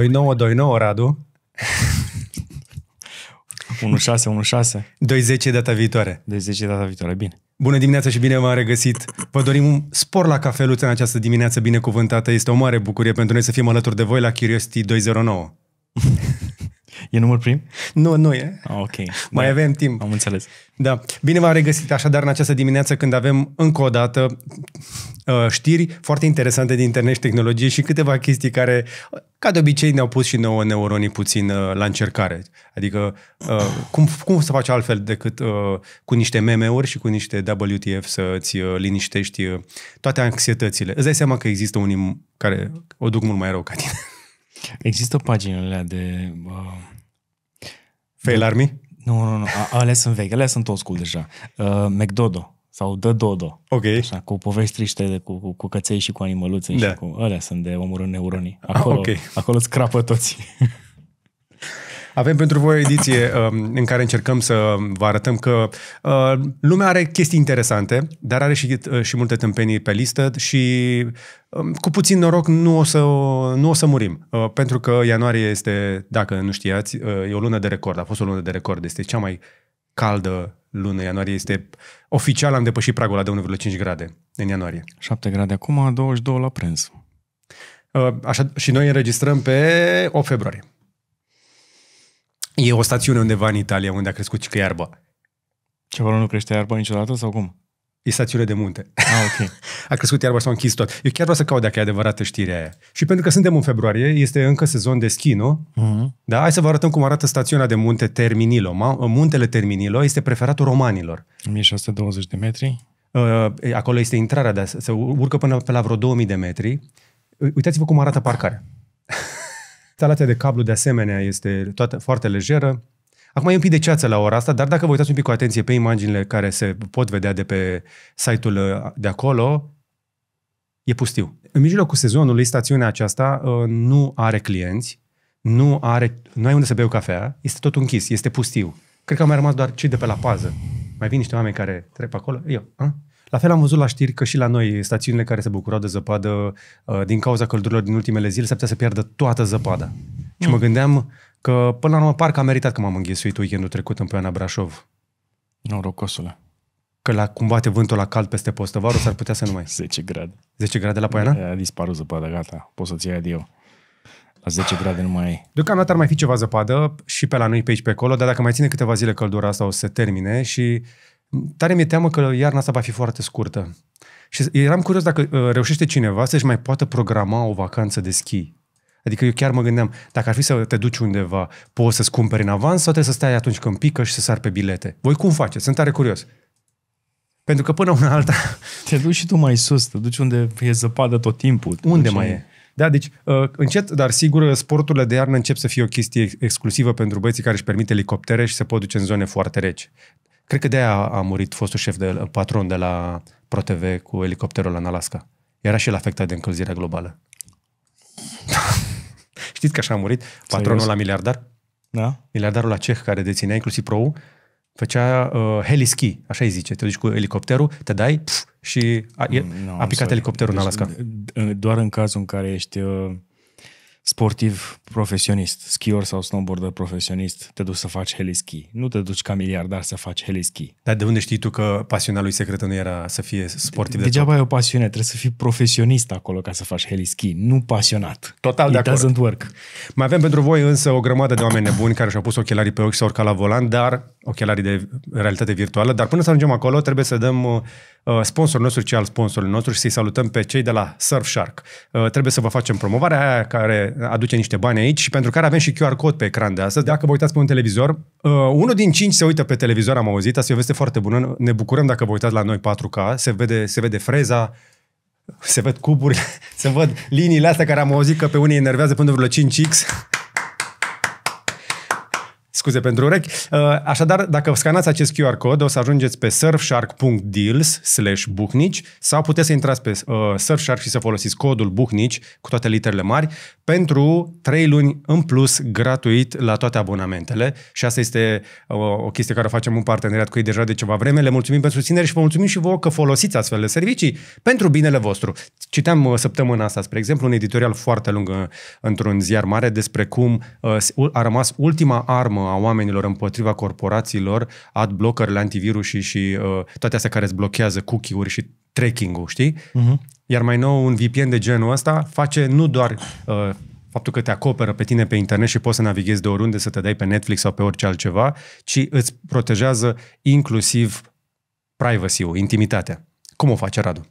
2929, Radu. 1616. 210 data viitoare. 20 data viitoare, bine. Bună dimineața și bine v-am regăsit. Vă dorim un spor la cafeluță în această dimineață binecuvântată. Este o mare bucurie pentru noi să fim alături de voi la Curiosity 209. E număr prim? Nu, nu e. Ah, ok. Mai da. avem timp. Am înțeles. Da. Bine v-am regăsit așadar în această dimineață când avem încă o dată uh, știri foarte interesante din internet și tehnologie și câteva chestii care, ca de obicei, ne-au pus și nouă neuronii puțin uh, la încercare. Adică, uh, cum, cum să faci altfel decât cu niște meme-uri și cu niște WTF să-ți liniștești toate anxietățile? Îți dai seama că există unii care o duc mult mai rău ca tine. Există paginile de uh, Fail Army? Nu, nu, nu. alea sunt vechi. Alea sunt old school deja. Uh, McDodo sau The Dodo. Ok. Așa, cu povești triște de, cu, cu, cu căței și cu animăluțe da. și cu... Alea sunt de omorând neuronii. Ah, acolo, ah, okay. acolo scrapă toți. Avem pentru voi o ediție um, în care încercăm să vă arătăm că uh, lumea are chestii interesante, dar are și, uh, și multe tâmpenii pe listă și um, cu puțin noroc nu o să, nu o să murim, uh, pentru că ianuarie este, dacă nu știați, e o lună de record, a fost o lună de record, este cea mai caldă lună ianuarie, este oficial am depășit pragul la de 1,5 grade în ianuarie. 7 grade acum, 22 la prânz. Așa, și noi înregistrăm pe 8 februarie. E o stațiune undeva în Italia unde a crescut și că iarba. Ceva nu crește iarba niciodată sau cum? E stațiune de munte. Ah, ok. a crescut iarba și s închis tot. Eu chiar vreau să caut dacă e adevărată știrea aia. Și pentru că suntem în februarie, este încă sezon de schi, nu? Uh-huh. Da? Hai să vă arătăm cum arată stațiunea de munte Terminilo. Ă, muntele Terminilo este preferatul romanilor. 1620 de metri. Ă, acolo este intrarea, de, se urcă până pe la vreo 2000 de metri. Ă, uitați-vă cum arată parcarea. Instalația de cablu, de asemenea, este toată, foarte lejeră. Acum e un pic de ceață la ora asta, dar dacă vă uitați un pic cu atenție pe imaginile care se pot vedea de pe site-ul uh, de acolo, e pustiu. În mijlocul sezonului, stațiunea aceasta uh, nu are clienți, nu, are, nu ai unde să bei o cafea, este tot închis, este pustiu. Cred că au mai rămas doar cei de pe la pază. Mai vin niște oameni care trec pe acolo. Eu, a? La fel am văzut la știri că și la noi stațiunile care se bucurau de zăpadă uh, din cauza căldurilor din ultimele zile s-ar putea să pierdă toată zăpada. Mm. Și mă mm. gândeam că până la urmă parcă a meritat că m-am înghesuit weekendul trecut în Poiana Brașov. Norocosule. Că la cumva te vântul la cald peste postăvarul s-ar putea să nu mai... 10 grade. 10 grade la Poiana? A dispărut zăpada, gata. Poți să-ți iei adio. La 10 grade nu mai ai. Deocamdată ar mai fi ceva zăpadă și pe la noi pe aici pe acolo, dar dacă mai ține câteva zile căldura asta o să se termine și tare mi-e teamă că iarna asta va fi foarte scurtă. Și eram curios dacă uh, reușește cineva să-și mai poată programa o vacanță de schi. Adică eu chiar mă gândeam, dacă ar fi să te duci undeva, poți să-ți cumperi în avans sau trebuie să stai atunci când pică și să sar pe bilete. Voi cum faceți? Sunt tare curios. Pentru că până una alta... Te duci și tu mai sus, te duci unde e zăpadă tot timpul. Unde mai e? Da, deci uh, încet, dar sigur, sporturile de iarnă încep să fie o chestie exclusivă pentru băieții care își permit elicoptere și se pot duce în zone foarte reci. Cred că de-aia a murit fostul șef de patron de la ProTV cu elicopterul în Alaska. Era și el afectat de încălzirea globală. Știți că așa a murit patronul la miliardar? Da. Miliardarul la ceh care deținea inclusiv pro făcea uh, heliski, așa îi zice. Te duci cu elicopterul, te dai pf, și a, mm, no, a picat sorry. elicopterul deci, în Alaska. Doar în cazul în care ești... Uh sportiv profesionist, skior sau snowboarder profesionist, te duci să faci heliski. Nu te duci ca miliardar să faci heliski. Dar de unde știi tu că pasiunea lui secretă nu era să fie sportiv de Degeaba e o pasiune, trebuie să fii profesionist acolo ca să faci heliski, nu pasionat. Total It de acord. doesn't work. Mai avem pentru voi însă o grămadă de oameni nebuni care și-au pus ochelarii pe ochi sau urcat la volan, dar ochelarii de realitate virtuală, dar până să ajungem acolo trebuie să dăm uh, Uh, sponsorul nostru ce al sponsorului nostru și să-i salutăm pe cei de la Surfshark. Uh, trebuie să vă facem promovarea aia care aduce niște bani aici și pentru care avem și QR code pe ecran de astăzi. Dacă vă uitați pe un televizor, uh, unul din cinci se uită pe televizor, am auzit, asta e o veste foarte bună. Ne bucurăm dacă vă uitați la noi 4K, se vede, se vede freza, se văd cuburi, se văd liniile astea care am auzit că pe unii enervează până vreo 5X. Scuze pentru urechi. Uh, așadar, dacă scanați acest QR code, o să ajungeți pe surfshark.deals slash buhnici sau puteți să intrați pe uh, Surfshark și să folosiți codul buhnici cu toate literele mari pentru 3 luni în plus gratuit la toate abonamentele și asta este o, uh, o chestie care o facem în parteneriat cu ei deja de ceva vreme. Le mulțumim pentru susținere și vă mulțumim și vouă că folosiți astfel de servicii pentru binele vostru. Citeam uh, săptămâna asta, spre exemplu, un editorial foarte lung uh, într-un ziar mare despre cum a rămas ultima armă a oamenilor împotriva corporațiilor, ad adblockerele, antivirusii și toate astea care îți blochează cookie-uri și tracking-ul, știi? Uh-huh. Iar mai nou, un VPN de genul ăsta face nu doar uh, faptul că te acoperă pe tine pe internet și poți să navighezi de oriunde, să te dai pe Netflix sau pe orice altceva, ci îți protejează inclusiv privacy-ul, intimitatea. Cum o face, Radu?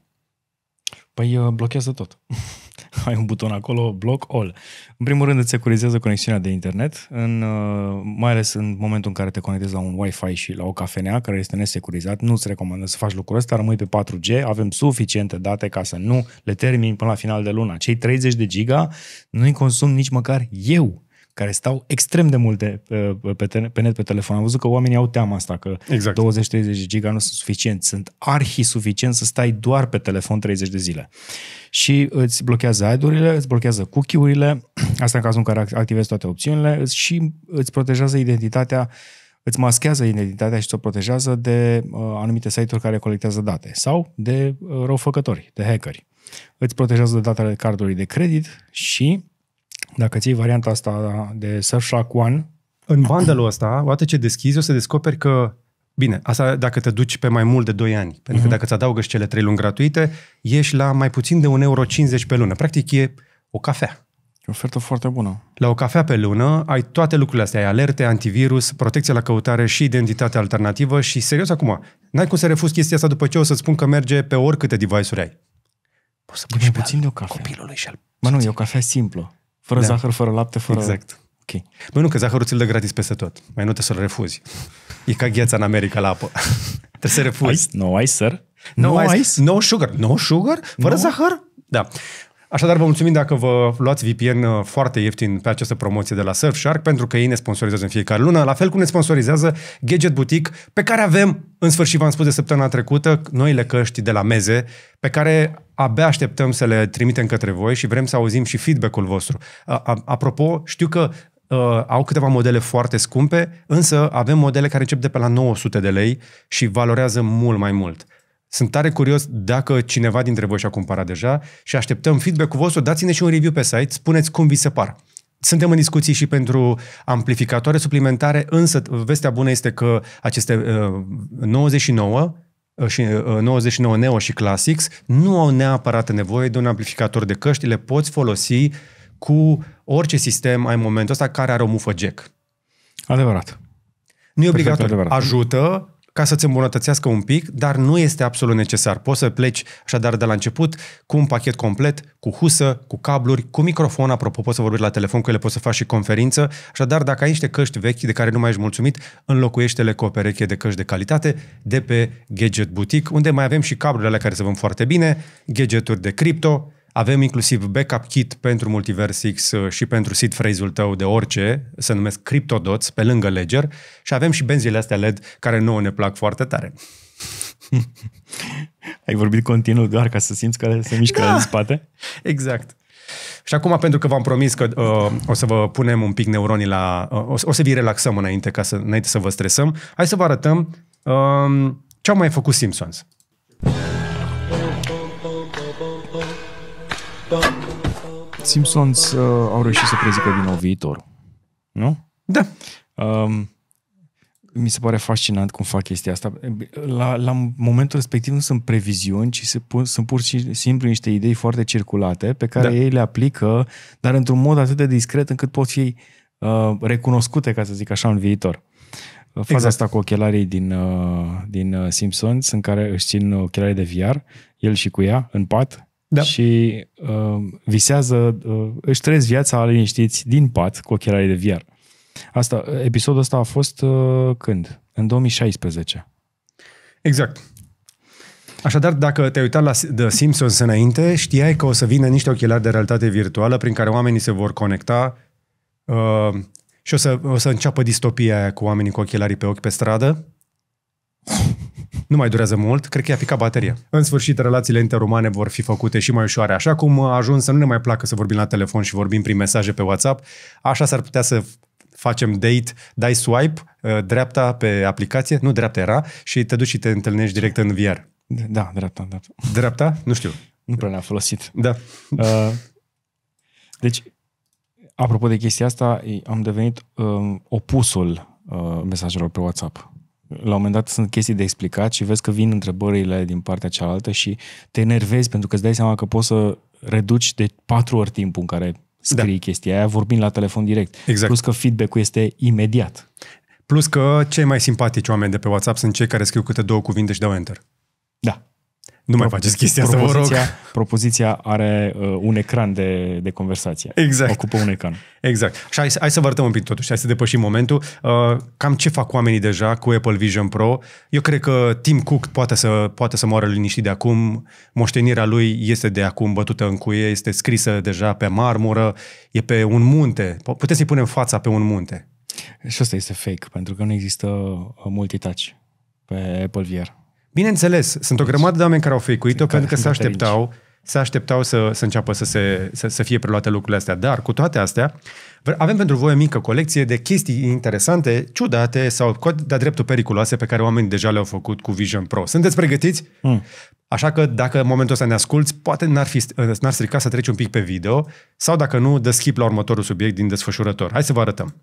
Păi uh, blochează tot. ai un buton acolo, block all. În primul rând îți securizează conexiunea de internet, în, uh, mai ales în momentul în care te conectezi la un Wi-Fi și la o cafenea care este nesecurizat, nu-ți recomandă să faci lucrul ăsta, rămâi pe 4G, avem suficiente date ca să nu le termini până la final de lună. Cei 30 de giga nu-i consum nici măcar eu care stau extrem de multe pe, te- pe net pe telefon. Am văzut că oamenii au teama asta, că exact. 20-30 giga nu sunt suficienți. Sunt arhi suficient să stai doar pe telefon 30 de zile. Și îți blochează ad-urile, îți blochează cookie-urile, asta în cazul în care activezi toate opțiunile și îți protejează identitatea îți maschează identitatea și te o protejează de uh, anumite site-uri care colectează date sau de uh, răufăcători, de hackeri. Îți protejează datele cardului de credit și dacă ții varianta asta de Surfshark One... În bundle-ul ăsta, odată ce deschizi, o să descoperi că Bine, asta dacă te duci pe mai mult de 2 ani, pentru că uh-huh. dacă îți adaugă și cele 3 luni gratuite, ești la mai puțin de 1,50 euro pe lună. Practic e o cafea. E o ofertă foarte bună. La o cafea pe lună ai toate lucrurile astea, ai alerte, antivirus, protecție la căutare și identitate alternativă și serios acum, n-ai cum să refuzi chestia asta după ce o să spun că merge pe oricâte device-uri ai. Poți să pui și puțin de o cafea. copilului și al... Mă nu, e o cafea simplă. Fără da. zahăr, fără lapte, fără... Exact. Ok. Bă, nu, că zahărul ți-l dă gratis peste tot. Mai nu te să-l refuzi. E ca gheața în America la apă. Trebuie să refuzi. Ice? No ice, sir? No, no ice. ice? No sugar. No sugar? Fără no. zahăr? Da. Așadar, vă mulțumim dacă vă luați VPN uh, foarte ieftin pe această promoție de la Surfshark, pentru că ei ne sponsorizează în fiecare lună, la fel cum ne sponsorizează Gadget Boutique, pe care avem, în sfârșit v-am spus de săptămâna trecută, noile căști de la meze, pe care abia așteptăm să le trimitem către voi și vrem să auzim și feedback-ul vostru. Apropo, știu că uh, au câteva modele foarte scumpe, însă avem modele care încep de pe la 900 de lei și valorează mult mai mult. Sunt tare curios dacă cineva dintre voi și-a cumpărat deja și așteptăm feedback-ul vostru. Dați-ne și un review pe site, spuneți cum vi se par. Suntem în discuții și pentru amplificatoare suplimentare, însă vestea bună este că aceste uh, 99 și 99 uh, uh, Neo și Classics nu au neapărat nevoie de un amplificator de căști, le poți folosi cu orice sistem ai în momentul ăsta care are o mufă jack. Adevărat. Nu e obligatoriu. Ajută, ca să-ți îmbunătățească un pic, dar nu este absolut necesar. Poți să pleci așadar de la început cu un pachet complet, cu husă, cu cabluri, cu microfon, apropo, poți să vorbești la telefon, cu ele poți să faci și conferință, așadar dacă ai niște căști vechi de care nu mai ești mulțumit, înlocuiește-le cu o pereche de căști de calitate de pe Gadget Boutique, unde mai avem și cablurile alea care se vând foarte bine, gadgeturi de cripto, avem inclusiv backup kit pentru Multiverse X uh, și pentru seed phrase-ul tău de orice, se numesc CryptoDots, pe lângă Ledger, și avem și benzile astea LED care nouă ne plac foarte tare. Ai vorbit continuu doar ca să simți că se mișcă da, în spate? Exact. Și acum, pentru că v-am promis că uh, o să vă punem un pic neuronii la... Uh, o, o să vi relaxăm înainte, ca să, înainte să vă stresăm, hai să vă arătăm uh, ce au mai făcut Simpsons. Simpsons uh, au reușit să prezică din nou Nu? Da. Um, mi se pare fascinant cum fac chestia asta. La, la momentul respectiv nu sunt previziuni, ci se pun, sunt pur și simplu niște idei foarte circulate pe care da. ei le aplică, dar într-un mod atât de discret încât pot fi uh, recunoscute, ca să zic așa, în viitor. Uh, faza exact. asta cu ochelarii din, uh, din uh, Simpsons, în care își țin ochelarii de VR, el și cu ea, în pat, da. Și uh, visează, uh, își trăiesc viața liniștiți din pat cu ochelarii de VR. Asta, episodul ăsta a fost uh, când? În 2016. Exact. Așadar, dacă te-ai uitat la The Simpsons înainte, știai că o să vină niște ochelari de realitate virtuală prin care oamenii se vor conecta uh, și o să, o să înceapă distopia aia cu oamenii cu ochelarii pe ochi pe stradă. Nu mai durează mult, cred că i-a picat bateria. În sfârșit, relațiile interumane vor fi făcute și mai ușoare, așa cum a ajuns să nu ne mai placă să vorbim la telefon și vorbim prin mesaje pe WhatsApp, așa s-ar putea să facem date, dai swipe uh, dreapta pe aplicație, nu dreapta era, și te duci și te întâlnești direct în VR. Da, dreapta, dreapta. Dreapta? Nu știu. Nu prea ne-am folosit. Da. Uh, deci, apropo de chestia asta, am devenit uh, opusul uh, mesajelor pe WhatsApp la un moment dat sunt chestii de explicat și vezi că vin întrebările din partea cealaltă și te enervezi pentru că îți dai seama că poți să reduci de patru ori timpul în care da. scrii da. chestia aia vorbind la telefon direct. Exact. Plus că feedback-ul este imediat. Plus că cei mai simpatici oameni de pe WhatsApp sunt cei care scriu câte două cuvinte și dau enter. Da. Nu mai faceți chestia asta, vă rog. Propoziția are uh, un ecran de, de conversație. Exact. Ocupă un ecran. Exact. Și hai, hai să vă arătăm un pic totuși, hai să depășim momentul. Uh, cam ce fac oamenii deja cu Apple Vision Pro? Eu cred că Tim Cook poate să, poate să moară liniștit de acum. Moștenirea lui este de acum bătută în cuie, este scrisă deja pe marmură, e pe un munte. Puteți să-i punem fața pe un munte. Și asta este fake, pentru că nu există multitouch pe Apple VR. Bineînțeles, sunt o grămadă de oameni care au făcut o pentru că se așteptau se așteptau să, să înceapă să, se, să, să fie preluate lucrurile astea. Dar, cu toate astea, avem pentru voi o mică colecție de chestii interesante, ciudate sau de-a dreptul periculoase pe care oamenii deja le-au făcut cu Vision Pro. Sunteți pregătiți? Mm. Așa că dacă în momentul ăsta ne asculți, poate n-ar, fi, n-ar strica să treci un pic pe video sau dacă nu, dă skip la următorul subiect din desfășurător. Hai să vă arătăm.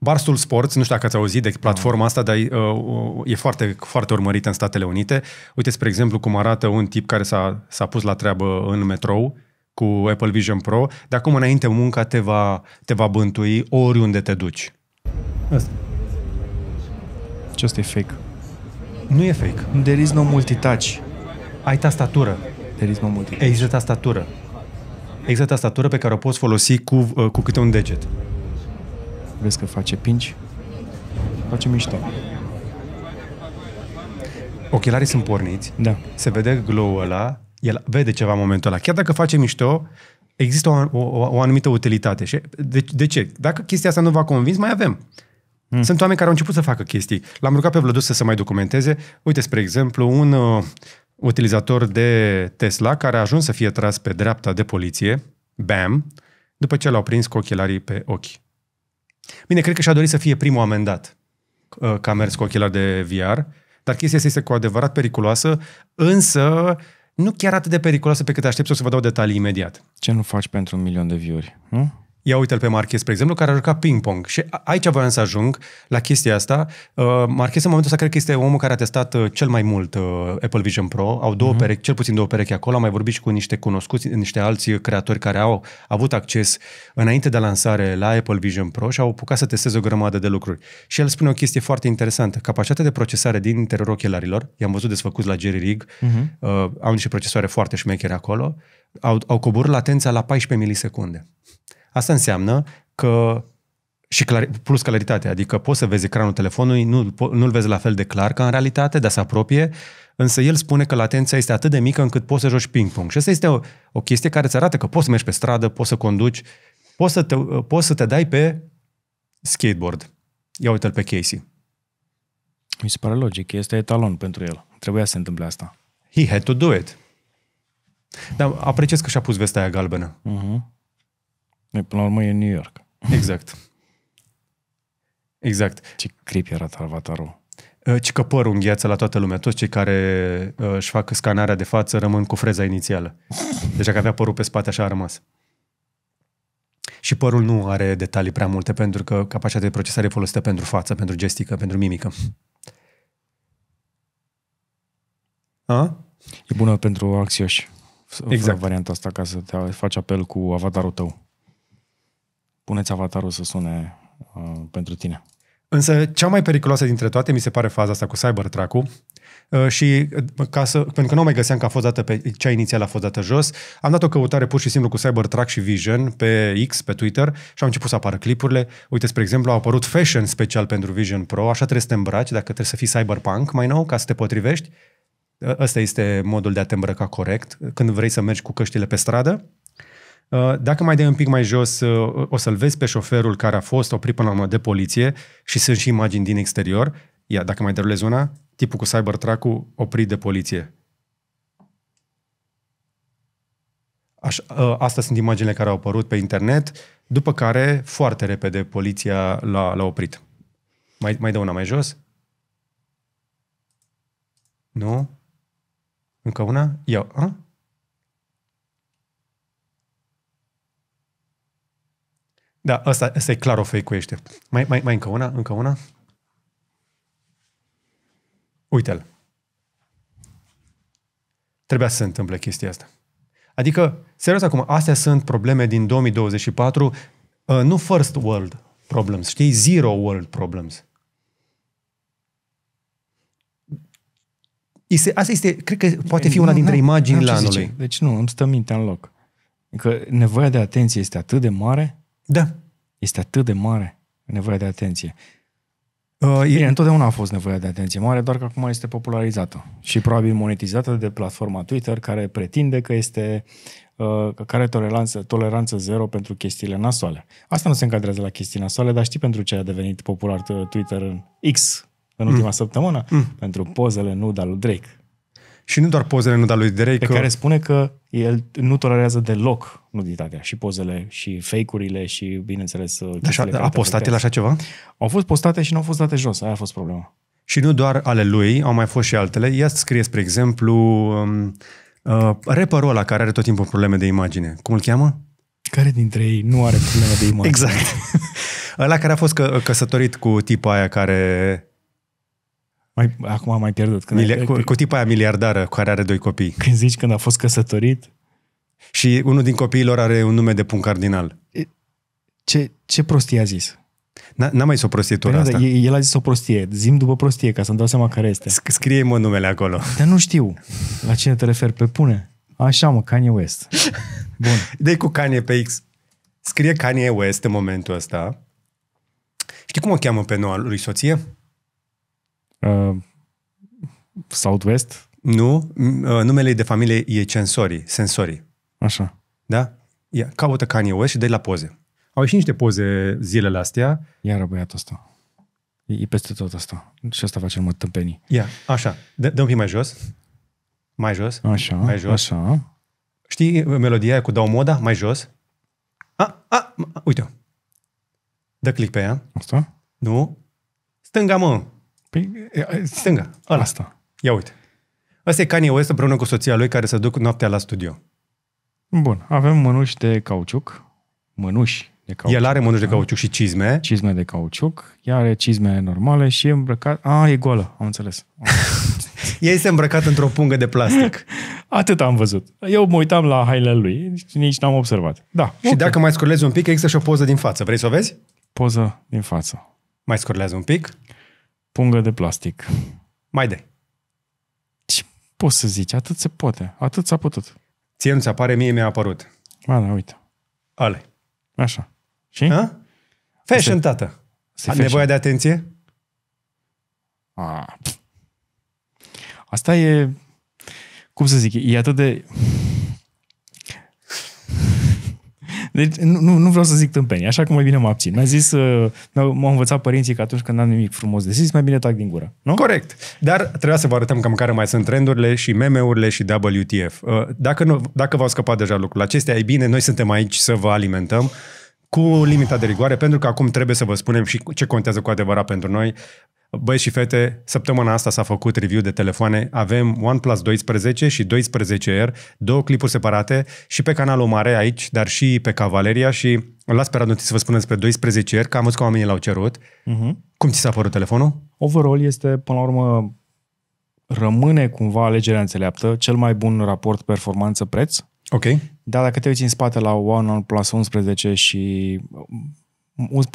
Barstool Sports, nu știu dacă ați auzit de platforma asta, dar uh, uh, e, foarte, foarte urmărită în Statele Unite. Uite, spre exemplu, cum arată un tip care s-a, s-a pus la treabă în metrou cu Apple Vision Pro. De acum înainte munca te va, te va bântui oriunde te duci. Asta. Ce asta e fake? Nu e fake. There is no multitouch. Ai tastatură. There is no multitouch. Există tastatură. Există tastatură pe care o poți folosi cu, uh, cu câte un deget vezi că face pinci, face mișto. Ochelarii sunt porniți, da. se vede glow ăla, el vede ceva în momentul ăla. Chiar dacă face mișto, există o, o, o anumită utilitate. de, de ce? Dacă chestia asta nu v-a convins, mai avem. Mm. Sunt oameni care au început să facă chestii. L-am rugat pe Vlădus să se mai documenteze. Uite, spre exemplu, un uh, utilizator de Tesla care a ajuns să fie tras pe dreapta de poliție, bam, după ce l-au prins cu ochelarii pe ochi. Bine, cred că și-a dorit să fie primul amendat uh, că a mers cu ochelari de VR, dar chestia este cu adevărat periculoasă, însă nu chiar atât de periculoasă pe cât aștept să o să vă dau detalii imediat. Ce nu faci pentru un milion de view-uri, nu? Ia uite-l pe Marchez, spre exemplu, care a jucat ping-pong. Și aici voiam să ajung la chestia asta. Uh, Marchez, în momentul ăsta, cred că este omul care a testat uh, cel mai mult uh, Apple Vision Pro. Au două uh-huh. perechi, cel puțin două perechi acolo. Am mai vorbit și cu niște cunoscuți, niște alți creatori care au avut acces înainte de lansare la Apple Vision Pro și au apucat să testeze o grămadă de lucruri. Și el spune o chestie foarte interesantă. Capacitatea de procesare din interiorul ochelarilor, i-am văzut desfăcuți la Jerry Rig, uh-huh. Mhm. uh, au niște procesoare foarte șmechere acolo, au, au coborât latența la 14 milisecunde. Asta înseamnă că și clar, plus claritate, adică poți să vezi ecranul telefonului, nu, nu-l vezi la fel de clar ca în realitate, dar se apropie, însă el spune că latența este atât de mică încât poți să joci ping-pong. Și asta este o, o chestie care îți arată că poți să mergi pe stradă, poți să conduci, poți să te, poți să te dai pe skateboard. Ia uite-l pe Casey. Mi se pare logic, este etalon pentru el. Trebuia să se întâmple asta. He had to do it. Dar apreciez că și-a pus vestea aia galbenă. Uh-huh. Noi, până la urmă, e New York. Exact. Exact. Ce clip era avatarul. Ă, ce că părul îngheață la toată lumea. Toți cei care ă, își fac scanarea de față rămân cu freza inițială. Deci dacă avea părul pe spate, așa a rămas. Și părul nu are detalii prea multe, pentru că capacitatea de procesare e folosită pentru față, pentru gestică, pentru mimică. A? E bună pentru axioși. Exact. Varianta asta ca să te faci apel cu avatarul tău puneți avatarul să sune uh, pentru tine. Însă cea mai periculoasă dintre toate mi se pare faza asta cu Cybertruck-ul, uh, și uh, ca să, pentru că nu mai găseam că a fost dată pe cea inițială a fost dată jos, am dat o căutare pur și simplu cu Cybertruck și Vision pe X, pe Twitter și am început să apară clipurile. Uite, spre exemplu, au apărut fashion special pentru Vision Pro, așa trebuie să te îmbraci dacă trebuie să fii cyberpunk mai nou ca să te potrivești. Ă, ăsta este modul de a te îmbrăca corect când vrei să mergi cu căștile pe stradă. Uh, dacă mai dai un pic mai jos, uh, o să-l vezi pe șoferul care a fost oprit până la urmă de poliție și sunt și imagini din exterior. Ia, dacă mai derulezi una, tipul cu cybertruck ul oprit de poliție. Aș, uh, astea sunt imaginile care au apărut pe internet, după care foarte repede poliția l-a, l-a oprit. Mai, mai dă una mai jos? Nu? Încă una? Ia, a? Da, asta, asta e clar o fake mai, mai, mai încă una? Încă una? Uite-l. Trebuia să se întâmple chestia asta. Adică, serios acum, astea sunt probleme din 2024, uh, nu first world problems, știi? Zero world problems. Este, asta este, cred că poate păi fi una dintre imaginile anului. Zice? Deci nu, îmi stă mintea în loc. Că nevoia de atenție este atât de mare da. Este atât de mare nevoia de atenție. Uh, Bine, e... întotdeauna a fost nevoia de atenție mare, doar că acum este popularizată și probabil monetizată de platforma Twitter, care pretinde că este uh, care toleranță, toleranță zero pentru chestiile nasoale. Asta nu se încadrează la chestii nasoale, dar știi pentru ce a devenit popular Twitter în X în ultima mm. săptămână? Mm. Pentru pozele nude al lui Drake. Și nu doar pozele nuda Derei. Pe că... care spune că el nu tolerează deloc nuditatea. Și pozele, și fake-urile, și, bineînțeles... Uh, așa, a postat el așa ceva? Au fost postate și nu au fost date jos. Aia a fost problema. Și nu doar ale lui, au mai fost și altele. Ia scrie, spre exemplu, um, uh, rapperul ăla care are tot timpul probleme de imagine. Cum îl cheamă? Care dintre ei nu are probleme de imagine? exact. ăla care a fost că, căsătorit cu tipa aia care mai, acum am mai pierdut. Când Mili- ai, cu, cu tipa aia miliardară care are doi copii. Când zici când a fost căsătorit? Și unul din copiilor are un nume de punct cardinal. Ce, ce prostie a zis? N-am mai zis o prostie păi, asta. El a zis o prostie. Zim după prostie, ca să-mi dau seama care este. Scrie mă numele acolo. Dar nu știu. La cine te referi? Pe pune? Așa mă, Kanye West. Bun. de cu Kanye pe X. Scrie Kanye West în momentul ăsta. Știi cum o cheamă pe noua lui soție? uh, Southwest? Nu, uh, numele de familie e Censori, Sensori. Așa. Da? Ia, caută Kanye West și dă la poze. Au ieșit niște poze zilele astea. Iară băiatul ăsta. E, e peste tot asta. Și asta face mă tâmpenii. Ia, așa. Dă, dă un pic mai jos. Mai jos. Așa, mai jos. așa. Știi melodia aia cu Dau Moda? Mai jos. A, a, uite Dă click pe ea. Asta? Nu. Stânga, mă. Păi, stânga, Ala. Asta. Ia uite. Asta e Kanye West împreună cu soția lui care se duc noaptea la studio. Bun, avem mânuși de cauciuc, mânuși de cauciuc. El are mânuși de da. cauciuc și cizme. Cizme de cauciuc, ea are cizme normale și e îmbrăcat... A, e goală, am înțeles. Ei este îmbrăcat într-o pungă de plastic. Atât am văzut. Eu mă uitam la hainele lui, și nici n-am observat. Da. Și okay. dacă mai scurlezi un pic, există și o poză din față. Vrei să o vezi? Poză din față. Mai scurlează un pic pungă de plastic. Mai de. Ce poți să zici? Atât se poate. Atât s-a putut. Ție nu ți apare, mie mi-a apărut. Ba da, uite. Ale. Așa. Și? A? Fashion, se, tată. Se fashion. nevoie de atenție? A, Asta e, cum să zic, e atât de Deci nu, nu vreau să zic tâmpeni, așa că mai bine mă abțin. Mi-a zis, uh, m-au învățat părinții că atunci când n-am nimic frumos de zis, mai bine tac din gură. Nu? Corect. Dar trebuia să vă arătăm cam care mai sunt trendurile și meme-urile și WTF. Uh, dacă, nu, dacă v-au scăpat deja lucrul acestea, e bine, noi suntem aici să vă alimentăm cu limita de rigoare, pentru că acum trebuie să vă spunem și ce contează cu adevărat pentru noi. Băieți și fete, săptămâna asta s-a făcut review de telefoane. Avem OnePlus 12 și 12R, două clipuri separate și pe canalul mare aici, dar și pe Cavaleria și las pe Radu să vă spunem despre 12R, că am văzut că oamenii l-au cerut. Uh-huh. Cum ți s-a părut telefonul? Overall este, până la urmă, rămâne cumva alegerea înțeleaptă, cel mai bun raport performanță-preț Ok. Dar dacă te uiți în spate la OnePlus 11 și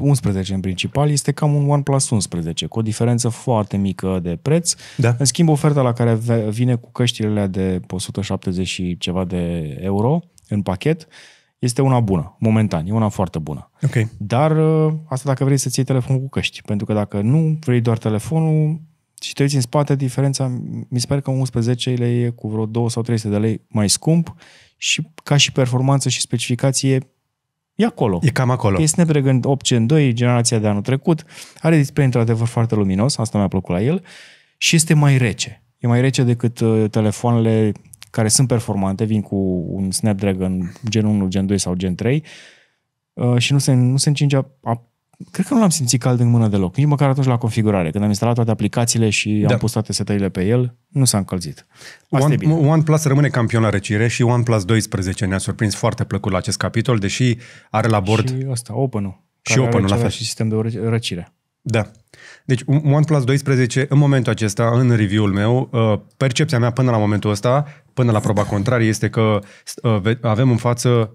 11 um, în principal, este cam un OnePlus 11, cu o diferență foarte mică de preț. Da. În schimb, oferta la care vine cu căștilele de 170 și ceva de euro în pachet, este una bună, momentan, e una foarte bună. Okay. Dar uh, asta dacă vrei să-ți iei telefonul cu căști, pentru că dacă nu vrei doar telefonul și te uiți în spate, diferența, mi se pare că 11 lei e cu vreo 2 sau 300 de lei mai scump și ca și performanță și specificație e acolo. E cam acolo. E Snapdragon 8 Gen 2, generația de anul trecut, are display într-adevăr foarte luminos, asta mi-a plăcut la el, și este mai rece. E mai rece decât uh, telefoanele care sunt performante, vin cu un Snapdragon Gen 1, Gen 2 sau Gen 3 uh, și nu se, nu se încinge cred că nu l-am simțit cald în mână deloc, nici măcar atunci la configurare. Când am instalat toate aplicațiile și da. am pus toate setările pe el, nu s-a încălzit. Asta One, e bine. OnePlus rămâne campion la răcire și OnePlus 12 ne-a surprins foarte plăcut la acest capitol, deși are la bord... Și asta, open Și open la fel. Și sistem de răcire. Da. Deci OnePlus 12, în momentul acesta, în review-ul meu, uh, percepția mea până la momentul ăsta, până la proba contrarie, este că uh, avem în față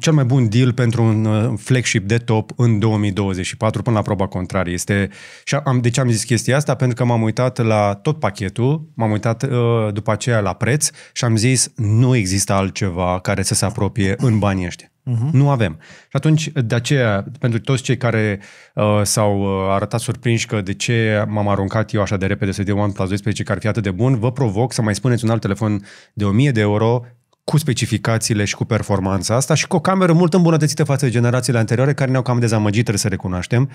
cel mai bun deal pentru un uh, flagship de top în 2024 până la proba contrarie. Este, și am, de ce am zis chestia asta? Pentru că m-am uitat la tot pachetul, m-am uitat uh, după aceea la preț și am zis nu există altceva care să se apropie în banii ăștia. Uh-huh. Nu avem. Și atunci, de aceea, pentru toți cei care uh, s-au uh, arătat surprinși că de ce m-am aruncat eu așa de repede să deu OnePlus 12 care ar fi atât de bun, vă provoc să mai spuneți un alt telefon de 1000 de euro cu specificațiile și cu performanța asta și cu o cameră mult îmbunătățită față de generațiile anterioare care ne-au cam dezamăgit, trebuie să recunoaștem,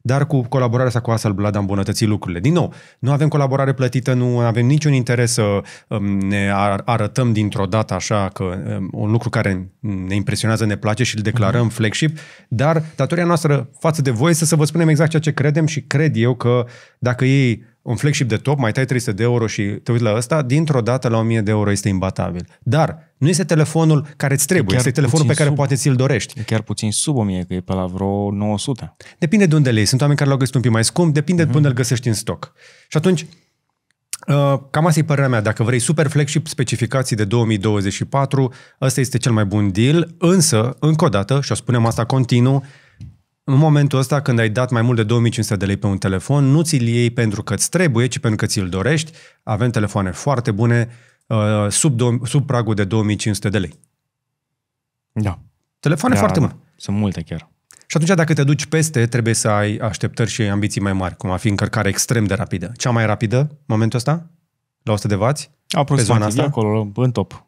dar cu colaborarea sa cu Hasselblad am îmbunătățit lucrurile. Din nou, nu avem colaborare plătită, nu avem niciun interes să um, ne arătăm dintr-o dată așa că um, un lucru care ne impresionează, ne place și îl declarăm mm-hmm. flagship, dar datoria noastră față de voi este să vă spunem exact ceea ce credem și cred eu că dacă ei un flagship de top, mai tai 300 de euro și te uiți la ăsta, dintr-o dată la 1000 de euro este imbatabil. Dar nu este telefonul care îți trebuie, este telefonul pe care sub, poate ți-l dorești. E chiar puțin sub 1000, că e pe la vreo 900. Depinde de unde le Sunt oameni care l-au găsit un pic mai scump, depinde uh-huh. Mhm. de unde îl găsești în stoc. Și atunci, uh, cam asta e părerea mea. Dacă vrei super flagship specificații de 2024, ăsta este cel mai bun deal, însă, încă o dată, și o spunem asta continuu, în momentul ăsta, când ai dat mai mult de 2500 de lei pe un telefon, nu ți-l iei pentru că îți trebuie, ci pentru că ți-l dorești. Avem telefoane foarte bune, uh, sub, sub pragul de 2500 de lei. Da. Telefoane da, foarte bune. Da. Sunt multe chiar. Și atunci, dacă te duci peste, trebuie să ai așteptări și ambiții mai mari, cum a fi încărcare extrem de rapidă. Cea mai rapidă, în momentul ăsta, la 100 de vați? Aproximativ, pe zona asta? acolo, în top.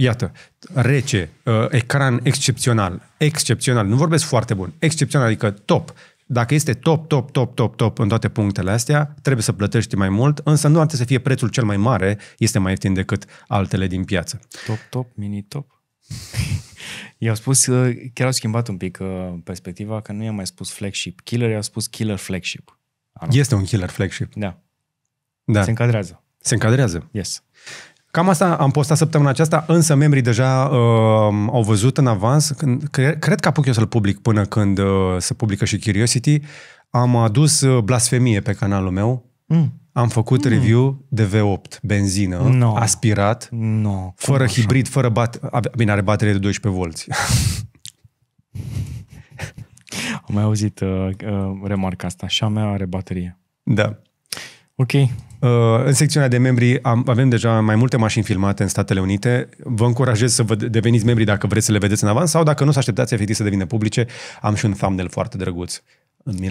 Iată, rece, uh, ecran excepțional, excepțional, nu vorbesc foarte bun, excepțional, adică top. Dacă este top, top, top, top, top în toate punctele astea, trebuie să plătești mai mult, însă nu ar trebui să fie prețul cel mai mare, este mai ieftin decât altele din piață. Top, top, mini top. I-au spus, uh, chiar au schimbat un pic uh, perspectiva, că nu i-am mai spus flagship killer, i-au spus killer flagship. Este un killer flagship. Da. da. Se încadrează. Se încadrează. Yes. Cam asta am postat săptămâna aceasta, însă membrii deja uh, au văzut în avans. Când, cre, cred că apuc eu să-l public până când uh, se publică și Curiosity. Am adus uh, blasfemie pe canalul meu. Mm. Am făcut mm. review de V8, benzină, no. aspirat, no. fără Cum hibrid, așa? fără bat... Bine, are baterie de 12 volți. Am mai auzit uh, uh, remarca asta. Și mea are baterie. Da. Ok, Uh, în secțiunea de membri am, avem deja mai multe mașini filmate în Statele Unite. Vă încurajez să vă deveniți membri dacă vreți să le vedeți în avans sau dacă nu, să așteptați efectiv să devină publice. Am și un thumbnail foarte drăguț.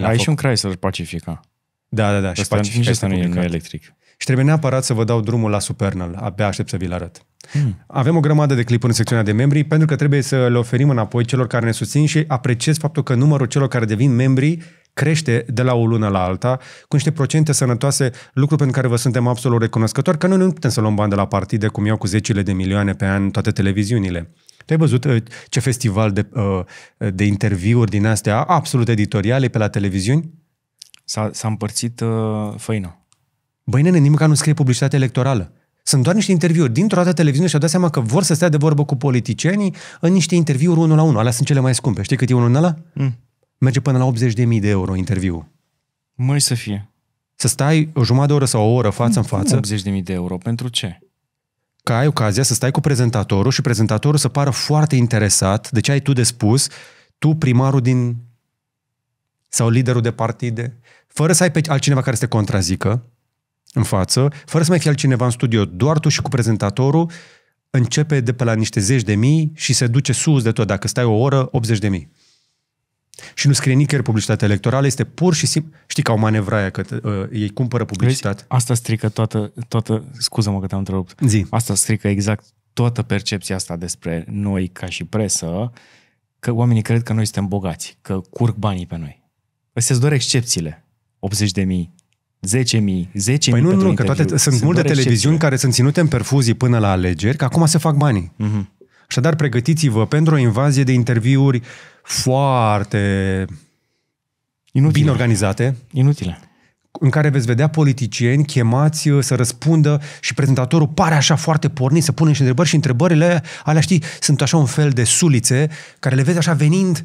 Ai foc. și un Chrysler Pacifica. Da, da, da. Asta și Pacifica nu e electric. Și trebuie neapărat să vă dau drumul la Supernal. Abia aștept să vi-l arăt. Hmm. Avem o grămadă de clipuri în secțiunea de membri pentru că trebuie să le oferim înapoi celor care ne susțin și apreciez faptul că numărul celor care devin membri crește de la o lună la alta, cu niște procente sănătoase, lucru pentru care vă suntem absolut recunoscători, că noi nu putem să luăm bani de la partide, cum iau cu zecile de milioane pe an toate televiziunile. Tu ai văzut uh, ce festival de, uh, de interviuri din astea, absolut editoriale, pe la televiziuni? S-a, s-a împărțit uh, făină. Băi, nene, nimic nu scrie publicitate electorală. Sunt doar niște interviuri. Dintr-o dată televiziune și au dat seama că vor să stea de vorbă cu politicienii în niște interviuri unul la unul. Alea sunt cele mai scumpe. Știi cât e unul în ăla? Mm merge până la 80.000 de euro interviu. Măi să fie. Să stai o jumătate de oră sau o oră față în față. 80.000 de euro, pentru ce? Ca ai ocazia să stai cu prezentatorul și prezentatorul să pară foarte interesat de ce ai tu de spus, tu primarul din... sau liderul de partide, fără să ai pe altcineva care să te contrazică în față, fără să mai fie altcineva în studio, doar tu și cu prezentatorul, începe de pe la niște zeci de mii și se duce sus de tot. Dacă stai o oră, 80 de mii. Și nu scrie nicăieri publicitatea electorală, este pur și simplu... Știi că au manevraia că uh, ei cumpără publicitate. Vezi, asta strică toată... toată Scuză-mă că te-am întrerupt. Zi. Asta strică exact toată percepția asta despre noi ca și presă, că oamenii cred că noi suntem bogați, că curg banii pe noi. Astea-ți doar excepțiile. 80 de mii, 10 mii, 10 păi mii nu, nu, că toate, sunt, sunt multe televiziuni care sunt ținute în perfuzii până la alegeri, că acum se fac banii. Uh-huh. Așadar, pregătiți-vă pentru o invazie de interviuri foarte Inutile. bine organizate. Inutile în care veți vedea politicieni chemați uh, să răspundă și prezentatorul pare așa foarte pornit să pună și întrebări și întrebările alea, știi, sunt așa un fel de sulițe care le vezi așa venind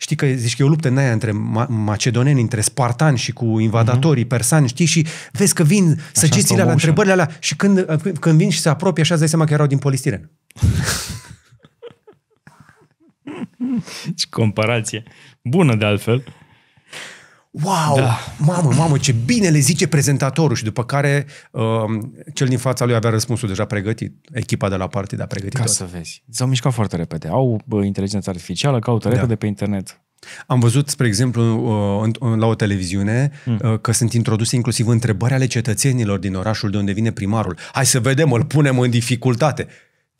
Știi că zici că e o luptă în aia între ma- macedoneni, între spartani și cu invadatorii mhm. persani, știi? Și vezi că vin săgețile la întrebările alea și când, când vin și se apropie așa îți dai seama că erau din polistiren. Ce deci comparație. Bună de altfel wow, da. mamă, mamă, ce bine le zice prezentatorul și după care uh, cel din fața lui avea răspunsul deja pregătit, echipa de la partid a pregătit. Ca tot. să vezi, s-au mișcat foarte repede, au bă, inteligența artificială, caută da. repede pe internet. Am văzut, spre exemplu, uh, la o televiziune hmm. uh, că sunt introduse inclusiv întrebări ale cetățenilor din orașul de unde vine primarul. Hai să vedem, îl punem în dificultate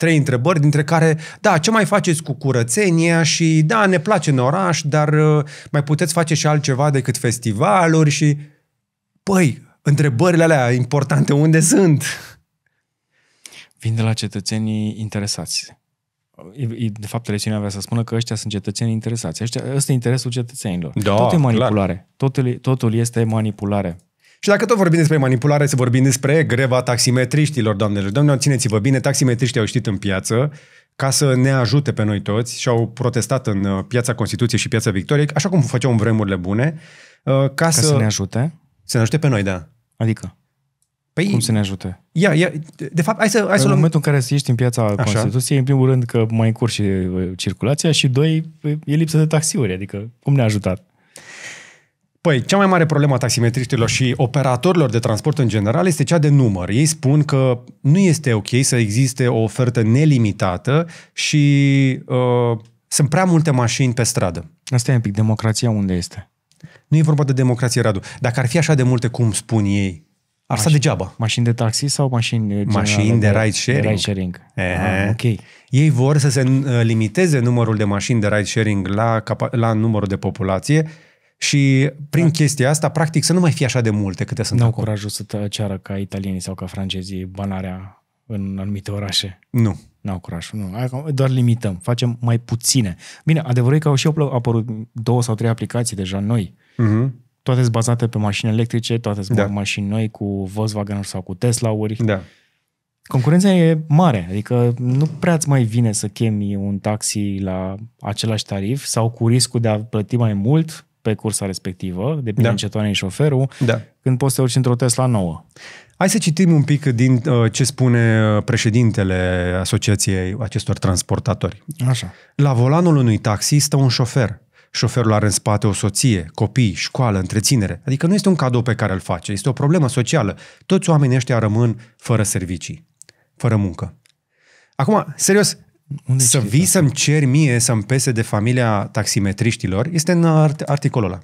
trei întrebări, dintre care, da, ce mai faceți cu curățenia și, da, ne place în oraș, dar uh, mai puteți face și altceva decât festivaluri și... Păi, întrebările alea importante unde sunt? Vin de la cetățenii interesați. De fapt, lecțiunea vrea să spună că ăștia sunt cetățenii interesați. Ăștia, ăsta e interesul cetățenilor. Da, tot e manipulare. Totul, totul este manipulare. Și dacă tot vorbim despre manipulare, să vorbim despre greva taximetriștilor, doamnelor. Domnilor, țineți-vă bine, taximetriștii au știut în piață ca să ne ajute pe noi toți și au protestat în uh, piața Constituției și piața Victoriei, așa cum făceau în vremurile bune, uh, ca, ca să, să ne ajute. Să ne ajute pe noi, da. Adică? Păi, Cum să ne ajute? Ia, ia, de fapt, hai să, hai să păi, luăm... În momentul în care ești în piața Așa. Constituției, în primul rând că mai încurci uh, circulația și doi, e lipsă de taxiuri, adică cum ne-a ajutat? Păi, cea mai mare problemă a taximetriștilor și operatorilor de transport în general este cea de număr. Ei spun că nu este ok să existe o ofertă nelimitată și uh, sunt prea multe mașini pe stradă. Asta e un pic democrația unde este. Nu e vorba de democrație, Radu. Dacă ar fi așa de multe cum spun ei, ar sta degeaba. Mașini de taxi sau mașini Mașini de, de ride sharing. De ride sharing. Eh. Ah, ok. Ei vor să se uh, limiteze numărul de mașini de ride sharing la, la numărul de populație și prin da. chestia asta, practic, să nu mai fie așa de multe câte sunt N-au acolo. curajul să ceară ca italienii sau ca francezii banarea în anumite orașe. Nu. N-au curajul, nu. Doar limităm, facem mai puține. Bine, adevărul e că au și apărut două sau trei aplicații deja noi. Uh-huh. Toate sunt bazate pe mașini electrice, toate sunt da. mașini noi cu Volkswagen sau cu Tesla-uri. Da. Concurența e mare, adică nu prea îți mai vine să chemi un taxi la același tarif sau cu riscul de a plăti mai mult pe cursa respectivă, depinde da. ce toane șoferul, da. când poți să urci într-o Tesla nouă. Hai să citim un pic din uh, ce spune uh, președintele Asociației acestor transportatori. Așa. La volanul unui taxi stă un șofer. Șoferul are în spate o soție, copii, școală, întreținere. Adică nu este un cadou pe care îl face, este o problemă socială. Toți oamenii ăștia rămân fără servicii, fără muncă. Acum, serios, unde să vii să-mi ceri mie să-mi pese de familia taximetriștilor este în articolul ăla.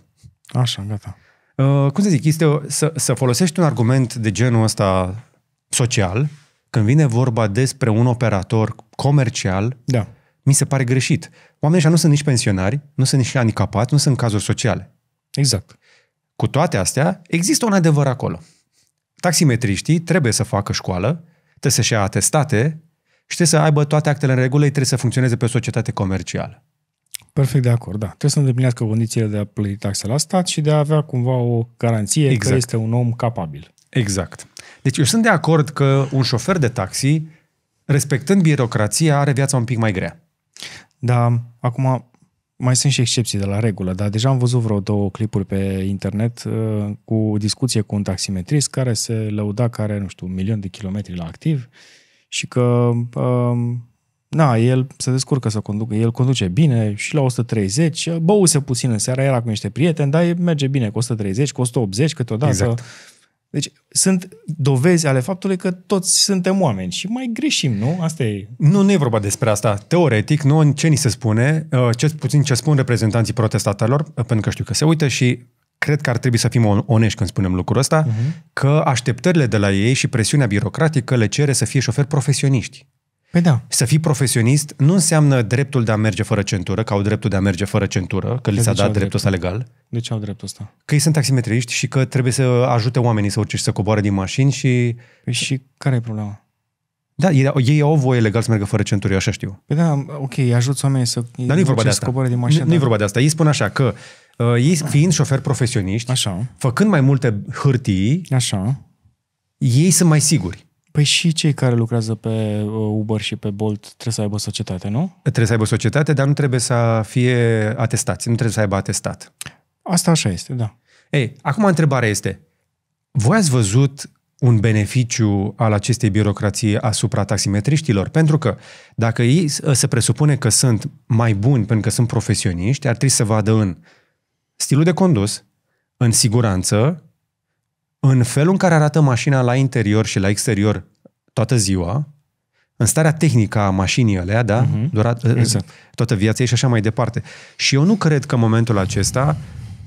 Așa, gata. Uh, cum să zic, este o, să, să folosești un argument de genul ăsta social când vine vorba despre un operator comercial, da. mi se pare greșit. Oamenii ăștia nu sunt nici pensionari, nu sunt nici handicapați, nu sunt cazuri sociale. Exact. Cu toate astea, există un adevăr acolo. Taximetriștii trebuie să facă școală, trebuie să-și ia atestate, și trebuie să aibă toate actele în regulă, trebuie să funcționeze pe o societate comercială. Perfect de acord, da. Trebuie să îndeplinească condițiile de a plăti taxe la stat și de a avea cumva o garanție exact. că este un om capabil. Exact. Deci eu sunt de acord că un șofer de taxi, respectând birocrația, are viața un pic mai grea. Da, acum mai sunt și excepții de la regulă, dar deja am văzut vreo două clipuri pe internet uh, cu discuție cu un taximetrist care se lăuda că are, nu știu, un milion de kilometri la activ și că um, na, el se descurcă să conducă, el conduce bine și la 130, băuse puțin în seara, era cu niște prieteni, dar merge bine cu 130, cu 180 câteodată. Exact. Deci sunt dovezi ale faptului că toți suntem oameni și mai greșim, nu? Asta e... Nu, nu e vorba despre asta. Teoretic, nu în ce ni se spune, uh, ce puțin ce spun reprezentanții protestatelor, uh, pentru că știu că se uită și cred că ar trebui să fim onești când spunem lucrul ăsta, uh-huh. că așteptările de la ei și presiunea birocratică le cere să fie șoferi profesioniști. Păi da. Să fii profesionist nu înseamnă dreptul de a merge fără centură, că au dreptul de a merge fără centură, că li s-a dat dreptul ăsta legal. De ce au dreptul ăsta? Că ei sunt taximetriști și că trebuie să ajute oamenii să urce și să coboare din mașini și... Păi și care e problema? Da, ei, ei au voie legal să meargă fără centură, eu așa știu. Păi da, ok, ajut oamenii să... Dar nu e vorba de asta. Din mașină, nu, nu da. e vorba de asta. Ei spun așa că Uh, ei fiind șoferi profesioniști, Așa. făcând mai multe hârtii, Așa. ei sunt mai siguri. Păi și cei care lucrează pe uh, Uber și pe Bolt trebuie să aibă societate, nu? Trebuie să aibă societate, dar nu trebuie să fie atestați, nu trebuie să aibă atestat. Asta așa este, da. Ei, acum întrebarea este, voi ați văzut un beneficiu al acestei birocrații asupra taximetriștilor? Pentru că dacă ei uh, se presupune că sunt mai buni pentru că sunt profesioniști, ar trebui să vadă în stilul de condus, în siguranță, în felul în care arată mașina la interior și la exterior toată ziua, în starea tehnică a mașinii alea, da? Uh-huh. Mhm. Durat, exact. Toată viața ei și așa mai departe. Și eu nu cred că în momentul acesta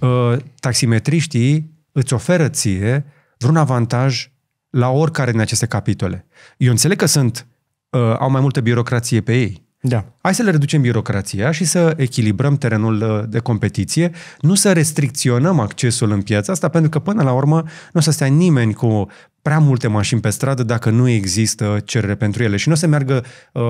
ă, taximetriștii îți oferă ție vreun avantaj la oricare din aceste capitole. Eu înțeleg că sunt, ă, au mai multă birocrație pe ei, da. Hai să le reducem birocrația și să echilibrăm terenul uh, de competiție, nu să restricționăm accesul în piața asta, pentru că până la urmă nu o să stea nimeni cu prea multe mașini pe stradă dacă nu există cerere pentru ele. Și nu o să meargă uh,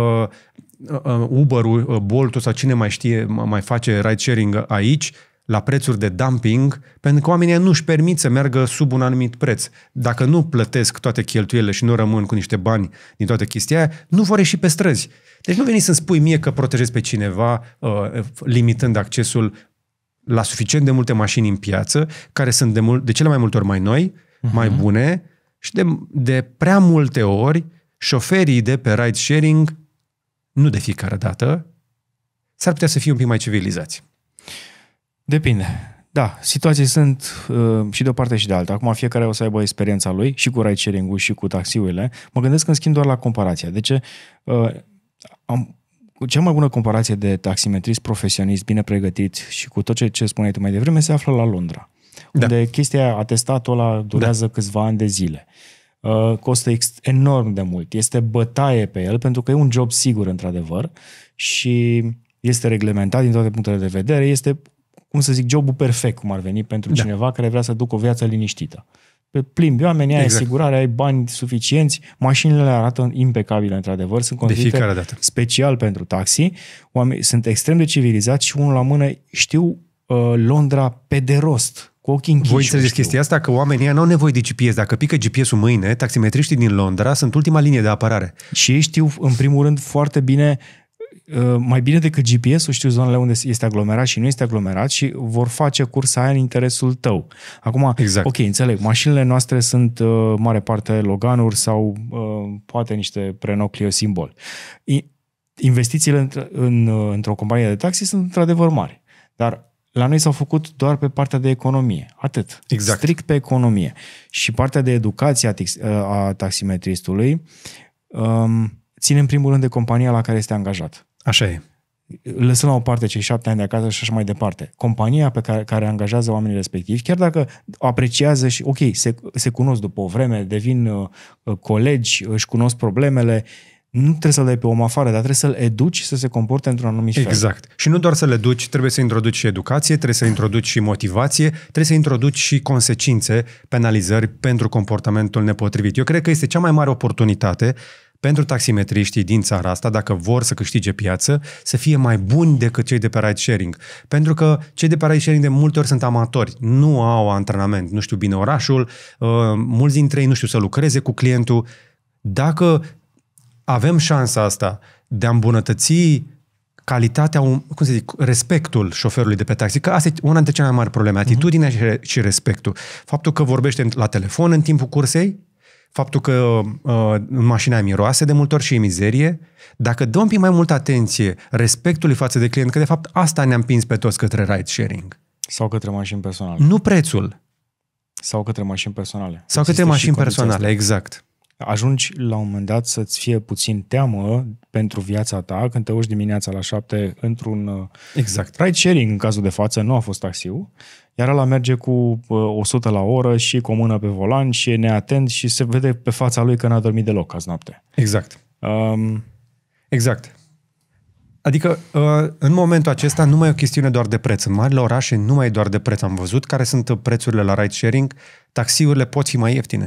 uh Uber-ul, uh, Bolt-ul sau cine mai știe, mai face ride-sharing aici, la prețuri de dumping, pentru că oamenii nu își permit să meargă sub un anumit preț. Dacă nu plătesc toate cheltuielile și nu rămân cu niște bani din toată chestia aia, nu vor ieși pe străzi. Deci nu veni să-mi spui mie că protejezi pe cineva uh, limitând accesul la suficient de multe mașini în piață, care sunt de, mult de cele mai multe ori mai noi, uh-huh. mai bune și de, de prea multe ori șoferii de pe ride sharing, nu de fiecare dată, s-ar putea să fie un pic mai civilizați. Depinde. Da, situații sunt uh, și de o parte și de alta. Acum fiecare o să aibă experiența lui și cu ride sharing și cu taxiurile. Mă gândesc în schimb doar la comparația. De ce? Uh, am, cea mai bună comparație de taximetrist profesionist, bine pregătit și cu tot ce, ce spuneai tu mai devreme, se află la Londra. Da. Unde chestia atestatul ăla durează da. câțiva ani de zile. Uh, costă ex- enorm de mult. Este bătaie pe el pentru că e un job sigur, într-adevăr, și este reglementat din toate punctele de vedere, este cum să zic, jobul perfect, cum ar veni pentru da. cineva care vrea să ducă o viață liniștită. Pe plimbi oamenii, ai exact. asigurare, ai bani suficienți, mașinile arată impecabile, într-adevăr, sunt construite special pentru taxi, oamenii sunt extrem de civilizați și unul la mână știu uh, Londra pe de rost, cu ochii închiși. Voi înțelegeți chestia asta? Că oamenii nu au nevoie de GPS. Dacă pică GPS-ul mâine, taximetriștii din Londra sunt ultima linie de apărare. Și ei știu, în primul rând, foarte bine Ă, mai bine decât GPS-ul știu zonele unde este aglomerat și nu este aglomerat și vor face cursa aia în interesul tău. Acum, exact. ok, înțeleg, mașinile noastre sunt uh, mare parte Loganuri sau uh, poate niște Renault Clio Symbol. I- investițiile în, în, într-o companie de taxi sunt într-adevăr mari, dar la noi s-au făcut doar pe partea de economie, atât. Exact. Strict pe economie. Și partea de educație a, tix- a taximetristului um, ține în primul rând de compania la care este angajat. Așa e. Lăsând la o parte cei șapte ani de acasă și așa mai departe. Compania pe care, care angajează oamenii respectivi, chiar dacă apreciază și, ok, se, se cunosc după o vreme, devin uh, uh colegi, își cunosc problemele, nu trebuie să-l dai pe om afară, dar trebuie să-l educi să se comporte într-un anumit fel. Exact. Și nu doar să-l educi, trebuie să introduci și educație, trebuie să introduci și motivație, trebuie să introduci și consecințe, penalizări pentru comportamentul nepotrivit. Eu cred că este cea mai mare oportunitate pentru taximetriștii din țara asta, dacă vor să câștige piață, să fie mai buni decât cei de pe ride sharing. Pentru că cei de pe ride sharing de multe ori sunt amatori, nu au antrenament, nu știu bine orașul, uh, mulți dintre ei nu știu să lucreze cu clientul. Dacă avem șansa asta de a îmbunătăți calitatea, um, cum să zic, respectul șoferului de pe taxi, că asta e una dintre cele mai mari probleme, mhm. atitudinea uh-huh. și respectul. Faptul că vorbește la telefon în timpul cursei, faptul că uh, mașina miroase de multe ori și e mizerie, dacă dăm un pic mai multă atenție respectului față de client, că de fapt asta ne-a împins pe toți către ride sharing. Sau către mașini personale. Nu prețul. Sau către mașini personale. Sau către mașini personale, astea. exact. Ajungi la un moment dat să-ți fie puțin teamă pentru viața ta când te uiți dimineața la șapte într-un uh, exact. ride sharing în cazul de față, nu a fost taxiul iar ăla merge cu 100 la oră și cu o mână pe volan și e neatent și se vede pe fața lui că n-a dormit deloc azi noapte. Exact. Um, exact. Adică, uh, în momentul acesta, nu mai e o chestiune doar de preț. În marile orașe nu mai e doar de preț. Am văzut care sunt prețurile la ride sharing. Taxiurile pot fi mai ieftine.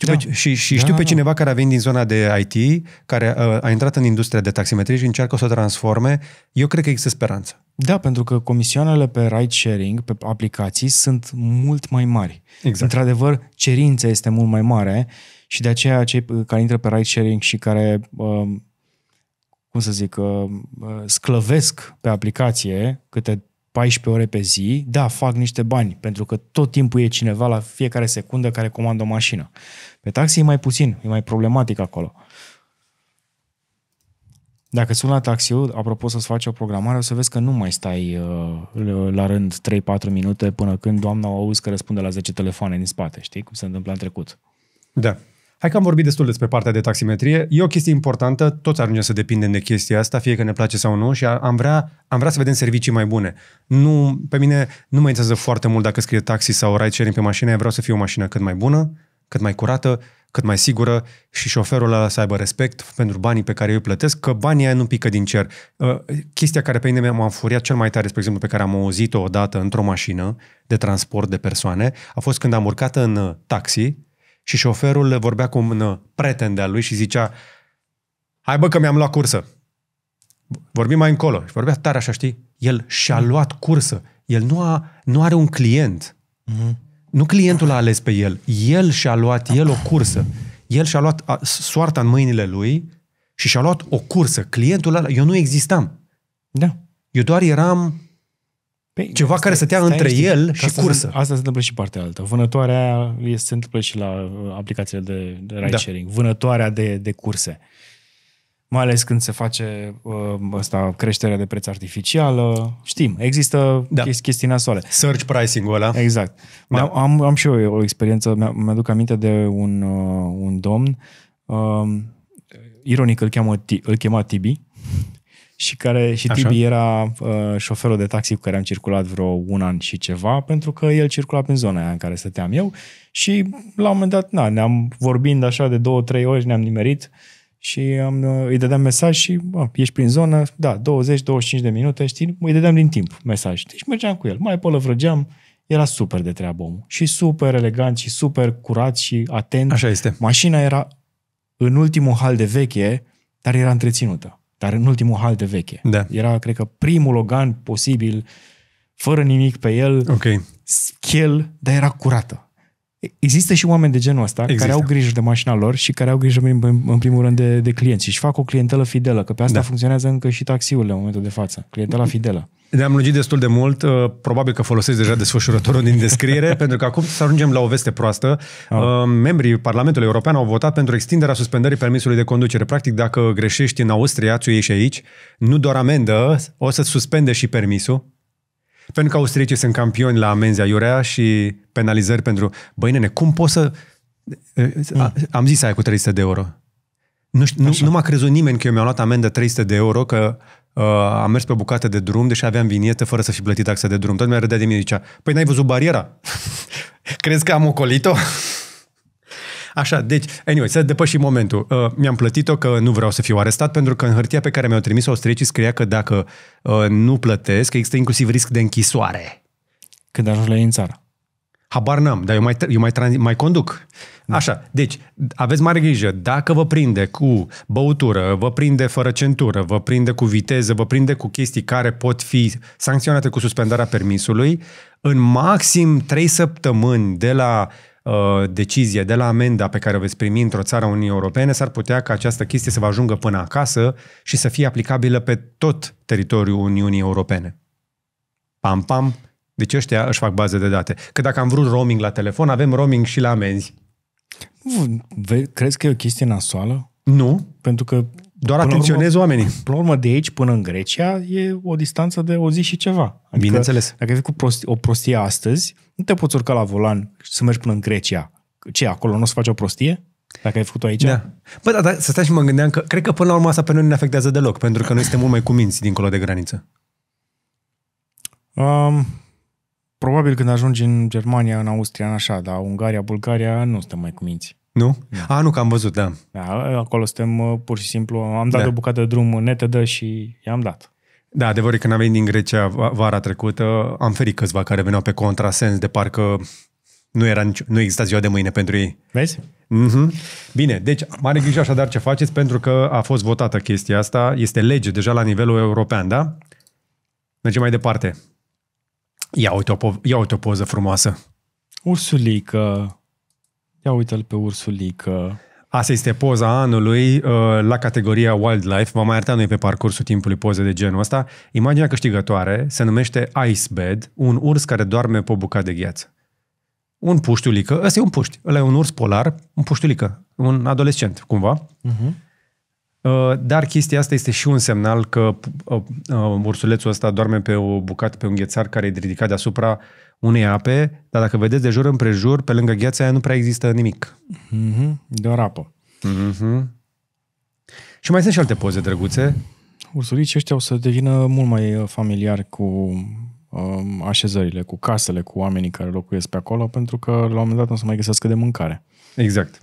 Știu da. pe, și și da, știu pe da, da. cineva da. care a venit din zona de IT, care a, uh, a intrat în industria de taximetrie și încearcă să o transforme. Eu cred că există speranță. Da, pentru că comisioanele pe ride-sharing, pe aplicații, sunt mult mai mari. Exact. Într-adevăr, cerința este mult mai mare și de aceea cei care intră pe ride-sharing și care, um, cum să zic, uh, uh, sclăvesc pe aplicație câte 14 ore pe zi, da, fac niște bani, pentru că tot timpul e cineva la fiecare secundă care comandă o mașină. Pe taxi e mai puțin, e mai problematic acolo. Dacă sunt la taxi, apropo să-ți faci o programare, o să vezi că nu mai stai uh, la rând 3-4 minute până când doamna o auzi că răspunde la 10 telefoane din spate, știi? Cum se întâmplă în trecut. Da. Hai că am vorbit destul despre partea de taximetrie. E o chestie importantă, toți ajungem să depindem de chestia asta, fie că ne place sau nu, și am vrea, am vrea să vedem servicii mai bune. Nu, pe mine nu mă interesează foarte mult dacă scrie taxi sau ride sharing pe mașină, vreau să fie o mașină cât mai bună, cât mai curată, cât mai sigură și șoferul ăla să aibă respect pentru banii pe care eu îi plătesc, că banii aia nu pică din cer. Ă, chestia care pe mine m-a furiat cel mai tare, spre exemplu, pe care am auzit-o odată într-o mașină de transport de persoane, a fost când am urcat în ă, taxi și șoferul vorbea cu un preten de-al lui și zicea Hai bă că mi-am luat cursă. Vorbim mai încolo. Și vorbea tare așa, știi? El și-a luat cursă. El nu, a, nu are un client. Mm-hmm. Nu clientul a ales pe el. El și-a luat, el o cursă. El și-a luat soarta în mâinile lui și și-a luat o cursă. Clientul ăla, eu nu existam. Da. Eu doar eram Păi, Ceva stai, care stătea stai, între stai, el și asta cursă. Se, asta se întâmplă și partea altă. Vânătoarea aia se întâmplă și la uh, aplicațiile de, de ride da. sharing. Vânătoarea de, de curse. Mai ales când se face asta, uh, creșterea de preț artificială. Știm, există da. chestii nasoale. Search pricing-ul ăla. Exact. Da. Am, am, am și eu o experiență, mi-aduc aminte de un, uh, un domn, uh, ironic îl, cheamă, îl chema Tibi, și care și Așa. Tibi era uh, șoferul de taxi cu care am circulat vreo un an și ceva, pentru că el circula prin zona aia în care stăteam eu și la un moment dat, na, ne-am vorbind așa de două, trei ori, ne-am nimerit și am, uh, îi dădeam mesaj și bă, ești prin zonă, da, 20-25 de minute, știi, îi dădeam din timp mesaj. Deci mergeam cu el, mai pălăvrăgeam, era super de treabă omul și super elegant și super curat și atent. Așa este. Mașina era în ultimul hal de veche, dar era întreținută dar în ultimul hal de veche. Da. Era, cred că, primul Logan posibil, fără nimic pe el, okay. schel, dar era curată. Există și oameni de genul ăsta Există. care au grijă de mașina lor și care au grijă, în primul rând, de, de clienți și fac o clientelă fidelă, că pe asta da. funcționează încă și taxiurile în momentul de față, clientela mm. fidelă. Ne-am lungit destul de mult, uh, probabil că folosesc deja desfășurătorul din descriere, pentru că acum să ajungem la o veste proastă. Ah. Uh, membrii Parlamentului European au votat pentru extinderea suspendării permisului de conducere. Practic, dacă greșești în Austria, ți ieși aici, nu doar amendă, o să suspende și permisul. Pentru că austriecii sunt campioni la amenzia iurea și penalizări pentru... Băi, nene, cum poți să... Uh, mm. Am zis aia cu 300 de euro. Nu, nu, nu m-a crezut nimeni că eu mi-am luat amendă 300 de euro, că Uh, am mers pe bucate de drum, deși aveam vinietă fără să fi plătit taxa de drum. Tot mi-a râdea de mine, zicea, păi n-ai văzut bariera? Crezi că am ocolit-o? Așa, deci, anyway, să depășim momentul. Uh, mi-am plătit-o că nu vreau să fiu arestat, pentru că în hârtia pe care mi-au trimis-o austriecii scria că dacă uh, nu plătesc, există inclusiv risc de închisoare. Când ajungi la ei în țară. Habar n-am, dar eu mai, eu mai, tranzi, mai conduc. Da. Așa, deci aveți mare grijă, dacă vă prinde cu băutură, vă prinde fără centură, vă prinde cu viteză, vă prinde cu chestii care pot fi sancționate cu suspendarea permisului, în maxim 3 săptămâni de la uh, decizie, de la amenda pe care o veți primi într-o țară Uniunii Europene, s-ar putea ca această chestie să vă ajungă până acasă și să fie aplicabilă pe tot teritoriul Uniunii Europene. Pam, pam, deci ăștia își fac baze de date. Că dacă am vrut roaming la telefon, avem roaming și la amenzi. Crezi că e o chestie nasoală? Nu. Pentru că... Doar atenționez urmă, oamenii. Până urmă, de aici până în Grecia, e o distanță de o zi și ceva. Adică, Bineînțeles. Dacă e cu prosti, o prostie astăzi, nu te poți urca la volan și să mergi până în Grecia. Ce, acolo nu o să faci o prostie? Dacă ai făcut-o aici? Da. Bă, da, da, să stai și mă gândeam că cred că până la urmă asta pe noi nu ne afectează deloc, pentru că noi suntem mult mai cuminți dincolo de graniță. Um, Probabil când ajungi în Germania, în Austria, în așa, dar Ungaria, Bulgaria, nu suntem mai cuminți. Nu? Da. A, nu, că am văzut, da. da. Acolo suntem uh, pur și simplu, am dat da. o bucată de drum netedă și i-am dat. Da, adevărul când am venit din Grecia vara trecută, am ferit câțiva care veneau pe contrasens de parcă nu, era nicio, nu exista ziua de mâine pentru ei. Vezi? Mm-hmm. Bine, deci mare grijă așadar ce faceți pentru că a fost votată chestia asta, este lege deja la nivelul european, da? Mergem mai departe. Ia uite o, ia uite o poză frumoasă. Ursulică. Ia uite-l pe ursulică. Asta este poza anului uh, la categoria Wildlife. V-am mai arătat noi pe parcursul timpului poze de genul ăsta. Imaginea câștigătoare se numește Icebed, un urs care doarme pe o bucată de gheață. Un puștiulică, ăsta e un puști, ăla e un urs polar, un puștiulică, un adolescent, cumva. Uh-huh Uh, dar chestia asta este și un semnal că uh, uh, ursulețul ăsta doarme pe o bucată, pe un ghețar care e ridicat deasupra unei ape, dar dacă vedeți de jur împrejur, pe lângă gheața aia nu prea există nimic. Mm-hmm, doar apă. Mm-hmm. Și mai sunt și alte poze drăguțe. Ursulicii ăștia o să devină mult mai familiari cu uh, așezările, cu casele, cu oamenii care locuiesc pe acolo, pentru că la un moment dat nu o să mai găsească de mâncare. Exact.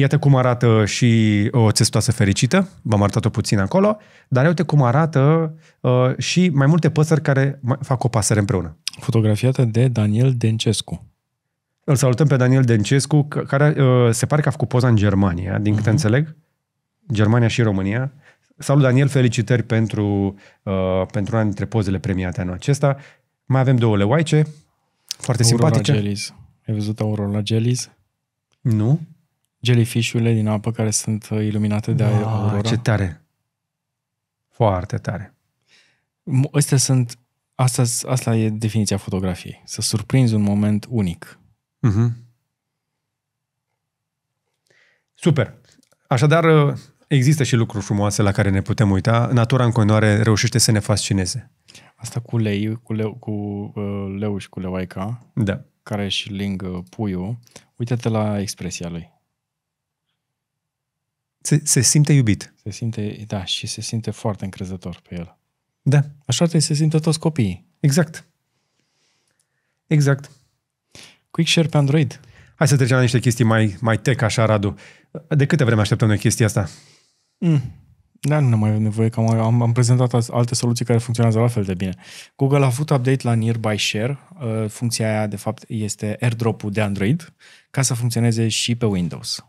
Iată cum arată și o uh, țestoasă fericită, v-am arătat-o puțin acolo, dar iată cum arată uh, și mai multe păsări care fac o pasăre împreună. Fotografiată de Daniel Dencescu. Îl salutăm pe Daniel Dencescu, care uh, se pare că a făcut poza în Germania, din câte uh-huh. înțeleg. Germania și România. Salut, Daniel, felicitări pentru, uh, pentru una dintre pozele premiate anul acesta. Mai avem două leoaice, foarte Aurora simpatice. Gelis. Ai văzut Aurora Gelis? Nu jellyfish-urile din apă care sunt uh, iluminate de wow, aurora. Ce tare! Foarte tare! Astea sunt, asta, asta e definiția fotografiei. Să surprinzi un moment unic. Mm-hmm. Super! Așadar, uh, există și lucruri frumoase la care ne putem uita. Natura în continuare reușește să ne fascineze. Asta cu lei, cu leu, cu uh, leu și cu leoaica, da. care își lingă puiul, uită te la expresia lui. Se, se simte iubit. Se simte, da, și se simte foarte încrezător pe el. Da. Așa trebuie să se simtă toți copiii. Exact. Exact. Quick Share pe Android. Hai să trecem la niște chestii mai, mai tech, așa, Radu. De câte vreme așteptăm noi chestia asta? Mm. Da, nu mai avem nevoie, că am, am, prezentat alte soluții care funcționează la fel de bine. Google a făcut update la Nearby Share. Uh, funcția aia, de fapt, este airdrop-ul de Android, ca să funcționeze și pe Windows.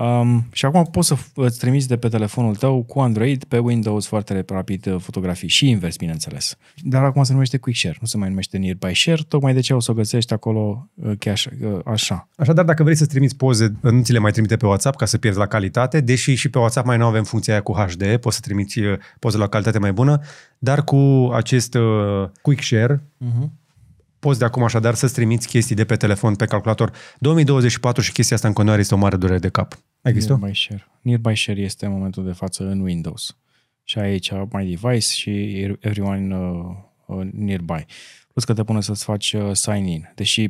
Um, și acum poți să îți trimiți de pe telefonul tău cu Android pe Windows foarte rapid uh, fotografii și invers, bineînțeles. Dar acum se numește Quick Share, nu se mai numește Nearby Share, tocmai de ce o să o găsești acolo uh, chiar uh, așa. Așadar, dacă vrei să-ți trimiți poze, nu ți le mai trimite pe WhatsApp ca să pierzi la calitate, deși și pe WhatsApp mai nu avem funcția aia cu HD, poți să trimiți poze la calitate mai bună, dar cu acest Quick Share, uh-huh poți de acum așadar să-ți trimiți chestii de pe telefon, pe calculator. 2024 și chestia asta în continuare este o mare durere de cap. Ai găsit-o? Nearby Share. Nearby Share este în momentul de față în Windows. Și aici My Device și Everyone uh, uh Nearby. Plus că te pune să-ți faci uh, sign-in. Deși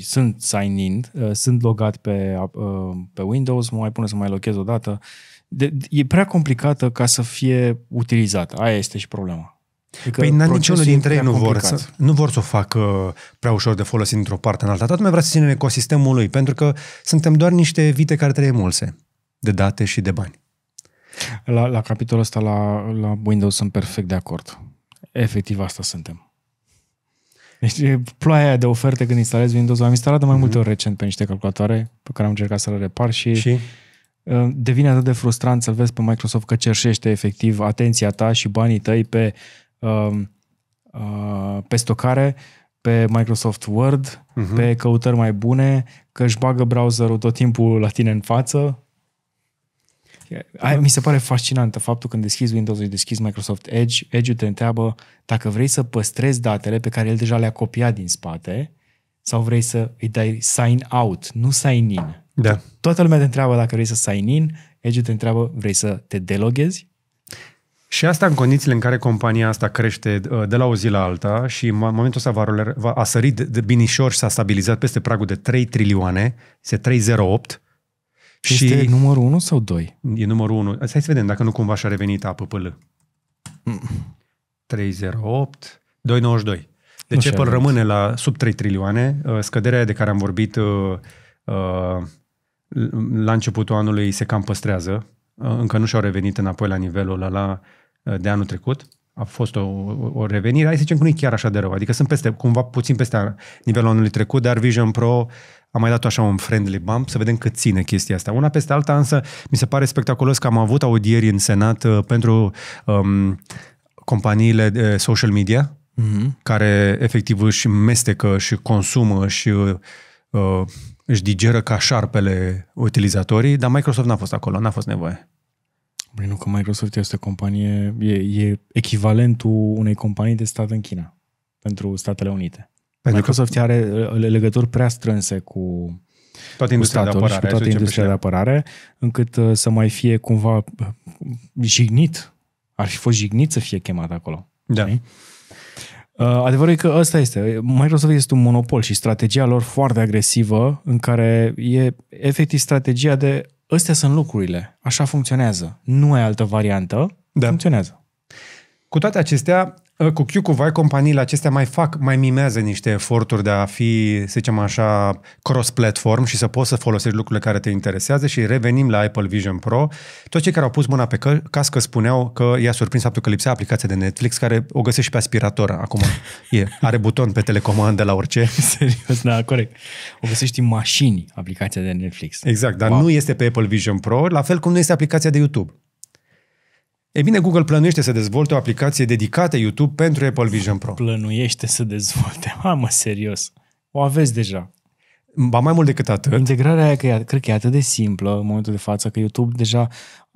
sunt sign-in, uh, sunt logat pe, uh, pe Windows, mă mai pune să mai lochez o dată. De, e prea complicată ca să fie utilizată. Aia este și problema. Adică păi niciunul dintre ei nu vor, să, nu vor să o facă prea ușor de folosit într-o parte în alta. Toată lumea vrea să țină ecosistemul lui, pentru că suntem doar niște vite care trăie mulse de date și de bani. La, la capitolul ăsta, la, la Windows, sunt perfect de acord. Efectiv, asta suntem. Deci ploaia de oferte când instalezi Windows, am instalat de mai mm-hmm. multe mhm. ori recent pe niște calculatoare pe care am încercat să le repar și, și? Uh, devine atât de frustrant să l vezi pe Microsoft că cerșește efectiv atenția ta și banii tăi pe Um, uh, pe stocare, pe Microsoft Word, uh-huh. pe căutări mai bune, că își bagă browserul tot timpul la tine în față. Aia mi se pare fascinantă faptul când deschizi Windows și deschizi Microsoft Edge, Edge-ul te întreabă dacă vrei să păstrezi datele pe care el deja le-a copiat din spate sau vrei să îi dai sign out, nu sign in. Da. Toată lumea te întreabă dacă vrei să sign in, Edge te întreabă vrei să te deloghezi și asta în condițiile în care compania asta crește uh, de la o zi la alta și în momentul ăsta va, a sărit de binișor și s-a stabilizat peste pragul de 3 trilioane, se 308. este și numărul 1 sau 2? E numărul 1. Hai să vedem dacă nu cumva și-a revenit APPL. Mm. 308, 292. De ce Apple rămâne la sub 3 trilioane. Uh, scăderea de care am vorbit uh, la începutul anului se cam păstrează Uh, încă nu și-au revenit înapoi la nivelul ăla uh, de anul trecut. A fost o, o revenire. Hai să zicem că nu e chiar așa de rău. Adică sunt peste, cumva puțin peste nivelul anului trecut, dar Vision Pro am mai dat așa un friendly bump să vedem cât ține chestia asta. Una peste alta, însă, mi se pare spectaculos că am avut audieri în Senat uh, pentru um, companiile de social media, mm-hmm. care efectiv își mestecă și consumă și uh, își digeră ca șarpele utilizatorii, dar Microsoft n-a fost acolo, n-a fost nevoie. Bine, nu că Microsoft este o companie, e, e echivalentul unei companii de stat în China pentru Statele Unite. Pentru Microsoft că... are legături prea strânse cu toată industria statul, de apărare, și cu toată industria de apărare, încât uh, să mai fie cumva uh, jignit. Ar fi fost jignit să fie chemat acolo. Da. Știi? Uh, adevărul e că ăsta este. Microsoft este un monopol și strategia lor foarte agresivă în care e efectiv strategia de ăstea sunt lucrurile, așa funcționează, nu ai altă variantă, da. funcționează. Cu toate acestea, Ă, cu Q, cu Vai, companiile acestea mai fac, mai mimează niște eforturi de a fi, să zicem așa, cross-platform și să poți să folosești lucrurile care te interesează și revenim la Apple Vision Pro. Toți cei care au pus mâna pe că, cască spuneau că i-a surprins faptul că lipsea aplicația de Netflix care o găsești și pe aspirator acum. E, are buton pe telecomandă la orice. Serios, da, corect. O găsești în mașini, aplicația de Netflix. Exact, dar wow. nu este pe Apple Vision Pro, la fel cum nu este aplicația de YouTube. E bine, Google plănuiește să dezvolte o aplicație dedicată YouTube pentru Apple Vision Pro. Plănuiește să dezvolte, mamă, serios. O aveți deja. Ba mai mult decât atât. Integrarea aia, că e, cred că e atât de simplă în momentul de față, că YouTube deja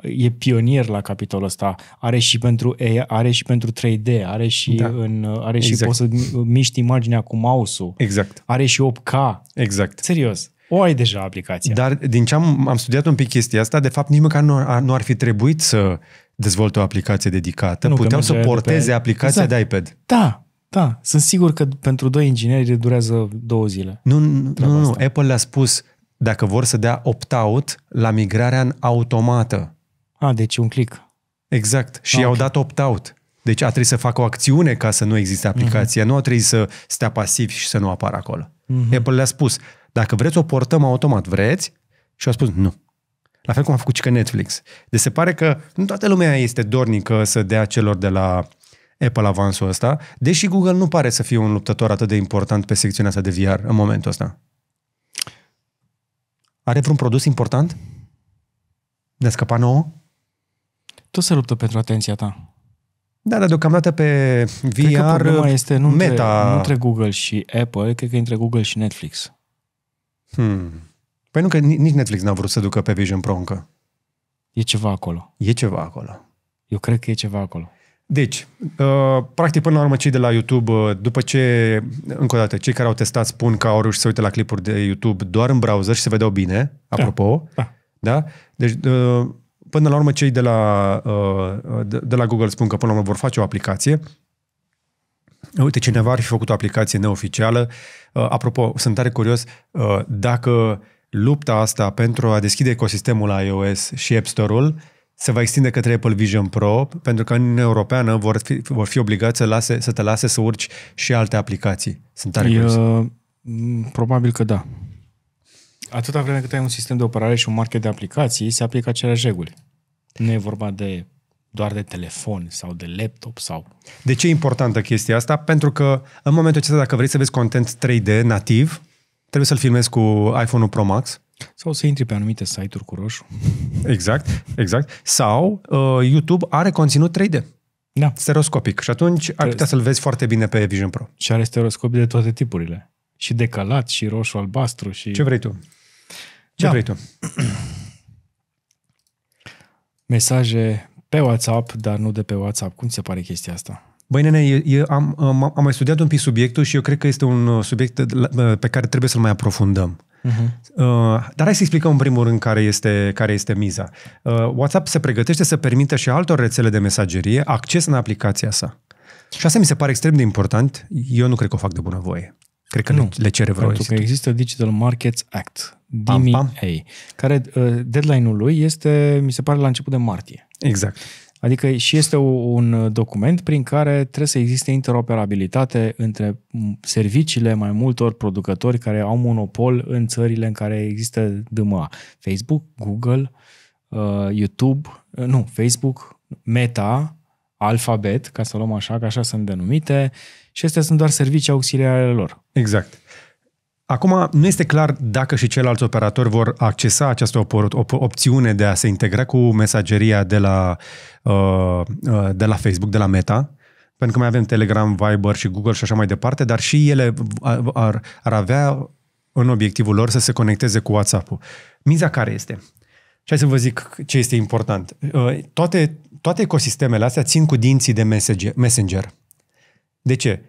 e pionier la capitolul ăsta. Are și pentru AI, are și pentru 3D, are și, da. în, are exact. și poți să miști imaginea cu mouse-ul. Exact. Are și 8K. Exact. Serios. O ai deja aplicația. Dar din ce am, am studiat un pic chestia asta, de fapt nici măcar nu, nu ar fi trebuit să dezvoltă o aplicație dedicată, nu, puteau să porteze pe... aplicația exact. de iPad. Da, da. Sunt sigur că pentru doi ingineri durează două zile. Nu, nu, nu, Apple le-a spus dacă vor să dea opt-out la migrarea în automată. A, deci un click. Exact. Și ah, i-au okay. dat opt-out. Deci a trebuit să facă o acțiune ca să nu existe mhm. aplicația. Uh-huh. Nu a trebuit să stea pasiv și să nu apară acolo. Uh-huh. Apple le-a spus, dacă vreți o portăm automat, vreți? Și a spus, nu. La fel cum a făcut și că Netflix. Deci se pare că nu toată lumea este dornică să dea celor de la Apple avansul ăsta, deși Google nu pare să fie un luptător atât de important pe secțiunea asta de VR în momentul ăsta. Are vreun produs important? De a scăpa nouă? Tot se luptă pentru atenția ta. Da, dar deocamdată pe VR cred că este nu meta... între, nu între Google și Apple, cred că între Google și Netflix. Hmm. Păi nu că nici Netflix n-a vrut să ducă pe Vision Pro încă. E ceva acolo. E ceva acolo. Eu cred că e ceva acolo. Deci, uh, practic până la urmă cei de la YouTube, uh, după ce, încă o dată, cei care au testat spun că au reușit să uite la clipuri de YouTube doar în browser și se vedeau bine, da. apropo, da? da. da? Deci, uh, până la urmă cei de la, uh, de, de la Google spun că până la urmă vor face o aplicație. Uite, cineva ar fi făcut o aplicație neoficială. Uh, apropo, sunt tare curios uh, dacă lupta asta pentru a deschide ecosistemul iOS și App Store-ul se va extinde către Apple Vision Pro, pentru că în Europeană vor fi, vor fi obligați să, lase, să te lase să urci și alte aplicații. Sunt tare e, Probabil că da. Atâta vreme cât ai un sistem de operare și un market de aplicații, se aplică aceleași reguli. Nu e vorba de doar de telefon sau de laptop sau... De ce e importantă chestia asta? Pentru că în momentul acesta, dacă vrei să vezi content 3D nativ, Trebuie să-l filmezi cu iPhone-ul Pro Max. Sau să intri pe anumite site-uri cu roșu. Exact, exact. Sau uh, YouTube are conținut 3D. Da. Stereoscopic. Și atunci ar putea să-l vezi foarte bine pe Vision Pro. Și are stereoscopi de toate tipurile. Și decalat, și roșu-albastru, și... Ce vrei tu. Ce da. vrei tu. Mesaje pe WhatsApp, dar nu de pe WhatsApp. Cum ți se pare chestia asta? Băi, nene, eu am, am, am mai studiat un pic subiectul și eu cred că este un uh, subiect uh, pe care trebuie să-l mai aprofundăm. Uh-huh. Uh, dar hai să explicăm în primul rând care este, care este miza. Uh, WhatsApp se pregătește să permită și altor rețele de mesagerie acces în aplicația sa. Și asta mi se pare extrem de important. Eu nu cred că o fac de bunăvoie. Cred că nu, le cere vreo Pentru că există Digital Markets Act, DMA, pam, care uh, deadline-ul lui este, mi se pare, la început de martie. Exact. Adică și este un uh, document prin care trebuie să existe interoperabilitate între serviciile mai multor producători care au monopol în țările în care există DMA. Facebook, Google, uh, YouTube, uh, nu, Facebook, Meta, Alphabet, ca să luăm așa, că așa sunt denumite, și astea sunt doar servicii auxiliare ale lor. Exact. Acum, nu este clar dacă și ceilalți operatori vor accesa această op- op- opțiune de a se integra cu mesageria de la, uh, uh, de la Facebook, de la Meta, pentru că mai avem Telegram, Viber și Google și așa mai departe, dar și ele ar, ar avea în obiectivul lor să se conecteze cu WhatsApp-ul. Miza care este? Și hai să vă zic ce este important. Uh, toate, toate ecosistemele astea țin cu dinții de Messenger. De ce?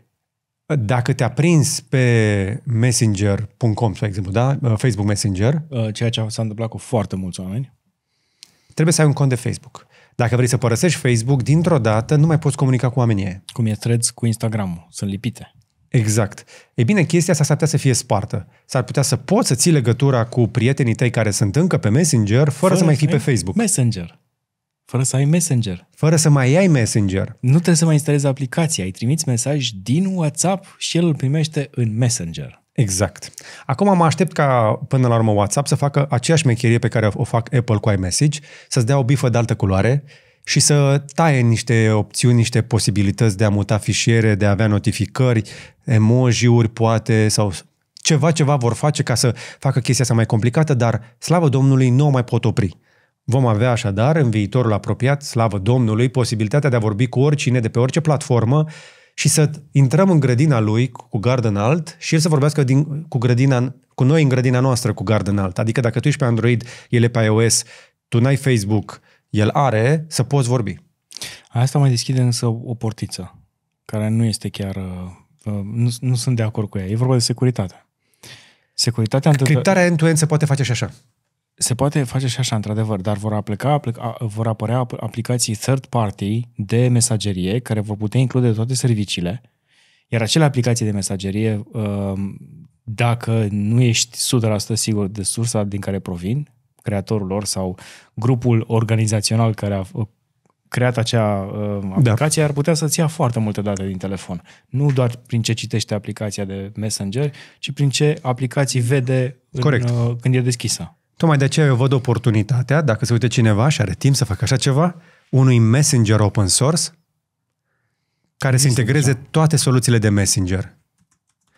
Dacă te-a prins pe messenger.com, spre exemplu, da? Uh, Facebook Messenger. Uh, ceea ce s-a întâmplat cu foarte mulți oameni. Trebuie să ai un cont de Facebook. Dacă vrei să părăsești Facebook, dintr-o dată nu mai poți comunica cu oamenii Cum e threads cu Instagram sunt lipite. Exact. E bine, chestia asta s-ar putea să fie spartă. S-ar putea să poți să ții legătura cu prietenii tăi care sunt încă pe Messenger, fără, fără să mai fii pe Facebook. Messenger. Fără să ai Messenger. Fără să mai ai Messenger. Nu trebuie să mai instalezi aplicația. Îi trimiți mesaj din WhatsApp și el îl primește în Messenger. Exact. Acum mă aștept ca până la urmă WhatsApp să facă aceeași mecherie pe care o fac Apple cu iMessage, să-ți dea o bifă de altă culoare și să taie niște opțiuni, niște posibilități de a muta fișiere, de a avea notificări, emoji-uri poate sau ceva, ceva vor face ca să facă chestia asta mai complicată, dar slavă Domnului nu o mai pot opri. Vom avea așadar, în viitorul apropiat, slavă Domnului, posibilitatea de a vorbi cu oricine de pe orice platformă și să intrăm în grădina lui cu gard înalt și el să vorbească din, cu, grădina, cu noi în grădina noastră cu gard înalt. Adică dacă tu ești pe Android, el e pe iOS, tu n-ai Facebook, el are, să poți vorbi. Asta mai deschide însă o portiță care nu este chiar... Uh, nu, nu sunt de acord cu ea. E vorba de securitate. Securitatea... Criptarea end-to-end se poate face și așa se poate face și așa, într-adevăr, dar vor, apleca, apleca, vor apărea aplicații third party de mesagerie care vor putea include toate serviciile, iar acele aplicații de mesagerie, um, dacă nu ești 100% sigur de sursa din care provin, creatorul lor sau grupul organizațional care a uh, creat acea um, da. aplicație, da. ar putea să-ți ia foarte multe date din telefon. Nu doar prin ce citește aplicația de Messenger, ci prin ce aplicații vede Corect. În, uh, când e deschisă. Tocmai de aceea eu văd oportunitatea, dacă se uite cineva și are timp să facă așa ceva, unui messenger open source care messenger. să integreze toate soluțiile de messenger.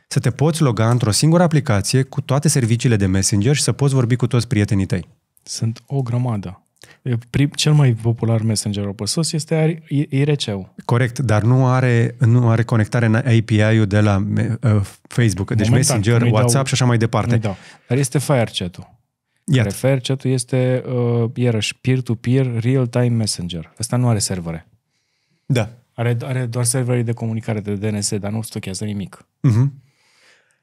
Să te poți loga într-o singură aplicație cu toate serviciile de messenger și să poți vorbi cu toți prietenii tăi. Sunt o grămadă. Cel mai popular messenger open source este IRC-ul. Corect, dar nu are, nu are conectare în API-ul de la uh, Facebook, deci Momentan, Messenger, WhatsApp dau, și așa mai departe. Dar este FireChat-ul. Iată. refer, chat este uh, iarăși peer-to-peer real-time messenger. Ăsta nu are servere. Da. Are, are doar servere de comunicare de DNS, dar nu stochează nimic. Uh-huh.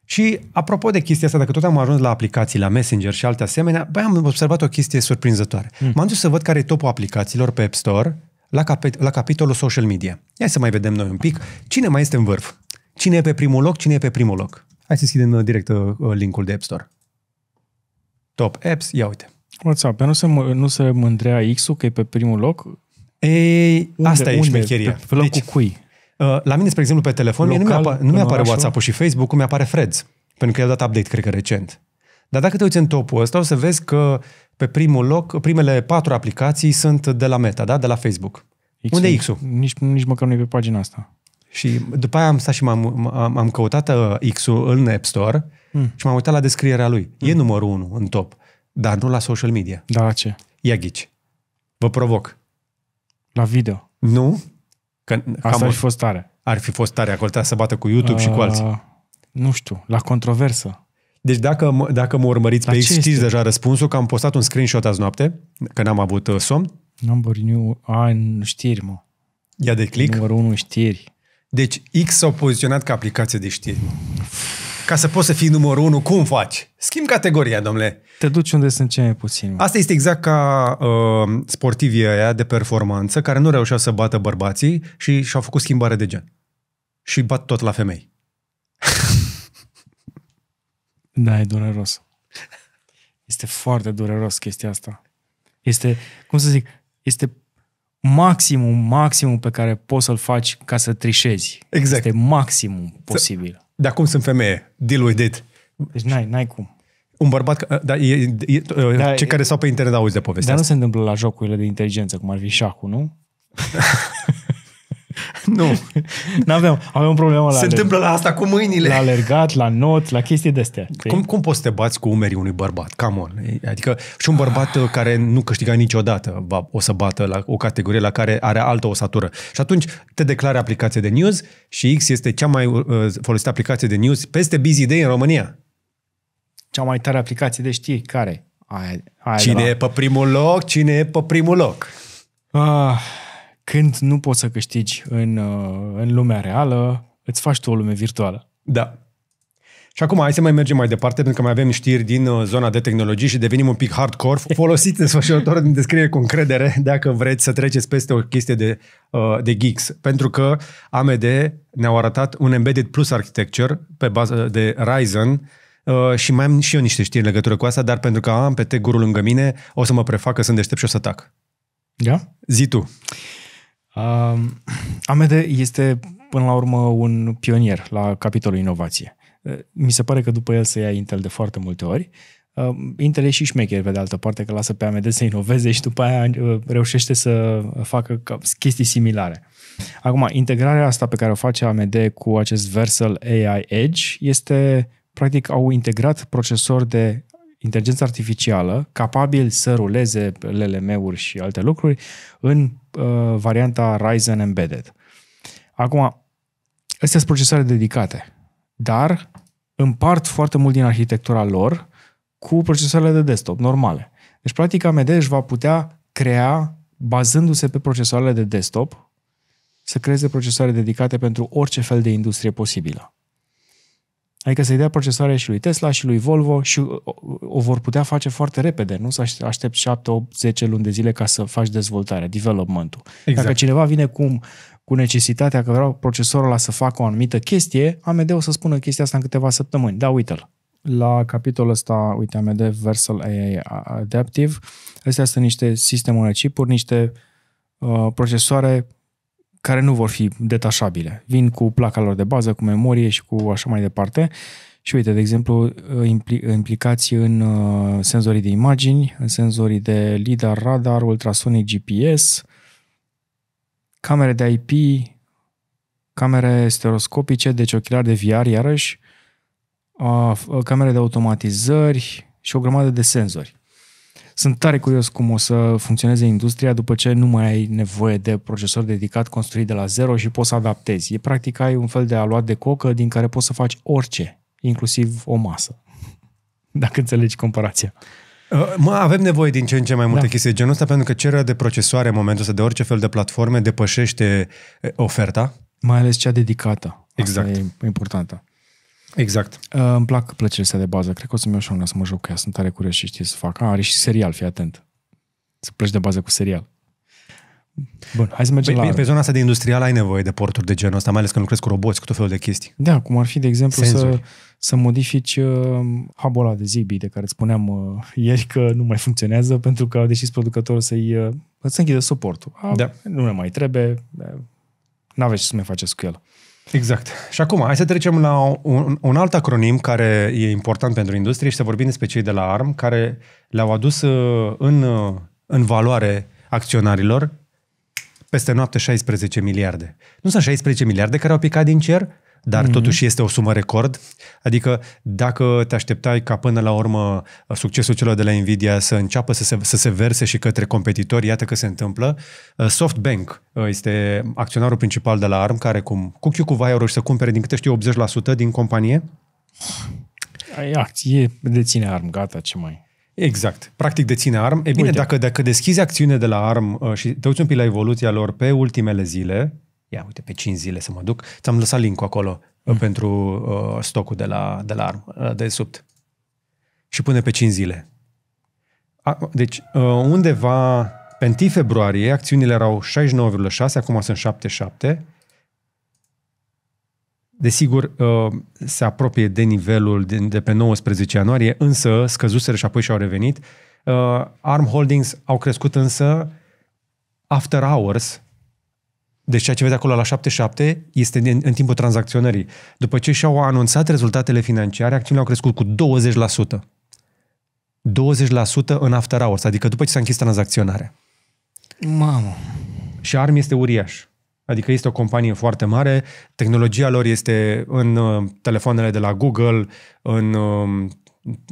Și apropo de chestia asta, dacă tot am ajuns la aplicații, la Messenger și alte asemenea, băi, am observat o chestie surprinzătoare. Mm. M-am dus să văd care e topul aplicațiilor pe App Store la, cap- la capitolul social media. Ia să mai vedem noi un pic cine mai este în vârf. Cine e pe primul loc, cine e pe primul loc. Hai să deschidem uh, direct uh, uh, linkul de App Store. Top apps, ia uite. WhatsApp, nu se, nu se mândrea X-ul că e pe primul loc? Ei, unde, asta e șmecheria. Pe, pe locul deci, cui? Uh, la mine, spre exemplu, pe telefon, Local, nu, mi-apa, nu mi-apare WhatsApp-ul și Facebook-ul, mi-apare Freds. Pentru că i a dat update, cred că, recent. Dar dacă te uiți în topul ăsta, o să vezi că pe primul loc, primele patru aplicații sunt de la Meta, da? De la Facebook. X-ul, Unde e X-ul? Nici, nici măcar nu e pe pagina asta. Și după aia am stat și m-am, am, am căutat uh, X-ul în App Store Mm. Și m-am uitat la descrierea lui. Mm. E numărul unu în top, dar nu la social media. Dar la ce? Ia ghici. Vă provoc. La video. Nu. Că, Asta ar fi fost tare. Ar fi fost tare, acolo trebuia să bată cu YouTube uh, și cu alții. Uh, nu știu, la controversă. Deci dacă, dacă mă urmăriți la pe X, știți deja răspunsul că am postat un screenshot azi noapte, că n-am avut uh, somn. Number new, a, în știri, mă. Ia de click. Numărul 1 știri. Deci X s-au poziționat ca aplicație de știri. Ca să poți să fii numărul unu, cum faci? Schimb categoria, domnule. Te duci unde sunt cei mai puțini. Asta este exact ca uh, sportivii aia de performanță care nu reușeau să bată bărbații și și-au făcut schimbare de gen. Și bat tot la femei. da, e dureros. Este foarte dureros chestia asta. Este, cum să zic, este maximum, maximum pe care poți să-l faci ca să trișezi. Exact. Este maximum posibil de acum sunt femeie, deal with it. Deci n-ai, n-ai cum. Un bărbat, da, e, e, da, cei care stau pe internet auzi de povestea Dar asta. nu se întâmplă la jocurile de inteligență, cum ar fi șahul, nu? Nu. n avem un problemă la Se alerg... întâmplă la asta cu mâinile. La alergat, la not, la chestii de astea. Cum, cum poți să te bați cu umerii unui bărbat? Come on. Adică și un bărbat ah. care nu câștiga niciodată va, o să bată la o categorie la care are altă osatură. Și atunci te declară aplicație de news și X este cea mai uh, folosită aplicație de news peste Busy Day în România. Cea mai tare aplicație de știri care? Aia, aia cine la... e pe primul loc? Cine e pe primul loc? Ah, când nu poți să câștigi în, uh, în lumea reală, îți faci tu o lume virtuală. Da. Și acum hai să mai mergem mai departe, pentru că mai avem știri din uh, zona de tehnologie și devenim un pic hardcore. Folosiți desfășurătorul din descriere cu încredere dacă vreți să treceți peste o chestie de, uh, de geeks. Pentru că AMD ne-au arătat un Embedded Plus Architecture pe bază de Ryzen și mai am și eu niște știri în legătură cu asta, dar pentru că am pe tech lângă mine, o să mă prefac că sunt deștept și o să tac. Da? Zi tu. Uh, Uh, AMD este până la urmă un pionier la capitolul inovație. Uh, mi se pare că după el se ia Intel de foarte multe ori. Uh, Intel e și șmecher pe de altă parte că lasă pe AMD să inoveze și după aia eh, reușește să facă chestii similare. Acum, integrarea asta pe care o face AMD cu acest Versal AI Edge este practic au integrat procesori de inteligență artificială capabil să ruleze LLM-uri și alte lucruri în uh, varianta Ryzen Embedded. Acum, astea sunt procesoare dedicate, dar împart foarte mult din arhitectura lor cu procesoarele de desktop normale. Deci, practic, AMD își va putea crea, bazându-se pe procesoarele de desktop, să creeze procesoare dedicate pentru orice fel de industrie posibilă. Adică să-i dea procesoare și lui Tesla și lui Volvo și o, o vor putea face foarte repede, nu să aștept 7, 8, 10 luni de zile ca să faci dezvoltarea, development-ul. Exact. Dacă cineva vine cu, cu necesitatea că vreau procesorul ăla să facă o anumită chestie, AMD o să spună chestia asta în câteva săptămâni. Da, uite-l. La capitolul ăsta, uite, AMD Versal AI Adaptive, astea sunt niște sistemul chipuri, niște uh, procesoare care nu vor fi detașabile. Vin cu placa lor de bază, cu memorie și cu așa mai departe. Și uite, de exemplu, ă, implicații în ă, senzorii de imagini, în senzorii de lidar, radar, ultrasonic, GPS, camere de IP, camere stereoscopice, deci ochelari de VR, iarăși, camere de automatizări și o grămadă de senzori. Sunt tare curios cum o să funcționeze industria după ce nu mai ai nevoie de procesor dedicat construit de la zero și poți să adaptezi. E practic ai un fel de aluat de cocă din care poți să faci orice, inclusiv o masă. Dacă înțelegi comparația. Uh, mă, avem nevoie din ce în ce mai multe da. chestii genul ăsta pentru că cererea de procesoare în momentul ăsta de orice fel de platforme depășește uh, oferta. Mai ales cea dedicată. Exact. Asta e importantă. Exact. Uh, îmi plac plăcerile astea de bază. Cred că o să-mi iau și una să mă joc cu ea. Sunt tare curios și știi să fac. Ah, are și serial, fii atent. Să pleci de bază cu serial. Bun, hai să mergem Băi, la... Pe zona asta de industrial ai nevoie de porturi de genul ăsta, mai ales când lucrezi cu roboți, cu tot felul de chestii. Da, cum ar fi, de exemplu, să, să modifici uh, hub de Zigbee de care îți spuneam uh, ieri că nu mai funcționează pentru că au decis producătorul să-i uh, să închidă suportul. Ah, da. Nu ne mai trebuie, nu aveți ce să mai faceți cu el. Exact. Și acum, hai să trecem la un, un alt acronim care e important pentru industrie și să vorbim despre cei de la ARM, care le-au adus uh, în, uh, în valoare acționarilor peste noapte 16 miliarde. Nu sunt 16 miliarde care au picat din cer, dar mm-hmm. totuși este o sumă record. Adică dacă te așteptai ca până la urmă uh, succesul celor de la Nvidia să înceapă să se, să se verse și către competitori, iată că se întâmplă. Uh, SoftBank uh, este acționarul principal de la ARM, care cum cu vai euro și să cumpere din câte știu 80% din companie. Ai acție, deține ARM, gata, ce mai... Exact. Practic deține ARM. E bine, dacă, dacă deschizi acțiune de la ARM și te uiți un pic la evoluția lor pe ultimele zile, ia uite, pe 5 zile să mă duc. Ți-am lăsat link acolo uh, mm. pentru uh, stocul de la, de la armă, uh, de subt. Și pune pe 5 zile. A, deci, uh, undeva pe 1 februarie acțiunile erau 69,6, acum sunt 77. Desigur, uh, se apropie de nivelul de, de pe 19 ianuarie, însă scăzuseră și apoi și-au revenit. Uh, Arm Holdings au crescut însă after hours deci ceea ce vezi acolo la 77 este în, în timpul tranzacționării. După ce și-au anunțat rezultatele financiare, acțiunile au crescut cu 20%. 20% în after hours, adică după ce s-a închis tranzacționarea. Mamă! Și ARM este uriaș. Adică este o companie foarte mare, tehnologia lor este în uh, telefoanele de la Google, în, um,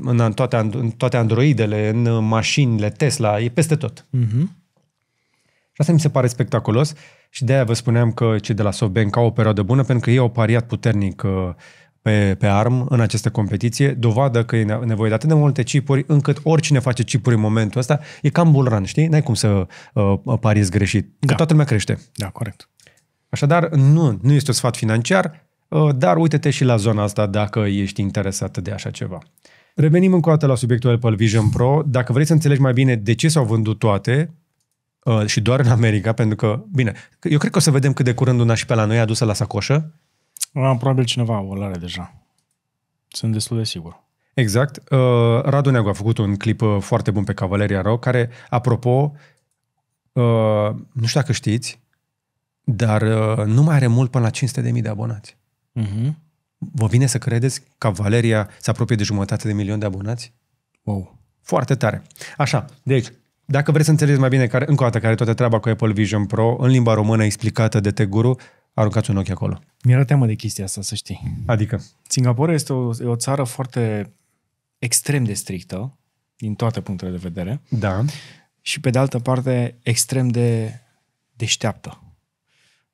în, toate, în toate Androidele, în uh, mașinile Tesla, e peste tot. Uh-huh. Și asta mi se pare spectaculos și de-aia vă spuneam că cei de la SoftBank au o perioadă bună pentru că ei au pariat puternic uh, pe, pe ARM în această competiție, dovadă că e nevoie de atât de multe chipuri încât oricine face chipuri în momentul ăsta e cam bulran, știi? N-ai cum să uh, pariezi greșit, că da. toată lumea crește. Da, corect. Așadar, nu, nu este un sfat financiar, uh, dar uite-te și la zona asta dacă ești interesat de așa ceva. Revenim încă o dată la subiectul Apple Vision Pro. Dacă vrei să înțelegi mai bine de ce s-au vândut toate, Uh, și doar în America, pentru că, bine, eu cred că o să vedem cât de curând una și pe la noi adusă la sacoșă. Am uh, probabil cineva o are deja. Sunt destul de sigur. Exact. Uh, Radu Neagu a făcut un clip foarte bun pe Cavaleria Rock, care, apropo, nu știu dacă știți, dar nu mai are mult până la 500.000 de abonați. Uh-huh. Vă vine să credeți că Valeria se apropie de jumătate de milion de abonați? Wow. Foarte tare. Așa, deci, dacă vreți să înțelegeți mai bine care, încă o dată care toată treaba cu Apple Vision Pro, în limba română explicată de Teguru, aruncați un ochi acolo. Mi-era teamă de chestia asta, să știi. Adică? Singapore este o, e o țară foarte extrem de strictă, din toate punctele de vedere. Da. Și pe de altă parte, extrem de deșteaptă.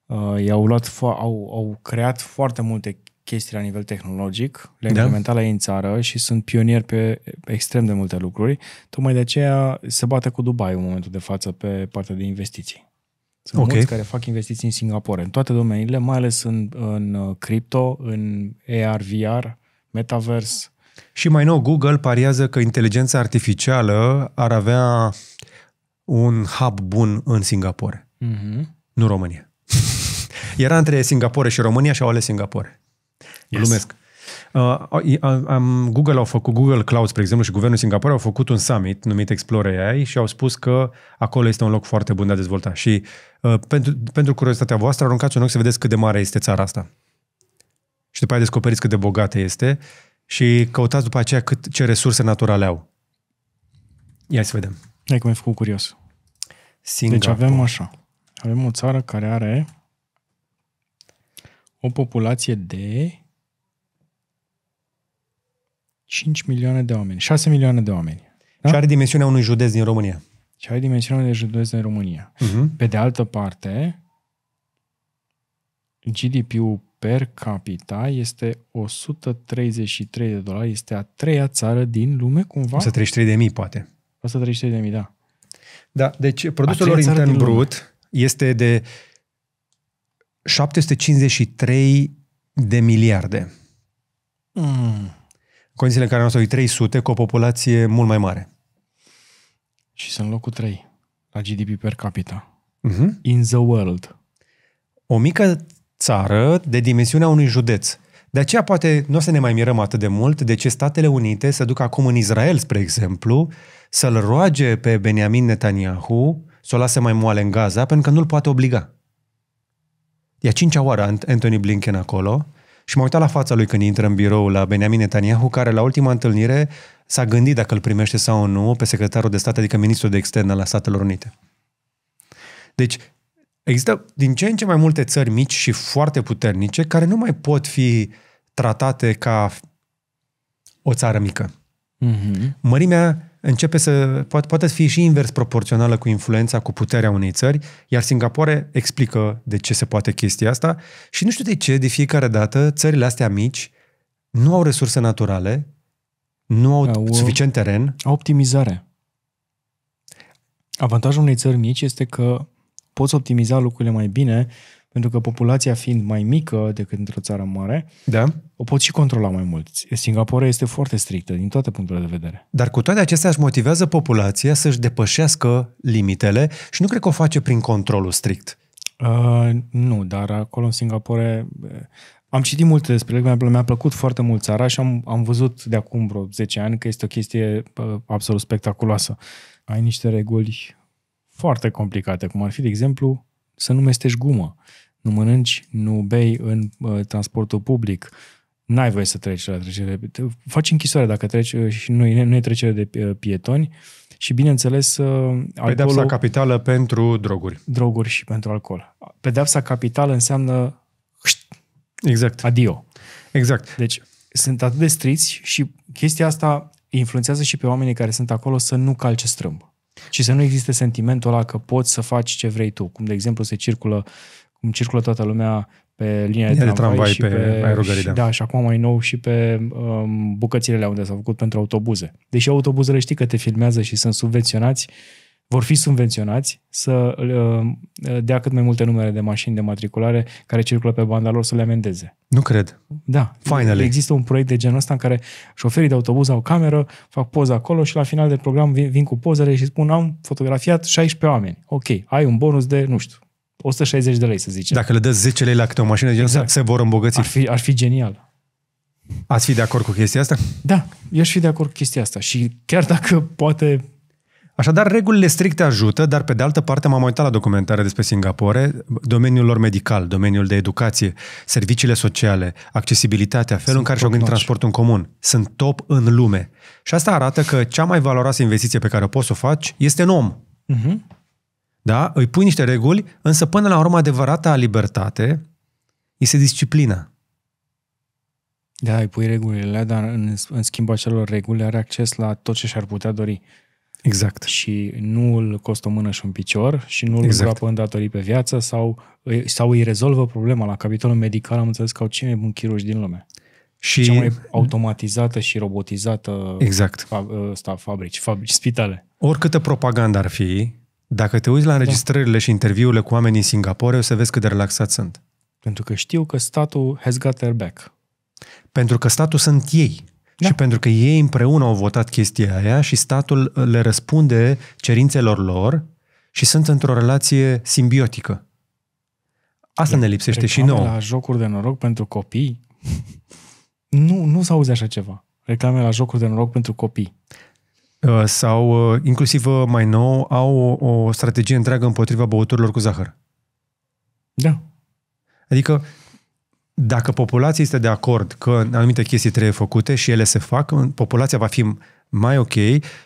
Uh, i-au luat, fo- au, au creat foarte multe chestii la nivel tehnologic, le-a da. implementat la ei în țară și sunt pionieri pe extrem de multe lucruri. Tocmai de aceea se bate cu Dubai în momentul de față pe partea de investiții. Sunt okay. mulți care fac investiții în Singapore, în toate domeniile, mai ales în, în uh, cripto, în AR, VR, metavers. Și mai nou, Google pariază că inteligența artificială ar avea un hub bun în Singapore, mm-hmm. nu România. Era între Singapore și România și au ales Singapore. Glumesc. Uh, am, Google au făcut, Google Cloud, spre exemplu, și Guvernul Singapore au făcut un summit numit Explore AI și au spus că acolo este un loc foarte bun de a dezvolta. Și uh, pentru, pentru curiozitatea voastră, aruncați un ochi să vedeți cât de mare este țara asta. Și după aia descoperiți cât de bogată este și căutați după aceea cât, ce resurse naturale au. Ia să vedem. Hai că mi-ai făcut curios. Deci Singapore. Deci avem așa. Avem o țară care are o populație de 5 milioane de oameni, 6 milioane de oameni. Da? Și are dimensiunea unui județ din România. Și are dimensiunea unui județ din România. Uh-huh. Pe de altă parte, GDP-ul per capita este 133 de dolari, este a treia țară din lume cumva. 133 de mii, poate. 133 de mii, da. Da, deci produsul lor intern brut lume. este de 753 de miliarde. Mm. Condițiile în care noastră e 300 cu o populație mult mai mare. Și sunt locul 3 la GDP per capita. Mm-hmm. In the world. O mică țară de dimensiunea unui județ. De aceea poate nu o să ne mai mirăm atât de mult de ce Statele Unite se duc acum în Israel, spre exemplu, să-l roage pe Benjamin Netanyahu să o lase mai moale în Gaza, pentru că nu-l poate obliga. E a cincea oară Anthony Blinken acolo și m-am uitat la fața lui când intră în birou la Benjamin Netanyahu, care la ultima întâlnire s-a gândit dacă îl primește sau nu pe secretarul de stat, adică ministrul de externe al Statelor Unite. Deci, există din ce în ce mai multe țări mici și foarte puternice care nu mai pot fi tratate ca o țară mică. Mm-hmm. Mărimea începe să poate, poate fi și invers proporțională cu influența, cu puterea unei țări, iar Singapore explică de ce se poate chestia asta și nu știu de ce, de fiecare dată, țările astea mici nu au resurse naturale, nu au, au uh, suficient teren. Au optimizare. Avantajul unei țări mici este că poți optimiza lucrurile mai bine pentru că populația fiind mai mică decât într-o țară mare, da. o pot și controla mai mult. Singapore este foarte strictă din toate punctele de vedere. Dar cu toate acestea își motivează populația să-și depășească limitele și nu cred că o face prin controlul strict. Uh, nu, dar acolo în Singapore eh, am citit multe despre el, mi-a plăcut foarte mult țara și am, am văzut de acum vreo 10 ani că este o chestie eh, absolut spectaculoasă. Ai niște reguli foarte complicate, cum ar fi, de exemplu, să nu mestești gumă nu mănânci, nu bei în uh, transportul public, n-ai voie să treci la trecere. Faci închisoare dacă treci uh, și nu, nu e trecere de uh, pietoni și, bineînțeles, uh, alcoolul... Pedepsa capitală pentru droguri. Droguri și pentru alcool. Pedepsa capitală înseamnă... Exact. Adio. Exact. Deci sunt atât de striți și chestia asta influențează și pe oamenii care sunt acolo să nu calce strâmb. Și să nu existe sentimentul ăla că poți să faci ce vrei tu, cum de exemplu se circulă cum circulă toată lumea pe linia de tramvai, de tramvai și pe, pe Și, da, și acum mai nou și pe um, bucățile unde s-au făcut pentru autobuze. Deși autobuzele știi că te filmează și sunt subvenționați, vor fi subvenționați să uh, uh, dea cât mai multe numere de mașini de matriculare care circulă pe banda lor să le amendeze. Nu cred. Da. Finally. Există un proiect de genul ăsta în care șoferii de autobuz au cameră, fac poza acolo și la final de program vin, vin cu pozele și spun am fotografiat 16 oameni. Ok, ai un bonus de, nu știu, 160 de lei, să zicem. Dacă le dă 10 lei la câte o mașină, exact. se vor îmbogăți. Ar fi, ar fi genial. Ați fi de acord cu chestia asta? Da, eu aș fi de acord cu chestia asta. Și chiar dacă poate Așadar, regulile stricte ajută, dar pe de altă parte m-am uitat la documentare despre Singapore, domeniul lor medical, domeniul de educație, serviciile sociale, accesibilitatea, felul Sunt în care și-au gândit transportul în comun. Sunt top în lume. Și asta arată că cea mai valoroasă investiție pe care o poți să o faci este în om. Uh-huh da? îi pui niște reguli, însă până la urmă adevărata libertate este disciplina. Da, îi pui regulile, dar în, în schimb acelor reguli are acces la tot ce și-ar putea dori. Exact. Și nu îl costă o mână și un picior și nu îl exact. îngroapă în datorii pe viață sau, sau îi rezolvă problema. La capitolul medical am înțeles că au cei mai buni chirurgi din lume. Și cea mai automatizată și robotizată exact. fa, ă, sta, fabrici, fabrici, spitale. Oricâtă propagandă ar fi, dacă te uiți la da. înregistrările da. și interviurile cu oamenii în Singapore, o să vezi cât de relaxat sunt. Pentru că știu că statul has got their back. Pentru că statul sunt ei. Da. Și pentru că ei împreună au votat chestia aia și statul uh, le răspunde cerințelor lor și sunt într-o relație simbiotică. Asta ne lipsește Reclame și nouă. la jocuri de noroc pentru copii? nu, nu s auze așa ceva. Reclame la jocuri de noroc pentru copii. Uh, sau uh, inclusiv uh, mai nou, au o, o strategie întreagă împotriva băuturilor cu zahăr. Da. Adică, dacă populația este de acord că anumite chestii trebuie făcute și ele se fac, populația va fi mai ok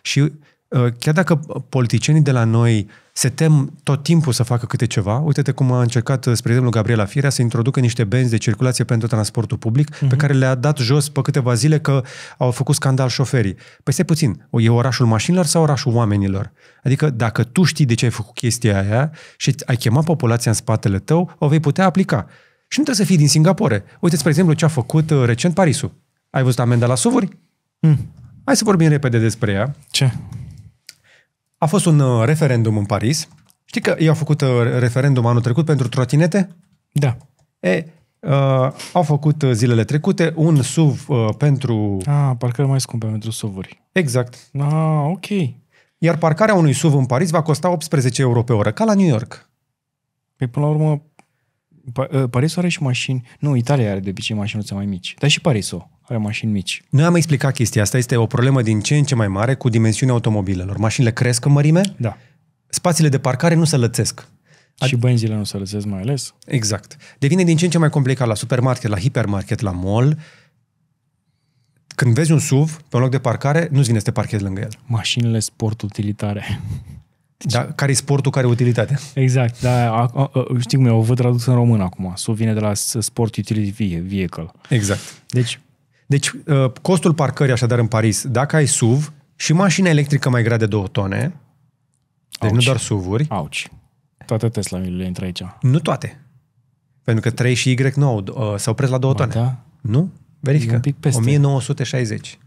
și Ă, chiar dacă politicienii de la noi se tem tot timpul să facă câte ceva, uite-te cum a încercat, ă, spre exemplu, Gabriela Firea să introducă niște benzi de circulație pentru transportul public, uh-huh. pe mhm. care le-a dat jos pe câteva zile că au făcut scandal șoferii. Păi stai puțin, e orașul mașinilor sau orașul oamenilor? Adică dacă tu știi de ce ai făcut chestia aia și ai chemat populația în spatele tău, o vei putea aplica. Și nu trebuie să fii din Singapore. Uite, spre exemplu, ce a făcut ă, recent Parisul. Ai văzut amenda la suvuri? Mm. Hai să vorbim repede despre ea. Ce? A fost un uh, referendum în Paris. Știi că ei au făcut uh, referendum anul trecut pentru trotinete? Da. E, Uh, au făcut uh, zilele trecute un SUV uh, pentru... Ah, parcări mai scumpe pentru SUV-uri. Exact. Ah, ok. Iar parcarea unui SUV în Paris va costa 18 euro pe oră, ca la New York. Păi până la urmă, Paris ă, Parisul are și mașini. Nu, Italia are de obicei mașinuțe mai mici. Dar și Parisul are mașini mici. Noi am explicat chestia asta. Este o problemă din ce în ce mai mare cu dimensiunea automobilelor. Mașinile cresc în mărime? Da. Spațiile de parcare nu se lățesc. Și benzile nu se lățesc mai ales. Exact. Devine din ce în ce mai complicat la supermarket, la hipermarket, la mall. Când vezi un SUV pe un loc de parcare, nu-ți vine să te parchezi lângă el. Mașinile sport utilitare. Da, care e sportul, care e utilitatea? Exact, da, a, a, știi cum e, o văd tradus în român acum. SUV vine de la Sport Utility Vehicle. Exact. Deci, deci uh, costul parcării așadar în Paris, dacă ai SUV și mașina electrică mai grea de 2 tone, deci nu doar SUV-uri. Auci. Toate Tesla-urile intră aici. Nu toate. Pentru că 3 și Y nu au, uh, s-au prins la 2 tone. Da? Nu? Verifică. un pic peste. 1960.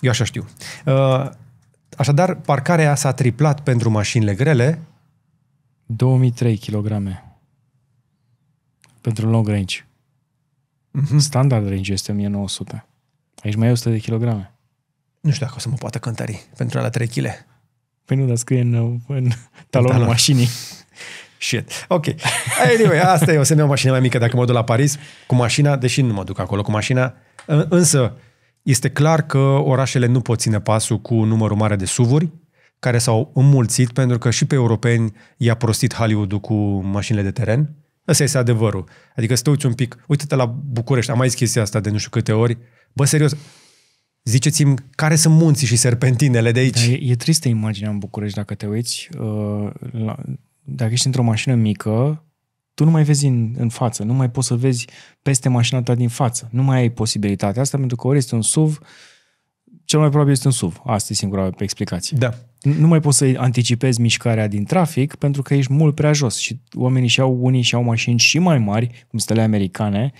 Eu așa știu. Uh, Așadar, parcarea s-a triplat pentru mașinile grele. 2003 kg pentru long range. Mm-hmm. Standard range este 1900. Aici mai e 100 de kilograme. Nu știu dacă o să mă poată cântări pentru la 3 kg. Păi nu, dar scrie în, în talonul talon. mașinii. Shit. Ok. Anyway, asta e. O să-mi iau mașină mai mică dacă mă duc la Paris cu mașina, deși nu mă duc acolo cu mașina. Însă, este clar că orașele nu pot ține pasul cu numărul mare de suvuri, care s-au înmulțit pentru că și pe europeni i-a prostit hollywood cu mașinile de teren. Asta este adevărul. Adică să te uiți un pic, uite-te la București, am mai zis chestia asta de nu știu câte ori. Bă, serios, ziceți-mi care sunt munții și serpentinele de aici. Da, e, e tristă imaginea în București dacă te uiți. Uh, la, dacă ești într-o mașină mică, tu nu mai vezi în, în față, nu mai poți să vezi peste mașina ta din față. Nu mai ai posibilitatea asta pentru că ori este un SUV, cel mai probabil este un SUV. Asta e singura explicație. Da. Nu mai poți să anticipezi mișcarea din trafic pentru că ești mult prea jos și oamenii și-au, unii și-au mașini și mai mari, cum stele americane,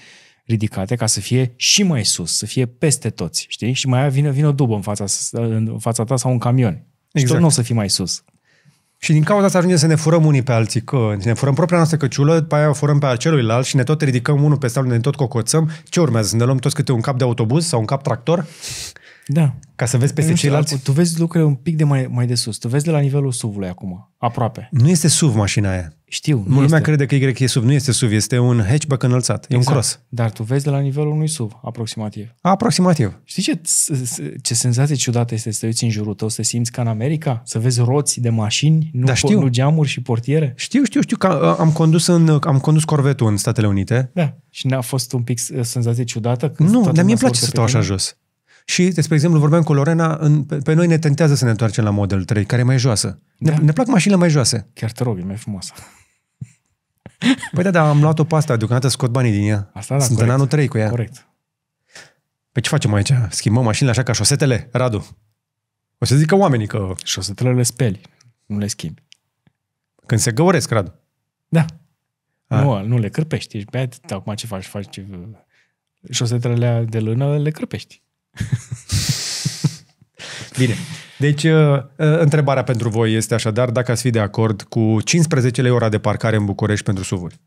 ridicate ca să fie și mai sus, să fie peste toți, știi? Și mai vine, vine o dubă în fața, în fața ta sau un camion. Exact. Și tot exact. nu o să fii mai sus. Și din cauza asta ajungem să ne furăm unii pe alții, că ne furăm propria noastră căciulă, după aia o furăm pe al celuilalt și ne tot ridicăm unul pe altul, ne tot cocoțăm. Ce urmează? Ne luăm toți câte un cap de autobuz sau un cap tractor? Da. Ca să vezi peste ceilalți. Tu vezi lucrurile un pic de mai, mai de sus. Tu vezi de la nivelul SUV-ului acum, aproape. Nu este SUV mașina aia. Știu. lumea este. crede că Y e SUV. Nu este SUV, este un hatchback înălțat. Exact. E un exact. cross. Dar tu vezi de la nivelul unui SUV, aproximativ. Aproximativ. Știi ce, ce senzație ciudată este să te uiți în jurul tău, să simți ca în America? Să vezi roți de mașini, nu, da, știu. nu geamuri și portiere? Știu, știu, știu. Că uh, am, condus în, uh, am condus Corvetul în Statele Unite. Da. Și n-a fost un pic uh, senzație ciudată? Nu, dar mie îmi place să stau așa jos. Și, despre exemplu, vorbeam cu Lorena, în, pe, pe noi ne tentează să ne întoarcem la Model 3, care e mai joasă. Ne, da. ne plac mașinile mai joase. Chiar te rog, e mai frumoasă. Păi da, dar am luat-o pe asta, deocamdată scot banii din ea. Asta, da, Sunt corect. în anul 3 cu ea. Corect. Păi ce facem aici? Schimbăm mașinile așa ca șosetele, Radu? O să zică oamenii că... Șosetele le speli, nu le schimbi. Când se găuresc, Radu. Da. A. Nu, nu le cârpești. Ești beat, acum ce faci? Faci șosetele de lână, le cârpești. Bine. Deci, uh, uh, întrebarea pentru voi este așadar dacă ați fi de acord cu 15 lei ora de parcare în București pentru suvuri.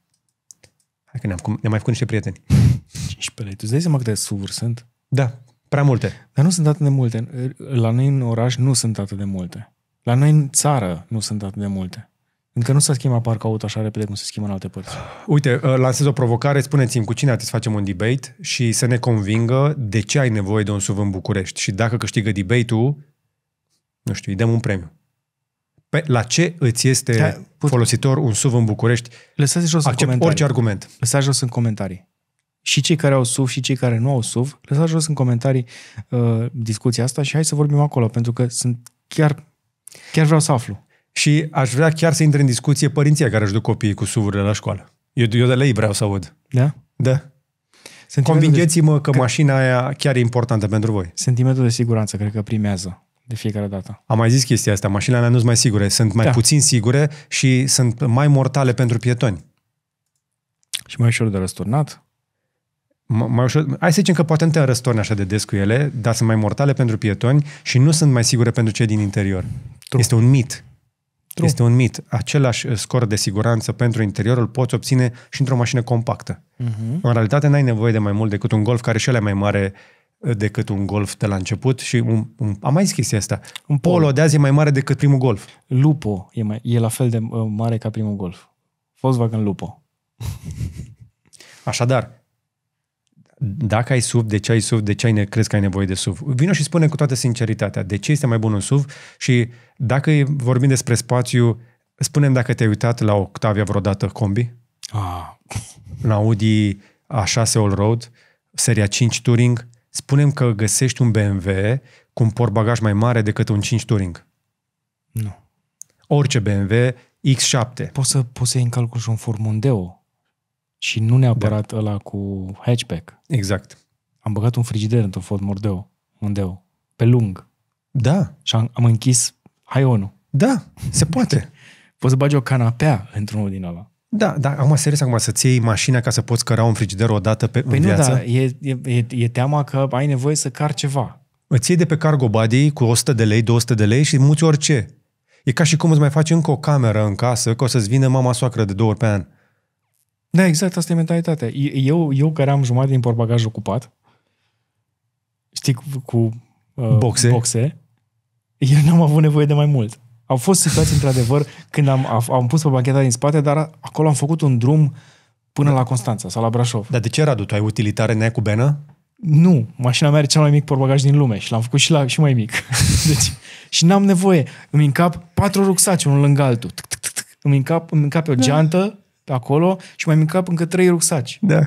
Hai că ne-am, ne mai făcut niște prieteni. 15 lei. Tu îți dai seama câte suvuri sunt? Da, prea multe. Dar nu sunt atât de multe. La noi în oraș nu sunt atât de multe. La noi în țară nu sunt atât de multe. Încă nu s-a schimbat parcă auto așa repede cum se schimbă în alte părți. Uite, uh, lansez o provocare, spuneți-mi cu cine ar să facem un debate și să ne convingă de ce ai nevoie de un SUV în București. Și dacă câștigă debate-ul, nu știu, îi dăm un premiu. Pe, la ce îți este da, put... folositor un SUV în București? Lăsați jos Accept în comentarii. orice argument. Lăsați jos în comentarii. Și cei care au SUV și cei care nu au SUV, lăsați jos în comentarii uh, discuția asta și hai să vorbim acolo, pentru că sunt chiar, chiar vreau să aflu. Și aș vrea chiar să intre în discuție părinția care își duc copiii cu suvurile la școală. Eu, eu de la ei vreau să aud. Da? Da. Convingeți-mă că, că mașina aia chiar e importantă pentru voi. Sentimentul de siguranță cred că primează de fiecare dată. Am mai zis chestia asta, mașinile alea nu sunt mai sigure, sunt mai da. puțin sigure și sunt mai mortale pentru pietoni. Și mai ușor de răsturnat. Mai ușor, hai să zicem că poate nu te răstorni așa de des cu ele, dar sunt mai mortale pentru pietoni și nu sunt mai sigure pentru cei din interior. True. Este un mit. True. Este un mit. Același uh, scor de siguranță pentru interiorul poți obține și într-o mașină compactă. Uh-huh. În realitate n-ai nevoie de mai mult decât un Golf care și e mai mare uh, decât un Golf de la început și un, un, am mai zis chestia asta. Un Polo, Polo de azi e mai mare decât primul Golf. Lupo e, mai, e la fel de uh, mare ca primul Golf. Volkswagen Lupo. Așadar, dacă ai SUV, de ce ai SUV, de ce ai crezi că ai nevoie de SUV. Vino și spune cu toată sinceritatea de ce este mai bun un SUV și dacă vorbim despre spațiu, spunem dacă te-ai uitat la Octavia vreodată combi, ah. la Audi A6 Allroad, seria 5 Touring, spunem că găsești un BMW cu un portbagaj mai mare decât un 5 Touring. Nu. Orice BMW X7. Poți să, poți să iei în calcul și un Ford Mondeo și nu neapărat da. ăla cu hatchback. Exact. Am băgat un frigider într-un Ford Mordeo, Mondeo, pe lung. Da. Și am, am închis haionul. Da, se poate. Poți să bagi o canapea într-unul din ăla. Da, dar acum serios acum să-ți iei mașina ca să poți căra un frigider o dată pe, păi în nu, viață? Da, e, e, e teama că ai nevoie să car ceva. Îți iei de pe Cargo Body cu 100 de lei, 200 de lei și muți orice. E ca și cum îți mai faci încă o cameră în casă, că o să-ți vină mama soacră de două ori pe an. Da, exact, asta e mentalitatea. Eu, eu care am jumătate din portbagaj ocupat, știi, cu, cu uh, boxe. boxe, eu n-am avut nevoie de mai mult. Au fost situații, într-adevăr, când am, am pus pe bancheta din spate, dar acolo am făcut un drum până da. la Constanța sau la Brașov. Dar de ce, Radu, tu ai utilitare nea cu benă? Nu, mașina mea are cel mai mic portbagaj din lume și l-am făcut și, la, și mai mic. Deci, și n-am nevoie. Îmi încap patru rucsaci unul lângă altul. Îmi încap, îmi încap o da. geantă, acolo și mai mâncat încă trei rucsaci. Da.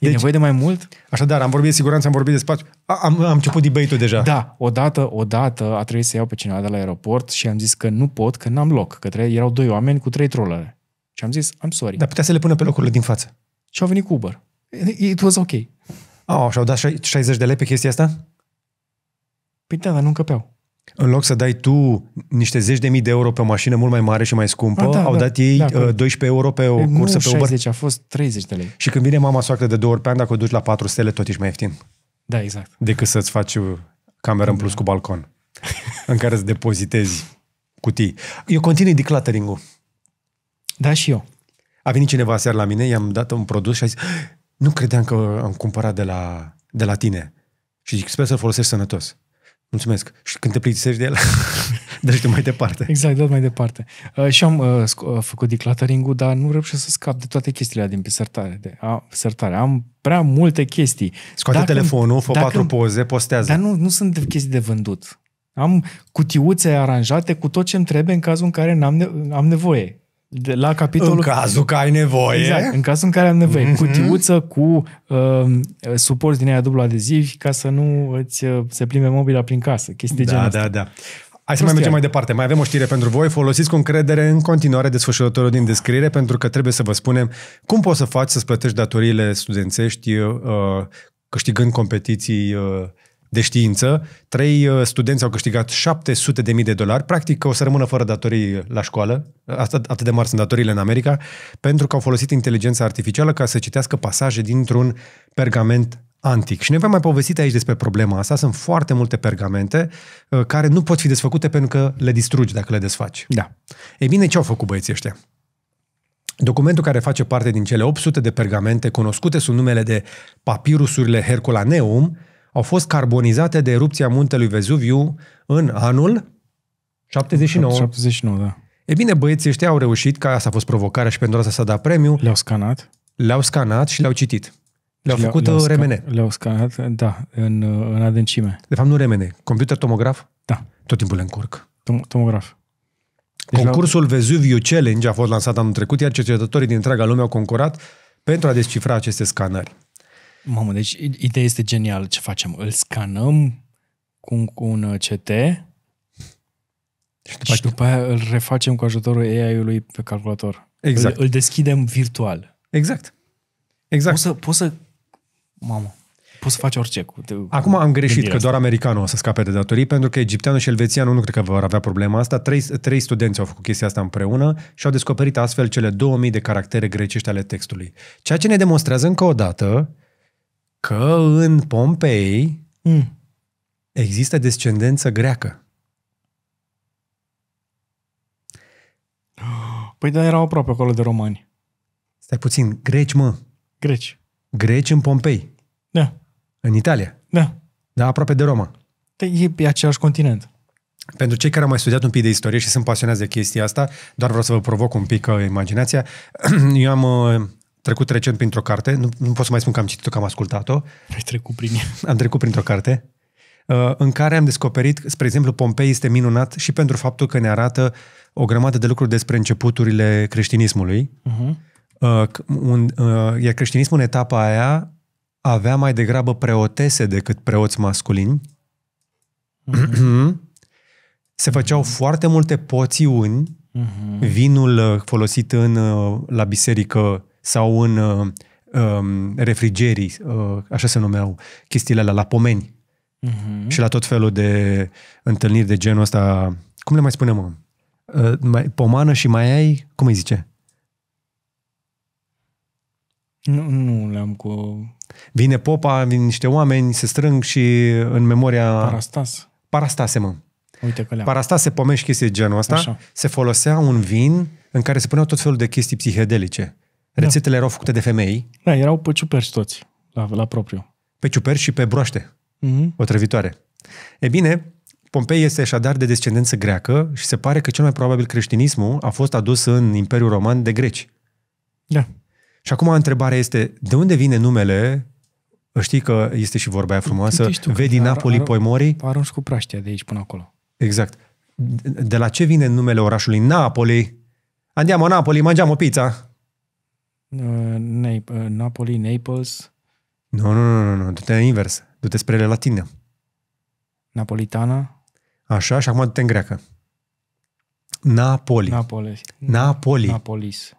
Deci, nevoie de mai mult? Așadar, am vorbit de siguranță, am vorbit de spațiu. Am, am început debate-ul deja. Da, odată, odată a trebuit să iau pe cineva de la aeroport și am zis că nu pot, că n-am loc, că tre- erau doi oameni cu trei trolere. Și am zis, am sorry. Dar putea să le pună pe locurile din față. Și au venit cu Uber. It was ok. Oh, și-au dat 60 de lei pe chestia asta? Păi da, dar nu încăpeau. În loc să dai tu niște zeci de mii de euro pe o mașină mult mai mare și mai scumpă, A, ah, da, au da, dat ei da, 12 uh, da. euro pe o nu cursă pe 60, Uber. 60, a fost 30 de lei. Și când vine mama soacră de două ori pe an, dacă o duci la 4 stele, tot ești mai ieftin. Da, exact. Decât să-ți faci uh, cameră în plus cu balcon, în care îți depozitezi cutii. Eu continui decluttering-ul. Da, și eu. A venit cineva seara la mine, i-am dat un produs și a zis, nu credeam că am cumpărat de la, de la tine. Și zic, sper să-l folosești sănătos. Mulțumesc. Și când te plictisești de el, dă mai departe. Exact, dă mai departe. Uh, și am uh, sc- uh, făcut decluttering-ul, dar nu reușesc să scap de toate chestiile din pe sertare. De, a, sertare. Am prea multe chestii. Scoate dacă, telefonul, fă patru poze, postează. Dar nu, nu sunt de chestii de vândut. Am cutiuțe aranjate cu tot ce-mi trebuie în cazul în care n-am ne- am nevoie de la capitolul... În cazul că ai nevoie. Exact, în cazul în care am nevoie. Mm-hmm. Cutiuță cu uh, um, suport din aia dublu adeziv ca să nu îți uh, se plimbe mobila prin casă. Chestii da, de genul Da, da, da. Hai să mai mergem mai departe. Mai avem o știre pentru voi. Folosiți cu încredere în continuare desfășurătorul din descriere pentru că trebuie să vă spunem cum poți să faci să-ți plătești datoriile studențești uh, câștigând competiții uh, de știință, trei uh, studenți au câștigat 700.000 de dolari, practic o să rămână fără datorii la școală, atât de mari sunt datoriile în America, pentru că au folosit inteligența artificială ca să citească pasaje dintr-un pergament antic. Și ne v-am mai povestit aici despre problema asta. Sunt foarte multe pergamente uh, care nu pot fi desfăcute pentru că le distrugi dacă le desfaci. Da. Ei bine, ce au făcut băieții ăștia? Documentul care face parte din cele 800 de pergamente cunoscute sub numele de papirusurile Herculaneum, au fost carbonizate de erupția muntelui Vezuviu în anul 79. 79, da. E bine, băieții ăștia au reușit, că asta a fost provocarea și pentru asta s-a dat premiu. Le-au scanat. Le-au scanat și le-au citit. Le-au făcut le-au uh, remene. Le-au scanat, da, în, uh, în adâncime. De fapt, nu remene. Computer tomograf? Da. Tot timpul le încurc. Tom- tomograf. Deci Concursul la... Vesuviu Challenge a fost lansat anul trecut, iar cercetătorii din întreaga lume au concurat pentru a descifra aceste scanări. Mamă, deci ideea este genială ce facem. Îl scanăm cu, cu un uh, CT și după, și după aia îl refacem cu ajutorul AI-ului pe calculator. Exact. Îl, îl deschidem virtual. Exact. Exact. Poți să, poți să... Mamă, poți să faci orice. Cu, cu Acum am greșit că doar americanul o să scape de datorii, pentru că egipteanul și elvețianul nu cred că vor avea problema asta. Trei, trei studenți au făcut chestia asta împreună și au descoperit astfel cele 2000 de caractere grecești ale textului. Ceea ce ne demonstrează încă o dată că în Pompei mm. există descendență greacă. Păi da, erau aproape acolo de romani. Stai puțin, greci, mă. Greci. Greci în Pompei. Da. În Italia. Da. Da, aproape de Roma. Păi e pe același continent. Pentru cei care au mai studiat un pic de istorie și sunt pasionați de chestia asta, doar vreau să vă provoc un pic uh, imaginația. Eu am uh, trecut recent printr-o carte, nu, nu pot să mai spun că am citit-o, că am ascultat-o. Ai trecut prin Am trecut printr-o carte uh, în care am descoperit, spre exemplu, Pompei este minunat și pentru faptul că ne arată o grămadă de lucruri despre începuturile creștinismului. Uh-huh. Un, uh, iar creștinismul în etapa aia avea mai degrabă preotese decât preoți masculini. Uh-huh. Se făceau uh-huh. foarte multe poțiuni. Uh-huh. Vinul uh, folosit în, la biserică sau în uh, um, refrigerii, uh, așa se numeau chestiile alea, la pomeni uh-huh. și la tot felul de întâlniri de genul ăsta. Cum le mai spunem, Uh, mai, pomană și mai ai, cum îi zice? Nu, nu le-am cu... Vine popa, vin niște oameni, se strâng și în memoria... Parastas. Parastase, mă. Uite că le-am. Parastase, pomești, chestii de genul ăsta. Așa. Se folosea un vin în care se puneau tot felul de chestii psihedelice. Da. Rețetele da. erau făcute de femei. Da, erau pe ciuperci toți, la, la propriu. Pe ciuperci și pe broaște. Mm-hmm. O trăvitoare. E bine, Pompei este așadar de descendență greacă și se pare că cel mai probabil creștinismul a fost adus în Imperiul Roman de greci. Da. Și acum întrebarea este, de unde vine numele Știi că este și vorba aia păi, frumoasă, tu, vedi Napoli, ar, poi mori. Arunci cu praștia de aici până acolo. Exact. De la ce vine numele orașului Napoli? Andiamo a Napoli, mangiamo pizza. Uh, uh, Napoli, Naples. Nu, nu, nu, nu, du-te invers. Du-te spre latină. Napolitana. Așa, și acum du-te în greacă. Napoli. Napoli. Napoli. Napolis.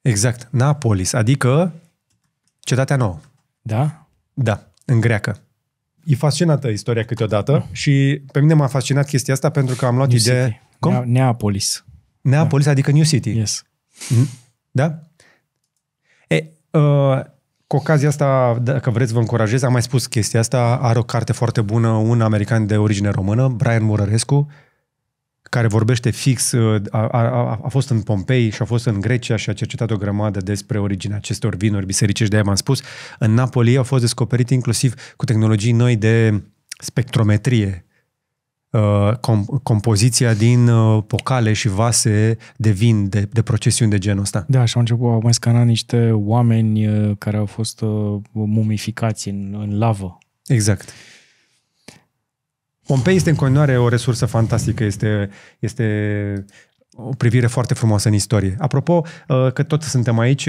Exact, Napolis, adică cetatea nouă. Da? Da, în greacă. E fascinată istoria câteodată da. și pe mine m-a fascinat chestia asta pentru că am luat New idee... City. Cum? Neapolis. Neapolis, da. adică New City. Yes. Da? Uh, cu ocazia asta, dacă vreți, vă încurajez. Am mai spus chestia asta. Are o carte foarte bună, un american de origine română, Brian Murărescu, care vorbește fix, uh, a, a, a fost în Pompei și a fost în Grecia și a cercetat o grămadă despre originea acestor vinuri bisericești, de-aia am spus. În Napoli au fost descoperite inclusiv cu tehnologii noi de spectrometrie, Uh, com- compoziția din pocale uh, și vase de vin, de, de procesiuni de genul ăsta. Da, și au început, au mai scanat niște oameni uh, care au fost mumificați în, în lavă. Exact. Pompei este în continuare o resursă fantastică, este, este o privire foarte frumoasă în istorie. Apropo, că tot suntem aici,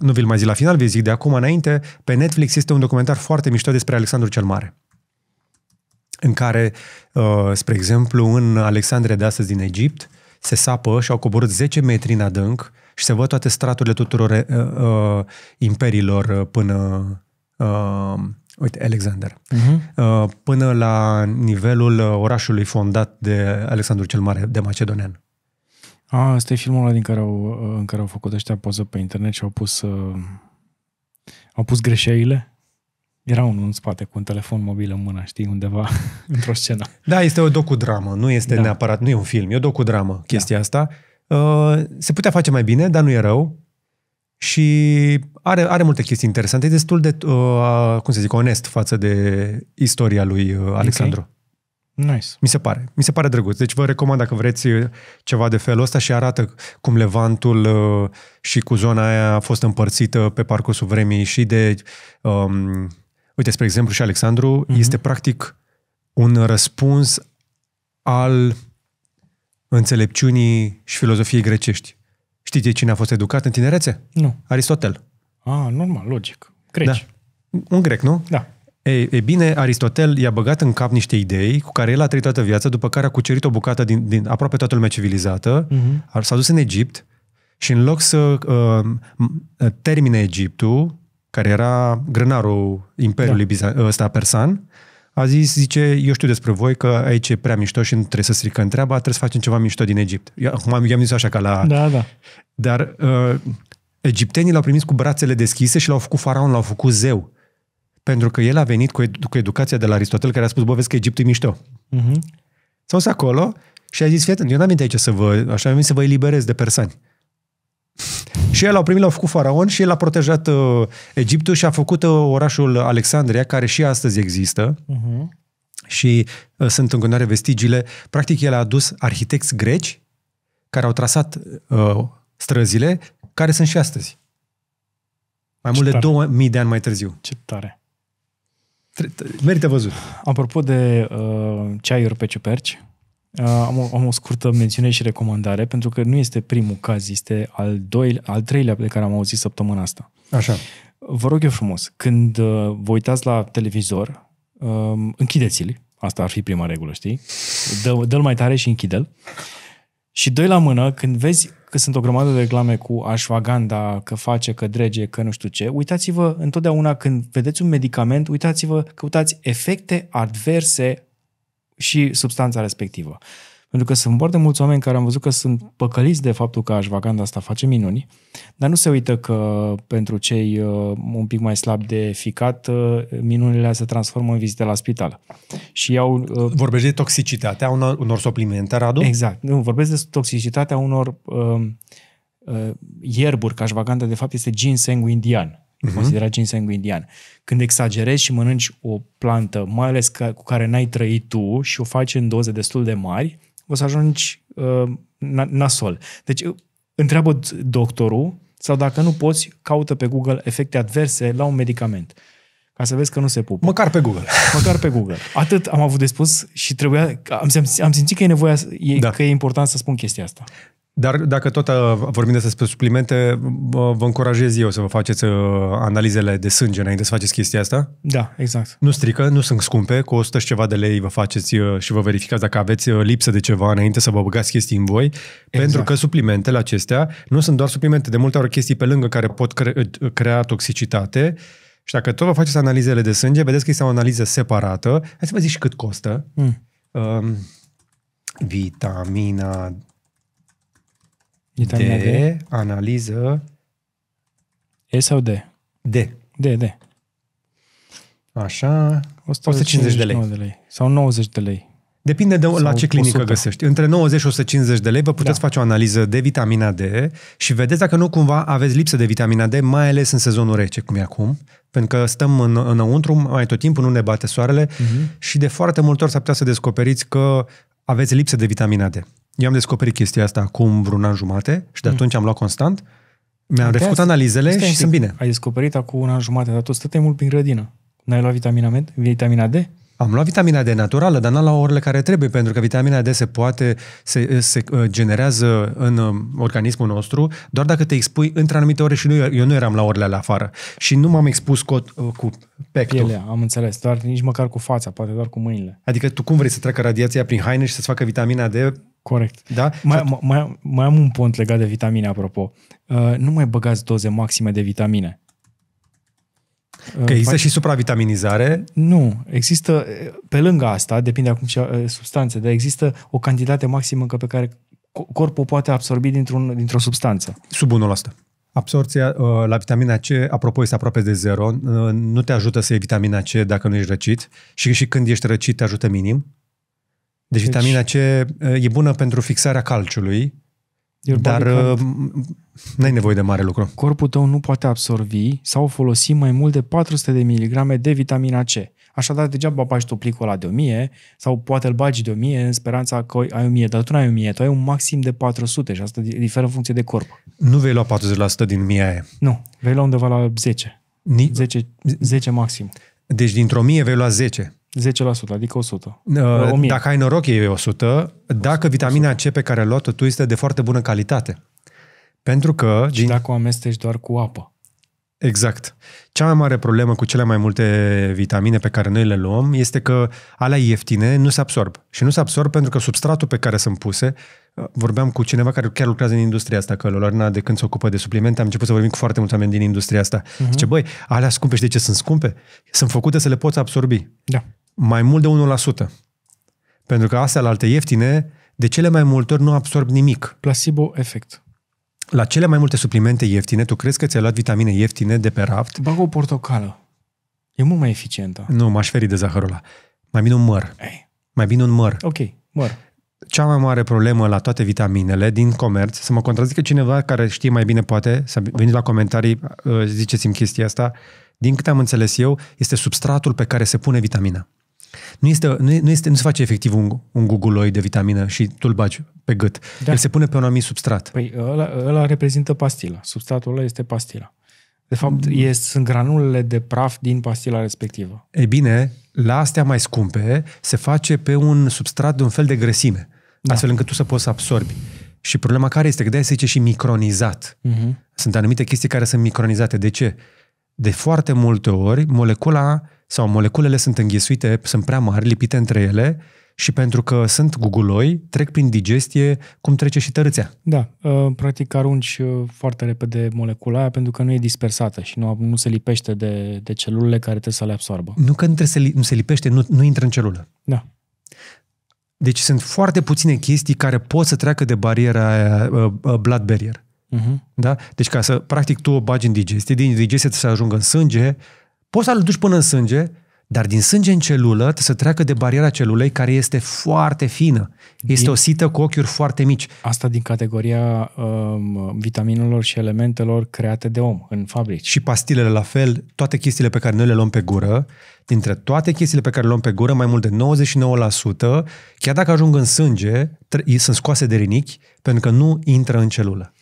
nu vi-l mai zic la final, vi zic de acum înainte, pe Netflix este un documentar foarte mișto despre Alexandru cel Mare în care, uh, spre exemplu, în Alexandria de astăzi din Egipt, se sapă și au coborât 10 metri în adânc și se văd toate straturile tuturor uh, uh, imperiilor uh, până, uh, uite, Alexander, uh-huh. uh, până la nivelul uh, orașului fondat de Alexandru cel Mare, de Macedonian. A, ăsta e filmul ăla din care au, în care au făcut ăștia poză pe internet și au pus, uh, au pus greșeile. Era unul în spate cu un telefon mobil în mână, știi, undeva într-o scenă. Da, este o docudramă, nu este da. neapărat, nu e un film, e o docudramă da. chestia da. asta. Uh, se putea face mai bine, dar nu e rău. Și are, are multe chestii interesante. E destul de, uh, cum să zic, onest față de istoria lui uh, Alexandru. Okay. Nice. Mi se pare. Mi se pare drăguț. Deci vă recomand dacă vreți uh, ceva de felul ăsta și arată cum Levantul uh, și cu zona aia a fost împărțită pe parcursul vremii și de um, Uite, spre exemplu, și Alexandru mm-hmm. este practic un răspuns al înțelepciunii și filozofiei grecești. Știi de cine a fost educat în tinerețe? Nu. Aristotel. Ah, normal, logic. Greci. Da. Un grec, nu? Da. E, e bine, Aristotel i-a băgat în cap niște idei cu care el a trăit toată viața, după care a cucerit o bucată din, din aproape toată lumea civilizată, uh-huh. s-a dus în Egipt și în loc să uh, termine Egiptul, care era grânarul Imperiului da. Bizan- ăsta persan, a zis, zice, eu știu despre voi că aici e prea mișto și nu trebuie să strică întreaba, trebuie să facem ceva mișto din Egipt. Eu, eu am zis așa ca la... Da, da. Dar uh, egiptenii l-au primit cu brațele deschise și l-au făcut faraon, l-au făcut zeu. Pentru că el a venit cu, edu- cu educația de la Aristotel care a spus, bă, vezi că Egiptul e mișto. Uh-huh. s a dus acolo și a zis, fii eu n-am venit aici să vă, așa am venit să vă eliberez de persani. Și el au primit, l-au făcut faraon și el a protejat uh, Egiptul și a făcut uh, orașul Alexandria, care și astăzi există. Uh-huh. Și uh, sunt în continuare vestigiile. Practic, el a adus arhitecți greci care au trasat uh, străzile, care sunt și astăzi. Mai Ce mult tare. de 2000 de ani mai târziu. Ce tare! Merită văzut. Apropo de uh, ceaiuri pe ciuperci, Uh, am, o, am o scurtă mențiune și recomandare, pentru că nu este primul caz, este al, doilea, al treilea de care am auzit săptămâna asta. Așa. Vă rog eu frumos, când uh, vă uitați la televizor, um, închideți-l, asta ar fi prima regulă, știi? Dă, dă-l mai tare și închide-l. Și doi la mână, când vezi că sunt o grămadă de reclame cu ashwagandha, că face, că drege, că nu știu ce, uitați-vă întotdeauna când vedeți un medicament, uitați-vă, căutați efecte adverse și substanța respectivă. Pentru că sunt foarte mulți oameni care am văzut că sunt păcăliți de faptul că ashwagandha asta face minuni, dar nu se uită că pentru cei uh, un pic mai slab de ficat, uh, minunile se transformă în vizite la spital. Și iau... Uh, Vorbești de toxicitatea unor, unor suplimente, Radu? Exact. Nu, vorbesc de toxicitatea unor uh, uh, ierburi, că ashwagandha de fapt este ginseng indian uh-huh. considerat ginseng indian. Când exagerezi și mănânci o plantă, mai ales ca, cu care n-ai trăit tu și o faci în doze destul de mari, o să ajungi uh, nasol. Deci uh, întreabă doctorul sau dacă nu poți, caută pe Google efecte adverse la un medicament. Ca să vezi că nu se pupă. Măcar pe Google. Măcar pe Google. Atât am avut de spus și trebuia, am, am simțit că e nevoia, e, da. că e important să spun chestia asta. Dar dacă tot uh, vorbim despre suplimente, vă încurajez eu să vă faceți uh, analizele de sânge înainte să faceți chestia asta. Da, exact. Nu strică, nu sunt scumpe, cu 100 și ceva de lei vă faceți uh, și vă verificați dacă aveți lipsă de ceva înainte să vă băgați chestii în voi, exact. pentru că suplimentele acestea nu sunt doar suplimente, de multe ori chestii pe lângă care pot crea toxicitate, și dacă tot vă faceți analizele de sânge, vedeți că este o analiză separată. Hai să vă zic și cât costă. Mm. Um, vitamina D, de analiză. E sau D? D. D, D. Așa, 150 de lei. de lei. Sau 90 de lei. Depinde de la ce clinică 100. găsești. Între 90 și 150 de lei vă puteți da. face o analiză de vitamina D și vedeți dacă nu cumva aveți lipsă de vitamina D, mai ales în sezonul rece, cum e acum, pentru că stăm în, înăuntru mai tot timpul, nu ne bate soarele uh-huh. și de foarte multe ori s-ar putea să descoperiți că aveți lipsă de vitamina D eu am descoperit chestia asta acum vreun an jumate și de mm. atunci am luat constant. Mi-am refăcut analizele și sunt bine. Ai descoperit acum un an jumate, dar tot stăteai mult prin grădină. N-ai luat vitamina, med, vitamina D? Am luat vitamina D naturală, dar n-am la orele care trebuie, pentru că vitamina D se poate, se, se uh, generează în um, organismul nostru doar dacă te expui între anumite ore și nu, eu nu eram la orele la afară și nu m-am expus cu, uh, cu pectul. Pielea, am înțeles, dar nici măcar cu fața, poate doar cu mâinile. Adică tu cum vrei să treacă radiația prin haine și să-ți facă vitamina D Corect. Da? Mai, mai, mai am un pont legat de vitamine, apropo. Uh, nu mai băgați doze maxime de vitamine. că uh, există fac... și supravitaminizare? Nu. Există, uh, pe lângă asta, depinde acum ce uh, substanțe, dar există o cantitate maximă încă pe care corpul poate absorbi dintr-un, dintr-o substanță. Sub 1%. Absorția uh, la vitamina C, apropo, este aproape de zero. Uh, nu te ajută să iei vitamina C dacă nu ești răcit. Și, și când ești răcit, te ajută minim. Deci, deci, vitamina C e bună pentru fixarea calciului, dar nu da. uh, n-ai nevoie de mare lucru. Corpul tău nu poate absorbi sau folosi mai mult de 400 de miligrame de vitamina C. Așadar, degeaba bagi tu plicul ăla de 1000 sau poate îl bagi de 1000 în speranța că ai 1000, dar tu nu ai 1000, tu ai un maxim de 400 și asta diferă în funcție de corp. Nu vei lua 40% din 1000 Nu, vei lua undeva la 10. Ni... 10, 10 maxim. Deci dintr-o 1000 vei lua 10. 10%, adică 100. Uh, Dacă ai noroc, e 100. Dacă 100, vitamina C pe care ai luat-o tu este de foarte bună calitate. Pentru că... Și din... dacă o amesteci doar cu apă. Exact. Cea mai mare problemă cu cele mai multe vitamine pe care noi le luăm este că alea ieftine nu se absorb. Și nu se absorb pentru că substratul pe care sunt puse, uh, vorbeam cu cineva care chiar lucrează în industria asta, că Lorna de când se ocupă de suplimente, am început să vorbim cu foarte mulți oameni din industria asta. Uh-huh. Zice, băi, alea scumpe, și de ce sunt scumpe? Sunt făcute să le poți absorbi. Da mai mult de 1%. Pentru că astea la alte ieftine, de cele mai multe ori nu absorb nimic. Placebo efect. La cele mai multe suplimente ieftine, tu crezi că ți-ai luat vitamine ieftine de pe raft? Bag o portocală. E mult mai eficientă. Nu, m-aș feri de zahărul ăla. Mai bine un măr. Ei. Mai bine un măr. Ok, măr. Cea mai mare problemă la toate vitaminele din comerț, să mă contrazică cineva care știe mai bine poate, să veniți la comentarii, uh, ziceți-mi chestia asta, din câte am înțeles eu, este substratul pe care se pune vitamina. Nu, este, nu, nu, este, nu se face efectiv un, un guguloi de vitamină și tu îl bagi pe gât. Da. El se pune pe un anumit substrat. Păi ăla, ăla reprezintă pastila. Substratul ăla este pastila. De fapt, mm. e, sunt granulele de praf din pastila respectivă. E bine, la astea mai scumpe se face pe un substrat de un fel de grăsime, da. astfel încât tu să poți să absorbi. Și problema care este? Că de se zice și micronizat. Mm-hmm. Sunt anumite chestii care sunt micronizate. De ce? De foarte multe ori, molecula sau moleculele sunt înghesuite, sunt prea mari, lipite între ele și pentru că sunt guguloi, trec prin digestie cum trece și tărâțea. Da, uh, practic arunci uh, foarte repede molecula aia pentru că nu e dispersată și nu, nu se lipește de, de celulele care trebuie să le absorbă. Nu că nu, se, nu se lipește, nu, nu intră în celulă. Da. Deci sunt foarte puține chestii care pot să treacă de bariera aia, uh, blood barrier. Uh-huh. Da? Deci ca să, practic, tu o bagi în digestie, din digestie să ajungă în sânge, Poți să-l duci până în sânge, dar din sânge în celulă trebuie să treacă de bariera celulei care este foarte fină. Este din... sită cu ochiuri foarte mici. Asta din categoria um, vitaminelor și elementelor create de om în fabrici. Și pastilele la fel, toate chestiile pe care noi le luăm pe gură, dintre toate chestiile pe care le luăm pe gură, mai mult de 99%, chiar dacă ajung în sânge, tre- sunt scoase de rinichi pentru că nu intră în celulă.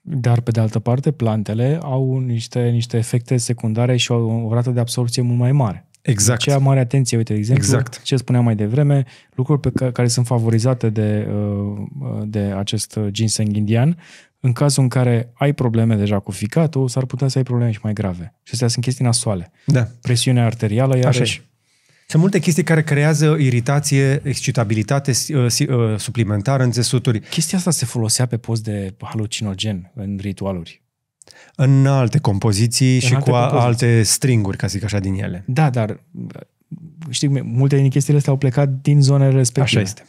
Dar, pe de altă parte, plantele au niște, niște efecte secundare și au o rată de absorpție mult mai mare. Exact. Ceea mare atenție, uite, de exemplu, exact. ce spuneam mai devreme, lucruri pe care, care sunt favorizate de, uh, de acest ginseng indian, în cazul în care ai probleme deja cu ficatul, s-ar putea să ai probleme și mai grave. Și astea sunt chestii nasoale. Da. Presiunea arterială, iarăși, sunt multe chestii care creează iritație, excitabilitate uh, uh, suplimentară în țesuturi. Chestia asta se folosea pe post de halucinogen în ritualuri. În alte compoziții în și alte cu compoziții. alte stringuri, ca să zic așa, din ele. Da, dar știi, multe din chestiile astea au plecat din zonele respective. Așa este.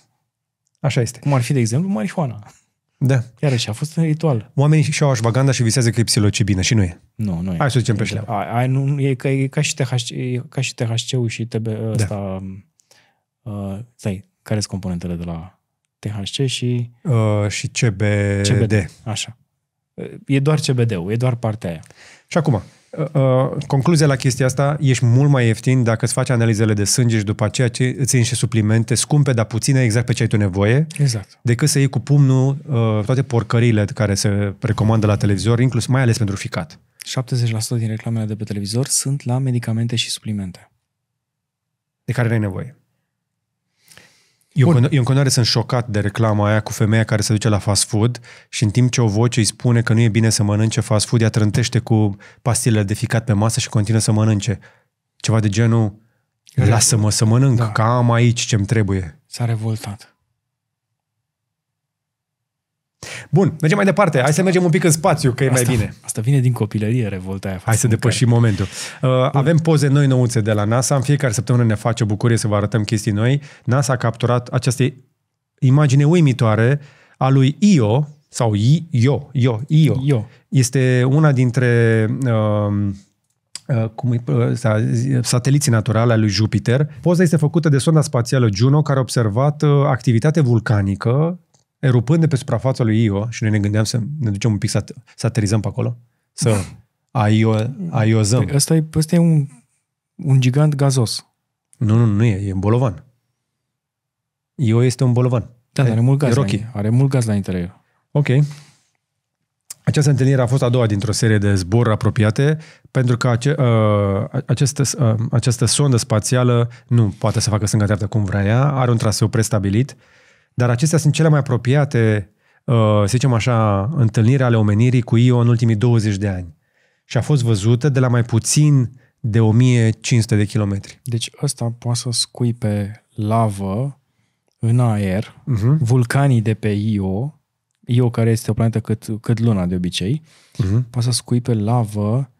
Așa este. Cum ar fi, de exemplu, marihuana. Da. Iar și a fost un ritual. Oamenii și-au așvaganda și visează că e psilocibină și nu e. Nu, nu e. Hai să zicem pe șleau. Ai, nu, e, ca, e ca și THC, e ca și THC-ul și TB, ă, da. ăsta, da. uh, stai, care sunt componentele de la THC și... Uh, și CBD. CBD. Așa. E doar CBD-ul, e doar partea aia. Și acum, uh, uh, concluzia la chestia asta, ești mult mai ieftin dacă îți faci analizele de sânge și după aceea ce îți iei și suplimente scumpe, dar puține, exact pe ce ai tu nevoie, exact. decât să iei cu pumnul uh, toate porcările care se recomandă la televizor, inclus mai ales pentru ficat. 70% din reclamele de pe televizor sunt la medicamente și suplimente. De care nu ai nevoie. Eu, Bun. eu în continuare sunt șocat de reclama aia cu femeia care se duce la fast food și în timp ce o voce îi spune că nu e bine să mănânce fast food, ea trântește cu pastilele de ficat pe masă și continuă să mănânce. Ceva de genul, lasă-mă să mănânc, da. că am aici ce-mi trebuie. S-a revoltat. Bun, mergem mai departe. Hai să mergem un pic în spațiu, că e asta, mai bine. Asta vine din copilărie, revolta aia. Hai să depășim care... momentul. Uh, avem poze noi nouțe de la NASA. În fiecare săptămână ne face o bucurie să vă arătăm chestii noi. NASA a capturat această imagine uimitoare a lui Io, sau I, Io, Io, Io. Io. Este una dintre... Um, uh, cum uh, sateliții naturale ale lui Jupiter. Poza este făcută de sonda spațială Juno, care a observat uh, activitate vulcanică erupând de pe suprafața lui Io, și noi ne gândeam să ne ducem un pic să, să aterizăm pe acolo, să aiozăm. Păi ăsta e, ăsta e un, un gigant gazos. Nu, nu, nu e, e un bolovan. Io este un bolovan. Da, e, are mult gaz. E La, are mult gaz la interior. Ok. Această întâlnire a fost a doua dintr-o serie de zboruri apropiate, pentru că ace, uh, ă, această, uh, această sondă spațială nu poate să facă stânga-dreapta cum vrea ea, are un traseu prestabilit, uh, dar acestea sunt cele mai apropiate, uh, să zicem așa, întâlnire ale omenirii cu Io în ultimii 20 de ani. Și a fost văzută de la mai puțin de 1500 de kilometri. Deci ăsta poate să scuipe lavă în aer, uh-huh. vulcanii de pe Io, Io care este o planetă cât, cât luna de obicei, uh-huh. poate să scuipe lavă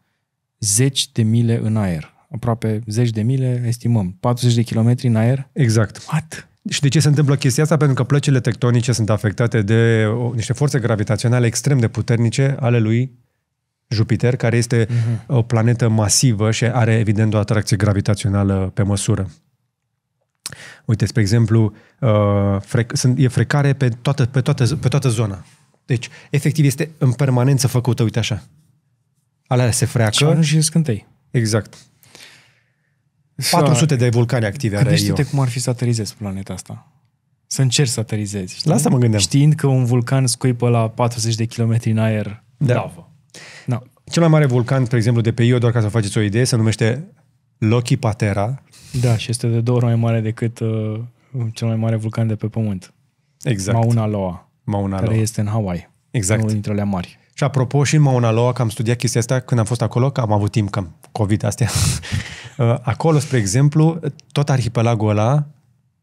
zeci de mile în aer. Aproape zeci de mile, estimăm, 40 de kilometri în aer. Exact. What? Și de ce se întâmplă chestia asta? Pentru că plăcile tectonice sunt afectate de o, niște forțe gravitaționale extrem de puternice ale lui Jupiter, care este uh-huh. o planetă masivă și are, evident, o atracție gravitațională pe măsură. Uite, spre exemplu, uh, frec- sunt, e frecare pe toată, pe, toată, pe toată zona. Deci, efectiv, este în permanență făcută, uite așa. Alea se freacă. Și și scântei. Exact. 400 de vulcani active are Gândește-te cum ar fi să aterizezi planeta asta. Să încerci să aterizezi. Știi? La asta mă gândeam. Știind că un vulcan scuipă la 40 de km în aer da. lavă. Da. Cel mai mare vulcan, de exemplu, de pe Io, doar ca să faceți o idee, se numește Loki Patera. Da, și este de două ori mai mare decât uh, cel mai mare vulcan de pe Pământ. Exact. Mauna Loa. Mauna Loa. care este în Hawaii. Exact. Unul dintre alea mari. Și apropo, și în Mauna Loa, că am studiat chestia asta când am fost acolo, că am avut timp, cam COVID astea. Uh, acolo, spre exemplu, tot arhipelagul ăla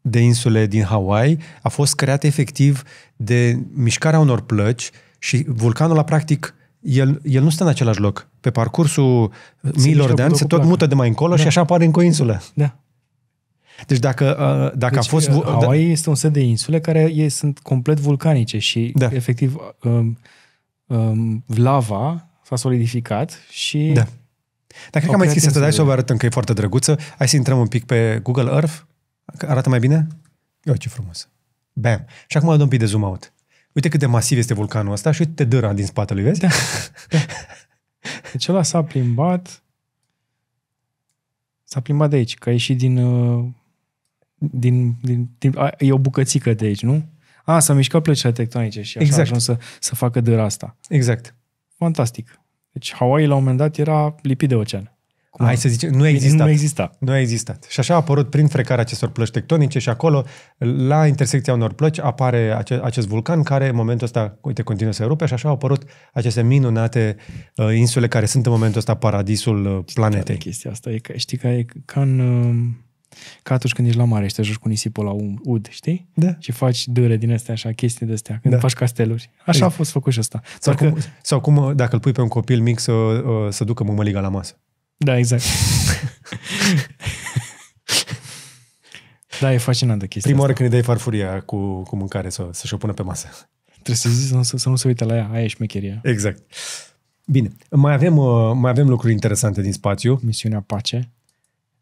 de insule din Hawaii a fost creat efectiv de mișcarea unor plăci și vulcanul la practic el, el nu stă în același loc. Pe parcursul se miilor de ani se tot mută de mai încolo da. și așa apare în o insulă. Da. Deci dacă, uh, dacă deci, a fost... Uh, da. Hawaii da. este un set de insule care e, sunt complet vulcanice și da. efectiv um, lava s-a solidificat și... Da. Dar cred că am mai scris să te dai să o arătăm, că e foarte drăguță. Hai să intrăm un pic pe Google Earth. Arată mai bine? Ia ce frumos. Bam. Și acum dăm un pic de zoom out. Uite cât de masiv este vulcanul ăsta și uite dâra din spatele, lui vezi? Da. da. Deci ăla s-a plimbat s-a plimbat de aici, că a ieșit din, uh, din, din, din a, e o bucățică de aici, nu? A, s-au mișcat plăcile tectonice și așa exact. ajuns să, să facă dâra asta. Exact. Fantastic. Deci Hawaii la un moment dat era lipit de ocean. Cum? Hai să zicem, nu a existat. Nu exista. Nu a existat. Și așa a apărut prin frecarea acestor plăci tectonice și acolo, la intersecția unor plăci, apare ace- acest vulcan care în momentul ăsta, uite, continuă să rupe și așa au apărut aceste minunate uh, insule care sunt în momentul ăsta paradisul uh, știi planetei. Chestia asta e ca, știi că e ca în... Uh ca atunci când ești la mare și te joci cu nisipul la um, ud, știi? Da. Și faci dure din astea așa, chestii de astea, când da. faci casteluri. Așa a fost făcut și asta. Sau, dacă, cum, sau cum, uh, dacă îl pui pe un copil mic să, uh, să ducă mămăliga la masă. Da, exact. da, e fascinantă chestia Prima oară când îi dai farfuria cu, cu mâncare să, să-și o pună pe masă. Trebuie să zici să, să nu se uite la ea, aia e șmecheria. Exact. Bine, mai avem, uh, mai avem lucruri interesante din spațiu. Misiunea Pace.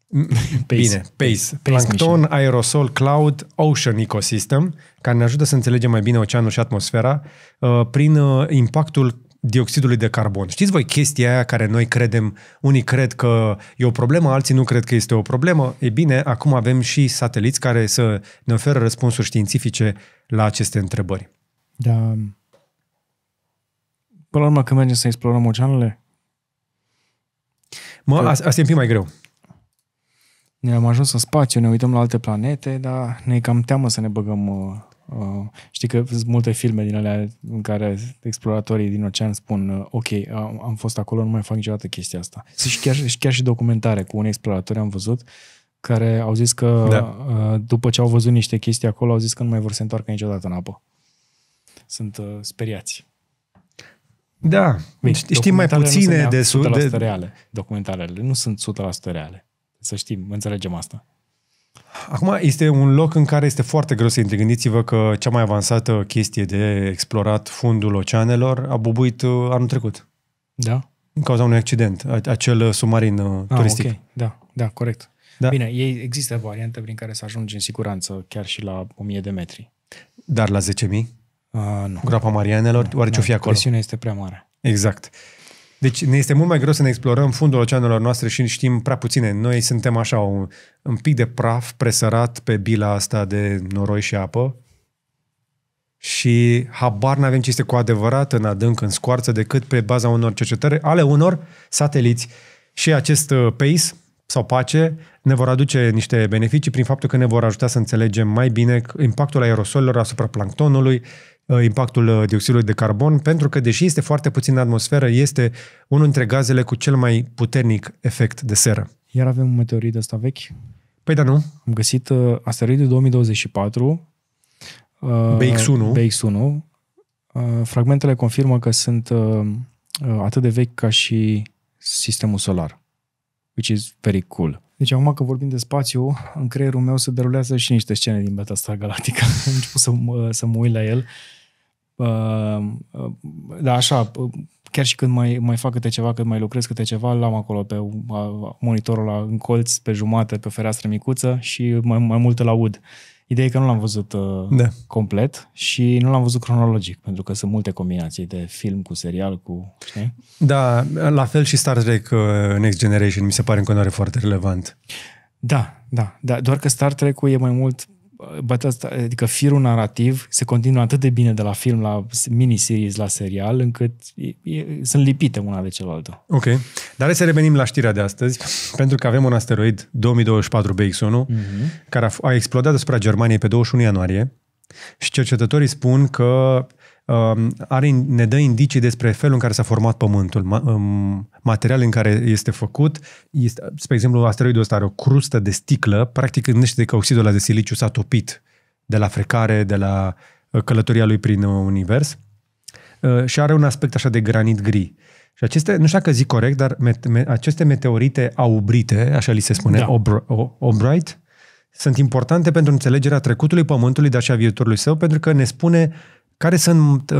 Pace. Bine, PACE. Plankton, aerosol, cloud, ocean ecosystem, care ne ajută să înțelegem mai bine oceanul și atmosfera uh, prin uh, impactul dioxidului de carbon. Știți voi chestia aia care noi credem, unii cred că e o problemă, alții nu cred că este o problemă? E bine, acum avem și sateliți care să ne oferă răspunsuri științifice la aceste întrebări. Da. Până la urmă, când mergem să explorăm oceanele? Mă, că... asta e un pic mai greu. Ne am ajuns în spațiu, ne uităm la alte planete, dar ne e cam teamă să ne băgăm... Uh, uh, știi că sunt multe filme din alea în care exploratorii din ocean spun uh, ok, am, am fost acolo, nu mai fac niciodată chestia asta. Și chiar, și chiar și documentare cu un explorator am văzut care au zis că da. uh, după ce au văzut niște chestii acolo, au zis că nu mai vor să întoarcă niciodată în apă. Sunt uh, speriați. Da, Bine, știi mai puține de, de reale. Documentarele nu sunt 100% reale. Să știm, înțelegem asta. Acum, este un loc în care este foarte greu să intri. Gândiți-vă că cea mai avansată chestie de explorat fundul oceanelor a bubuit uh, anul trecut. Da. În cauza unui accident, acel uh, submarin uh, ah, turistic. Okay. Da, da, corect. Da? Bine, ei există variante prin care să ajungi în siguranță chiar și la 1000 de metri. Dar la 10.000? Uh, ah, nu. Groapa Marianelor, nu, oare ce fi acolo? Presiunea este prea mare. Exact. Deci ne este mult mai greu să ne explorăm fundul oceanelor noastre și știm prea puține. Noi suntem așa un, un pic de praf presărat pe bila asta de noroi și apă și habar n-avem ce este cu adevărat în adânc, în scoarță, decât pe baza unor cercetări ale unor sateliți. Și acest uh, PACE sau PACE ne vor aduce niște beneficii prin faptul că ne vor ajuta să înțelegem mai bine impactul aerosolilor asupra planctonului Uh, impactul uh, dioxidului de carbon, pentru că, deși este foarte puțin în atmosferă, este unul dintre gazele cu cel mai puternic efect de seră. Iar avem un meteorit ăsta vechi? Păi da, nu. Am găsit uh, asteroidul 2024, uh, BX1. BX1. Uh, fragmentele confirmă că sunt uh, atât de vechi ca și sistemul solar, which is very cool. Deci acum că vorbim de spațiu, în creierul meu se derulează și niște scene din Star Galactica. Am început să, mă, să mă uit la el. Uh, da, așa, chiar și când mai, mai fac câte ceva, când mai lucrez câte ceva, l-am acolo pe monitorul la, în colț, pe jumate, pe fereastră micuță și mai, mai multe îl aud. Ideea e că nu l-am văzut ă, da. complet și nu l-am văzut cronologic, pentru că sunt multe combinații de film cu serial, cu... Știi? Da, la fel și Star Trek ă, Next Generation mi se pare în continuare foarte relevant. Da, da, da, doar că Star Trek-ul e mai mult bătea asta, adică firul narrativ se continuă atât de bine de la film la miniseries, la serial, încât e, e, sunt lipite una de cealaltă. Ok. Dar să revenim la știrea de astăzi, pentru că avem un asteroid 2024 BX1, mm-hmm. care a, a explodat asupra Germaniei pe 21 ianuarie și cercetătorii spun că Um, are, ne dă indicii despre felul în care s-a format Pământul, um, materialul în care este făcut. Este, spre exemplu, asteroidul ăsta are o crustă de sticlă, practic gândește că oxidul ăla de siliciu s-a topit de la frecare, de la uh, călătoria lui prin uh, univers uh, și are un aspect așa de granit gri. Și aceste, nu știu dacă zic corect, dar met, me, aceste meteorite aubrite, așa li se spune, da. obr, o, obright, sunt importante pentru înțelegerea trecutului Pământului, dar și a viitorului său, pentru că ne spune care sunt uh,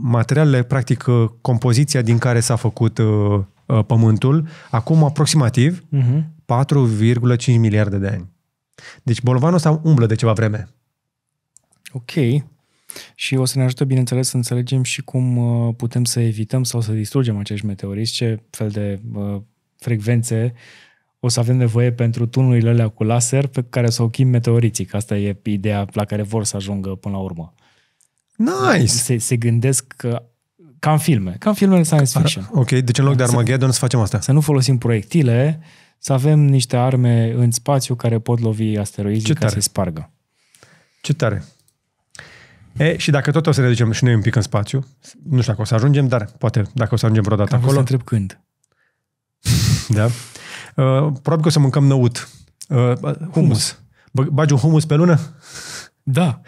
materialele, practic, uh, compoziția din care s-a făcut uh, uh, Pământul, acum aproximativ mhm. uh-huh. 4,5 miliarde de ani. Deci bolovanul ăsta umblă de ceva vreme. Ok. Și o să ne ajute, bineînțeles, să înțelegem și cum uh, putem să evităm sau să distrugem acești meteoriți, ce fel de uh, frecvențe o să avem nevoie pentru tunurile alea cu laser pe care să o chim meteoriții, că asta e ideea la care vor să ajungă până la urmă. Nice! Se, se gândesc că ca în filme, ca în filmele science fiction. Ar, ah, ok, deci în loc de Armageddon să, să facem asta. Să nu folosim proiectile, să avem niște arme în spațiu care pot lovi asteroizii ca să-i spargă. Ce tare! E, și dacă tot o să ne ducem și noi un pic în spațiu, nu știu dacă o să ajungem, dar poate dacă o să ajungem vreodată Cam acolo. Să întreb când. da. Uh, probabil că o să mâncăm năut. Uh, uh humus. humus. Bagi un humus pe lună? Da.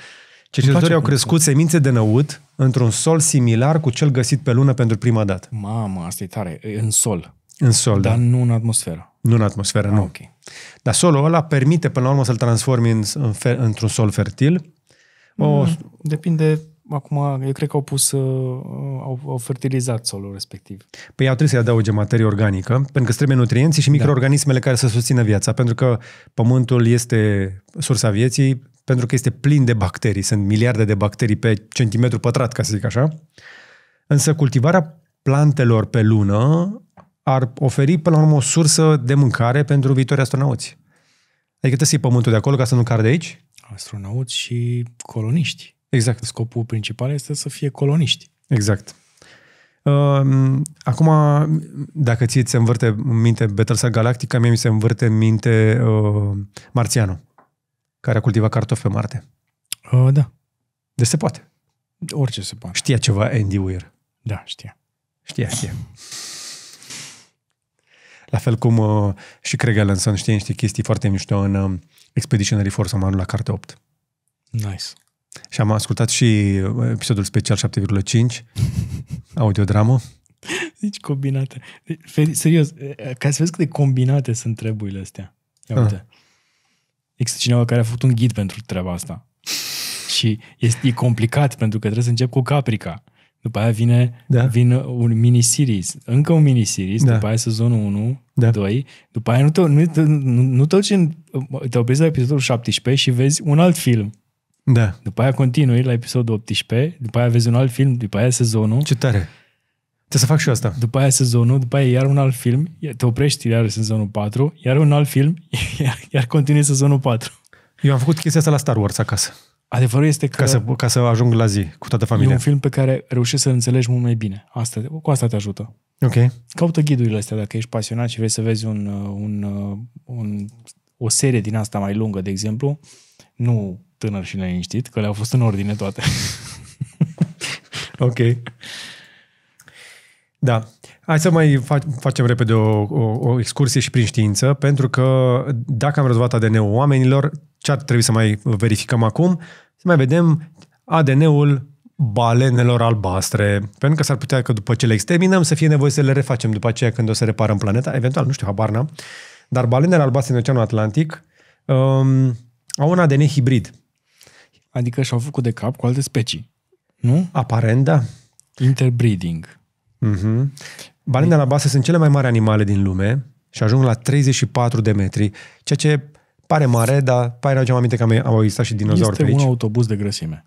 Cercetătorii au crescut semințe de năut într-un sol similar cu cel găsit pe lună pentru prima dată. Mamă, asta e tare. În sol. În sol, Dar da. nu în atmosferă. Nu în atmosferă, ah, nu. Okay. Dar solul ăla permite până la urmă să-l transformi în, în fer, într-un sol fertil. O... Mm, depinde acum, eu cred că au pus, uh, au, au fertilizat solul respectiv. Păi au trebuit să-i adauge materie organică, pentru că trebuie nutrienții și da. microorganismele da. care să susțină viața, pentru că pământul este sursa vieții, pentru că este plin de bacterii. Sunt miliarde de bacterii pe centimetru pătrat, ca să zic așa. Însă cultivarea plantelor pe lună ar oferi, până la urmă, o sursă de mâncare pentru viitorii astronauți. Adică trebuie să iei pământul de acolo ca să nu care de aici? Astronauți și coloniști. Exact. Scopul principal este să fie coloniști. Exact. Um, acum, dacă ție ți se învârte în minte Battlestar Galactica, mie mi se învârte în minte uh, Marțianul care a cultivat cartofi pe Marte. Uh, da. De deci se poate. Orice se poate. Știa ceva Andy Weir. Da, știa. Știa, știa. La fel cum uh, și Craig Allenson știe niște chestii foarte mișto în uh, Expeditionary Force, am la carte 8. Nice. Și am ascultat și uh, episodul special 7,5, audiodramă. Deci combinate. Serios, eh, ca să vezi cât de combinate sunt treburile astea. Ia ah. uite. Uh-huh. Există cineva care a făcut un ghid pentru treaba asta. și este e complicat pentru că trebuie să încep cu Caprica. După aia vine, da. vine un mini mini-series, încă un mini-series, da. după aia sezonul 1, da. 2, după aia nu te, nu, nu, nu te duci în, te oprezi la episodul 17 și vezi un alt film. Da. După aia continui la episodul 18, după aia vezi un alt film, după aia sezonul. Ce tare! Trebuie să fac și eu asta. După aia sezonul, după aia iar un alt film, te oprești iar sezonul 4, iar un alt film, iar, iar continui sezonul 4. Eu am făcut chestia asta la Star Wars acasă. Adevărul este că... Ca să, ca să ajung la zi cu toată familia. E un film pe care reușești să-l înțelegi mult mai bine. Asta, cu asta te ajută. Ok. Caută ghidurile astea dacă ești pasionat și vrei să vezi un, uh, un, uh, un, o serie din asta mai lungă, de exemplu. Nu tânăr și neliniștit, că le-au fost în ordine toate. ok. Da. Hai să mai facem repede o, o, o excursie și prin știință, pentru că dacă am rezolvat ADN-ul oamenilor, ce ar trebui să mai verificăm acum? Să mai vedem ADN-ul balenelor albastre, pentru că s-ar putea că după ce le exterminăm să fie nevoie să le refacem după aceea când o să reparăm planeta, eventual, nu știu, habar n-am. Dar balenele albastre în Oceanul Atlantic um, au un ADN hibrid. Adică și-au făcut de cap cu alte specii, nu? Aparent, da. Interbreeding. Mm-hmm. Balenele albastre sunt cele mai mari animale din lume și ajung la 34 de metri, ceea ce pare mare, dar pare ce am aminte că am, existat și dinozauri este pe aici. un autobuz de grăsime.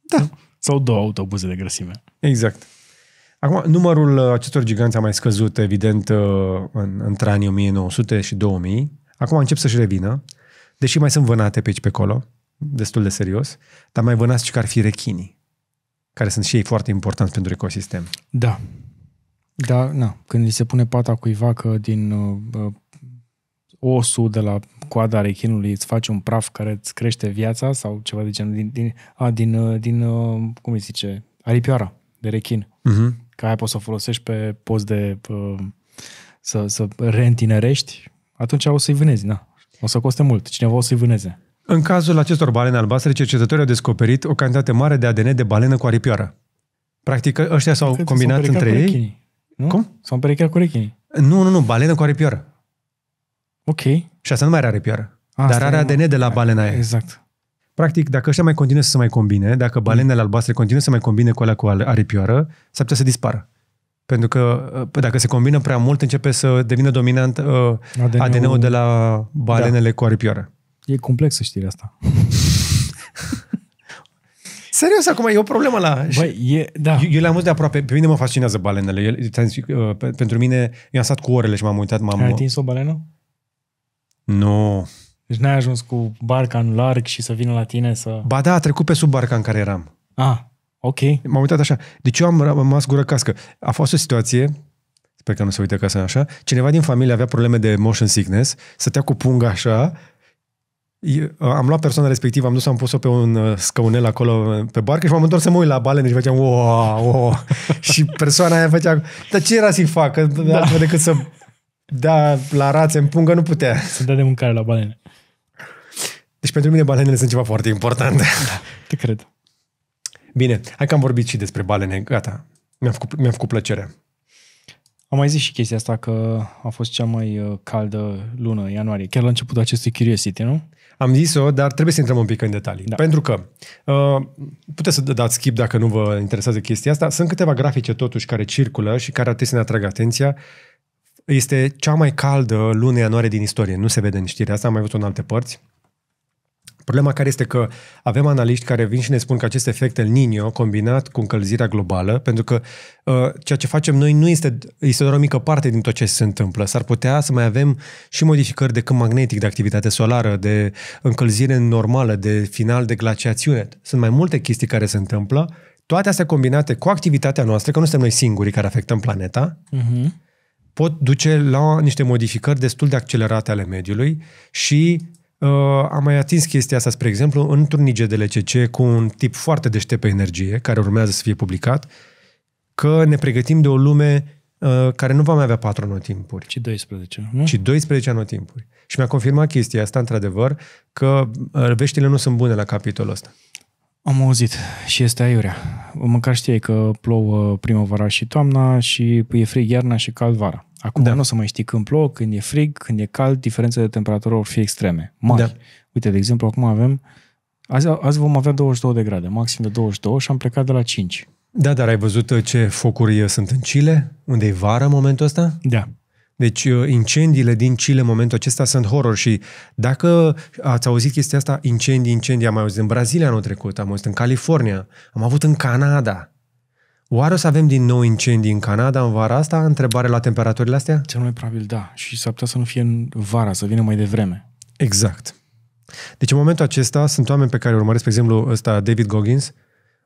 Da. Sau două autobuze de grăsime. Exact. Acum, numărul uh, acestor giganți a mai scăzut, evident, uh, în, între anii 1900 și 2000. Acum încep să-și revină, deși mai sunt vânate pe aici pe acolo, destul de serios, dar mai vânați și că ar fi rechinii care sunt și ei foarte importanți pentru ecosistem. Da. Da, na. Când li se pune pata cuiva că din uh, uh, osul de la coada rechinului îți face un praf care îți crește viața sau ceva de genul, din, din, a, din, uh, din uh, cum îi zice, aripioara de rechin. Uh-huh. Că aia poți să o folosești pe post de uh, să, să reîntinerești, atunci o să-i vânezi, na. O să coste mult. Cineva o să-i vâneze. În cazul acestor balene albastre, cercetătorii au descoperit o cantitate mare de ADN de balenă cu aripioară. Practic, ăștia s-au Cred combinat între ei. nu? Cum? S-au împerecheat cu rechinii. Nu, nu, nu, balenă cu aripioară. Ok. Și asta nu mai are aripioară. Asta dar are ADN de la balena aia. Exact. Practic, dacă ăștia mai continuă să se mai combine, dacă balenele albastre continuă să mai combine cu alea cu aripioară, s-ar putea să dispară. Pentru că uh, dacă se combină prea mult, începe să devină dominant uh, ADN-ul, ADN-ul de la da. balenele da. cu aripioară. E complexă știrea asta. Serios, acum e o problemă la... Băi, e, da. Eu, eu le-am văzut de aproape. Pe mine mă fascinează balenele. Eu, uh, pe, pentru mine, eu am stat cu orele și m-am uitat. M-am... Ai atins o balenă? Nu. Deci n-ai ajuns cu barca în larg și să vină la tine să... Ba da, a trecut pe sub barca în care eram. Ah, ok. M-am uitat așa. Deci eu am rămas gură cască. A fost o situație, sper că nu se uită ca să așa, cineva din familie avea probleme de motion sickness, stătea cu punga așa am luat persoana respectivă, am dus, am pus-o pe un uh, scaunel acolo uh, pe barcă și m-am întors să mă uit la balene și deci făceam wow, wow. și persoana aia făcea, dar ce era să-i fac? da. altfel decât să dea la rațe în pungă, nu putea. Să dea de mâncare la balene. Deci pentru mine balenele sunt ceva foarte important. Da, te cred. Bine, hai că am vorbit și despre balene, gata. Mi-a făcut, mi-a făcut plăcere. Am mai zis și chestia asta că a fost cea mai uh, caldă lună, ianuarie, chiar la începutul acestui Curiosity, nu? Am zis-o, dar trebuie să intrăm un pic în detalii. Da. Pentru că uh, puteți să dați skip dacă nu vă interesează chestia asta. Sunt câteva grafice totuși care circulă și care trebuie să ne atragă atenția. Este cea mai caldă lună ianuarie din istorie. Nu se vede în știrea asta, am mai văzut în alte părți. Problema care este că avem analiști care vin și ne spun că acest efect El Niño combinat cu încălzirea globală, pentru că uh, ceea ce facem noi nu este, este doar o mică parte din tot ce se întâmplă. S-ar putea să mai avem și modificări de câmp magnetic, de activitate solară, de încălzire normală, de final de glaciațiune. Sunt mai multe chestii care se întâmplă, toate astea combinate cu activitatea noastră, că nu suntem noi singurii care afectăm planeta, uh-huh. pot duce la niște modificări destul de accelerate ale mediului și Uh, am mai atins chestia asta, spre exemplu, turnige un LCC cu un tip foarte deștept pe energie, care urmează să fie publicat, că ne pregătim de o lume uh, care nu va mai avea patru anotimpuri. Ci 12. Nu? Ci 12 anotimpuri. Și mi-a confirmat chestia asta, într-adevăr, că uh, veștile nu sunt bune la capitolul ăsta. Am auzit și este aiurea. Măcar știi că plouă primăvara și toamna și e frig iarna și cald vara. Acum da. nu o să mai știi când plouă, când e frig, când e cald, diferențele de temperatură vor fi extreme, mari. Da. Uite, de exemplu, acum avem, azi, azi vom avea 22 de grade, maxim de 22 și am plecat de la 5. Da, dar ai văzut uh, ce focuri uh, sunt în Chile, unde e vară în momentul ăsta? Da. Deci uh, incendiile din Chile în momentul acesta sunt horror și dacă ați auzit chestia asta, incendii, incendii, am mai auzit în Brazilia anul trecut, am auzit în California, am avut în Canada. Oare o să avem din nou incendii în Canada în vara asta? Întrebare la temperaturile astea? Cel mai probabil da. Și s-ar putea să nu fie în vara, să vină mai devreme. Exact. Deci în momentul acesta sunt oameni pe care urmăresc, pe exemplu, ăsta David Goggins.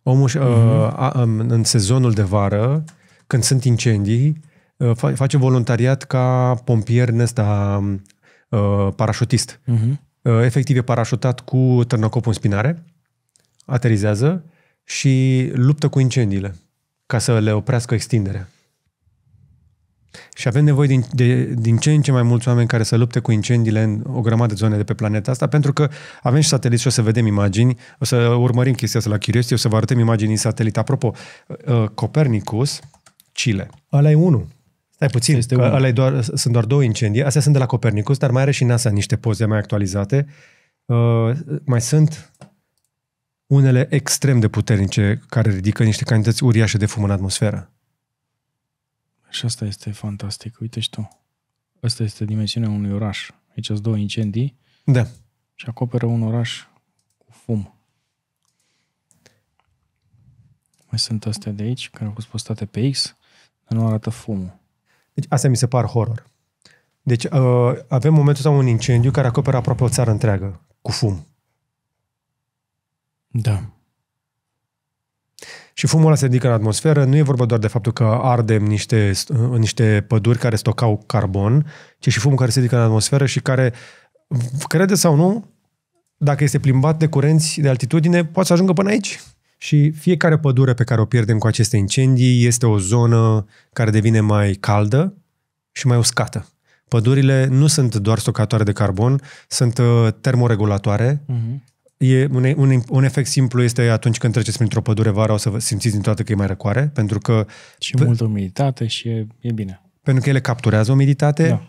Omul mm-hmm. uh, mhm. a, în sezonul de vară, când sunt incendii, uh, face voluntariat ca pompier în ăsta um, uh, parașutist. Mm-hmm. Uh, efectiv e parașutat cu târnăcopul în spinare, aterizează și luptă cu incendiile ca să le oprească extinderea. Și avem nevoie din, de, din ce în ce mai mulți oameni care să lupte cu incendiile în o grămadă de zone de pe planeta asta, pentru că avem și sateliți și o să vedem imagini, o să urmărim chestia asta la Curiosity, o să vă arătăm imagini din satelit. Apropo, uh, uh, Copernicus, Chile. Ala e unul. Stai puțin, este că ala doar, sunt doar două incendii. Astea sunt de la Copernicus, dar mai are și NASA niște poze mai actualizate. Uh, mai sunt unele extrem de puternice care ridică niște cantități uriașe de fum în atmosferă. Și asta este fantastic. Uite și tu. Asta este dimensiunea unui oraș. Aici sunt două incendii. Da. Și acoperă un oraș cu fum. Mai sunt astea de aici, care au fost postate pe X, dar nu arată fumul. Deci astea mi se par horror. Deci uh, avem momentul ăsta un incendiu care acoperă aproape o țară întreagă cu fum. Da. Și fumul ăla se ridică în atmosferă. Nu e vorba doar de faptul că ardem niște, niște păduri care stocau carbon, ci și fumul care se ridică în atmosferă și care, crede sau nu, dacă este plimbat de curenți de altitudine, poate să ajungă până aici. Și fiecare pădure pe care o pierdem cu aceste incendii este o zonă care devine mai caldă și mai uscată. Pădurile nu sunt doar stocatoare de carbon, sunt uh, termoregulatoare, uh-huh. E un, un, un efect simplu este atunci când treceți printr-o pădure vara, o să vă simțiți din toată că e mai răcoare, pentru că... Și pe, multă umiditate și e, e bine. Pentru că ele capturează umiditate da.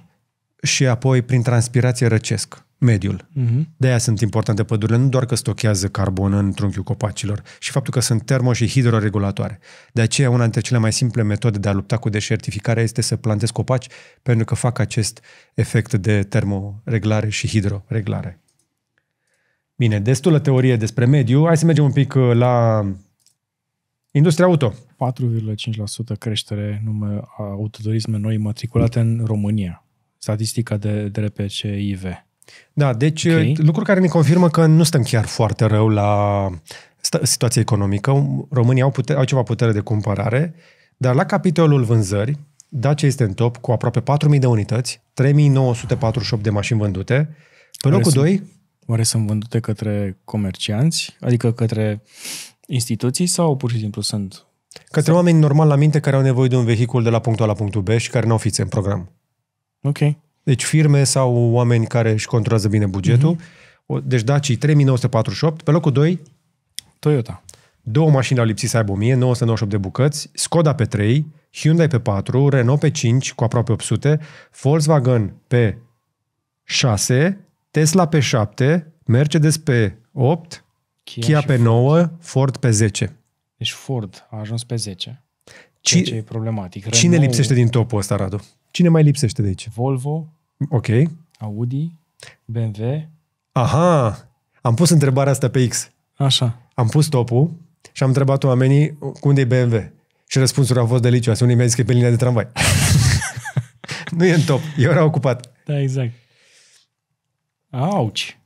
și apoi prin transpirație răcesc mediul. Uh-huh. Mhm. De aia sunt importante pădurile, nu doar că stochează carbon în trunchiul copacilor și faptul că sunt termo- și hidroregulatoare. De aceea, una dintre cele mai simple metode de a lupta cu deșertificarea este să plantezi copaci pentru că fac acest efect de termoreglare și hidroreglare. Bine, destulă teorie despre mediu. Hai să mergem un pic uh, la industria auto. 4,5% creștere nume autoturisme noi matriculate în România. Statistica de DRPCIV. Da, deci okay. Uh, lucruri care ne confirmă că nu stăm chiar foarte rău la situația economică. România au, putere, au ceva putere de cumpărare, dar la capitolul vânzări, Dacia este în top cu aproape 4.000 de unități, 3.948 de mașini vândute. Pe locul 2, Oare sunt vândute către comercianți, adică către instituții sau pur și simplu sunt? Către sunt... oameni normal la minte care au nevoie de un vehicul de la punctul A la punctul B și care nu au fițe în program. Ok. Deci firme sau oameni care își controlează bine bugetul. Mm-hmm. Deci Daci 3948, pe locul 2 Toyota. Două mașini au lipsit să aibă 1998 de bucăți, Skoda pe 3, Hyundai pe 4, Renault pe 5 cu aproape 800, Volkswagen pe 6 Tesla pe 7, Mercedes pe 8, Kia, Kia pe 9, Ford. pe 10. Deci Ford a ajuns pe 10. Ci, ce e problematic. Renault, cine lipsește din topul ăsta, Radu? Cine mai lipsește de aici? Volvo, ok, Audi, BMW. Aha, am pus întrebarea asta pe X. Așa. Am pus topul și am întrebat oamenii unde e BMW. Și răspunsul a fost delicioase. Unii mi au zis că e pe linia de tramvai. nu e în top, eu era ocupat. Da, exact. Auci!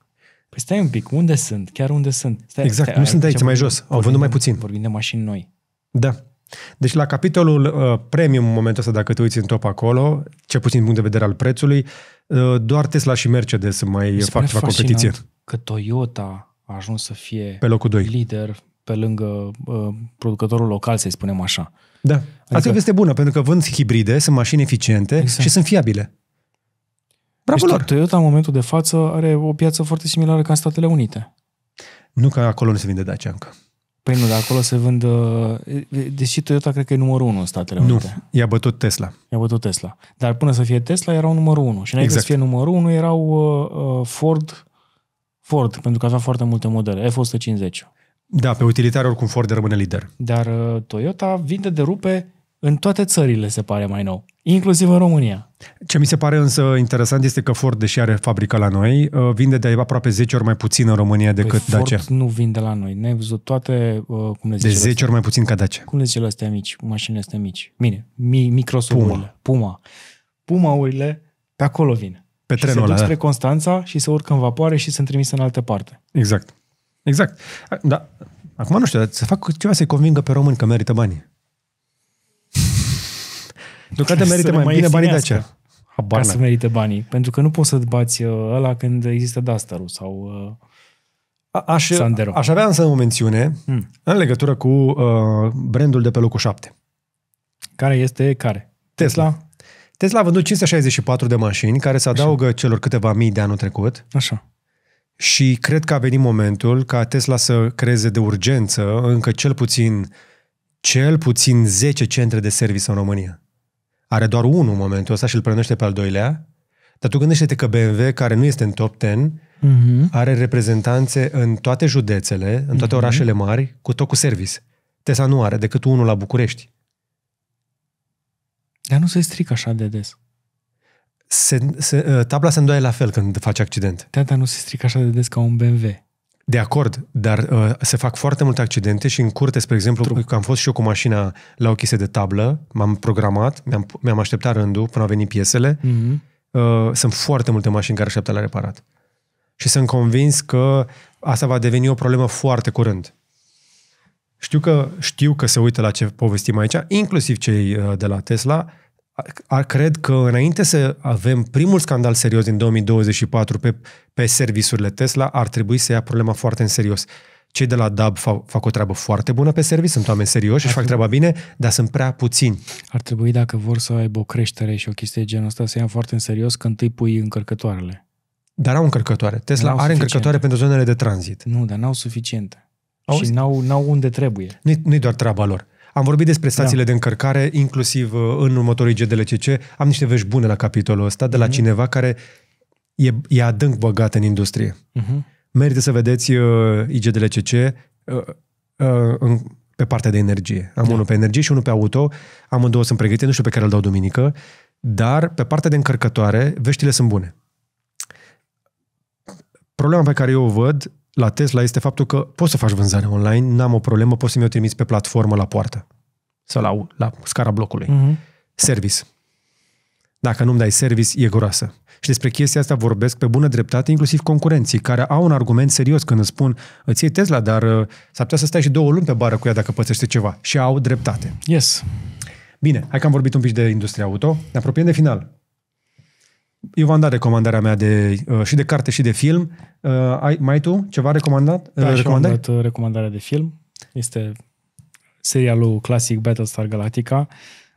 Păi stai un pic, unde sunt? Chiar unde sunt? Stai, exact, stai, nu sunt aici, vorbim, mai jos. Au vândut mai puțin. Vorbim de mașini noi. Da. Deci la capitolul uh, premium, în momentul ăsta, dacă te uiți în top acolo, cel puțin din punct de vedere al prețului, uh, doar Tesla și Mercedes mai fac ceva competiție. că Toyota a ajuns să fie pe locul 2. lider pe lângă uh, producătorul local, să-i spunem așa. Da. Adică... Asta e veste bună, pentru că vând hibride, sunt mașini eficiente exact. și sunt fiabile. Bravo deci, lor. Toyota, în momentul de față, are o piață foarte similară ca în Statele Unite. Nu că acolo nu se vinde Dacia încă. Păi nu, dar acolo se vând... Uh, deși Toyota cred că e numărul unu în Statele Unite. Nu, i-a bătut Tesla. I-a bătut Tesla. Dar până să fie Tesla erau numărul unu. Și înainte exact. să fie numărul unu erau uh, uh, Ford, Ford, pentru că avea foarte multe modele, F-150. Da, pe utilitar oricum Ford rămâne lider. Dar uh, Toyota vinde de rupe în toate țările, se pare mai nou, inclusiv în România. Ce mi se pare însă interesant este că Ford, deși are fabrica la noi, uh, vinde de aproape 10 ori mai puțin în România păi decât păi Dacia. Ford nu vinde la noi. Ne-ai văzut toate, uh, cum le zice De 10 astea, ori mai puțin ca Dacia. Cum le zice la astea mici, mașinile astea mici? Bine, mi, Puma. Puma. Puma-urile, pe acolo vin. Pe și trenul se duc da. spre da. Constanța și se urcă în vapoare și sunt trimise în altă parte. Exact. Exact. Da. Acum nu știu, dar să fac ceva să-i convingă pe români că merită banii. Deocamdată merită mai, mai bine banii de aceea. Habar ca să merite banii. Pentru că nu poți să-ți bați uh, ăla când există duster sau uh, aș, Sandero. Aș avea însă o mențiune hmm. în legătură cu uh, brandul de pe locul 7. Care este care? Tesla. Tesla. Tesla a vândut 564 de mașini care se adaugă Așa. celor câteva mii de anul trecut. Așa. Și cred că a venit momentul ca Tesla să creeze de urgență încă cel puțin cel puțin 10 centre de serviciu în România are doar unul în momentul ăsta și îl prănește pe al doilea, dar tu gândește-te că BMW, care nu este în top 10, uh-huh. Mhm. are reprezentanțe în toate județele, în toate uh-huh. orașele mari, cu tot cu service. Tesla nu are decât unul la București. Dar nu se strică așa de des. Se, se, ă, tabla se îndoie la fel când faci accident. Da, dar nu se strică așa de des ca un BMW. De acord, dar uh, se fac foarte multe accidente și în curte, spre exemplu, că am fost și eu cu mașina la o chestie de tablă, m-am programat, mi-am, mi-am așteptat rândul până au venit piesele. Mm-hmm. Uh, sunt foarte multe mașini care așteaptă la reparat. Și sunt convins că asta va deveni o problemă foarte curând. Știu că, știu că se uită la ce povestim aici, inclusiv cei uh, de la Tesla, cred că înainte să avem primul scandal serios din 2024 pe, pe servisurile Tesla, ar trebui să ia problema foarte în serios. Cei de la DAB fac, fac o treabă foarte bună pe service, sunt oameni serioși și fac treaba bine, dar sunt prea puțini. Ar trebui, dacă vor să aibă o creștere și o chestie genul ăsta, să ia foarte în serios când întâi pui încărcătoarele. Dar au încărcătoare. Tesla are încărcătoare pentru zonele de tranzit. Nu, dar n-au suficiente. Auzi? Și n-au, n-au unde trebuie. Nu-i, nu-i doar treaba lor. Am vorbit despre da. stațiile da. de încărcare, inclusiv uh, în următorii GDLCC. Am niște vești bune la capitolul ăsta de la mm-hmm. cineva care e, e adânc băgat în industrie. Mm-hmm. Merită să vedeți uh, IGDLCC uh, uh, în, pe partea de energie. Am da. unul pe energie și unul pe auto. Amândouă sunt pregătite, nu știu pe care îl dau duminică, dar pe partea de încărcătoare, veștile sunt bune. Problema pe care eu o văd la Tesla este faptul că poți să faci vânzare online, n-am o problemă, poți să mi-o trimiți pe platformă la poartă sau la, la scara blocului. Uh-huh. Service. Dacă nu-mi dai service, e groasă. Și despre chestia asta vorbesc pe bună dreptate, inclusiv concurenții, care au un argument serios când îți spun îți iei Tesla, dar uh, s-ar putea să stai și două luni pe bară cu ea dacă pățește ceva. Și au dreptate. Yes. Bine, hai că am vorbit un pic de industria auto. Ne apropiem de final eu v-am dat recomandarea mea de, uh, și de carte și de film. Uh, ai, mai ai tu ceva recomandat? Da, am dat uh, recomandarea de film. Este serialul clasic Battlestar Galactica.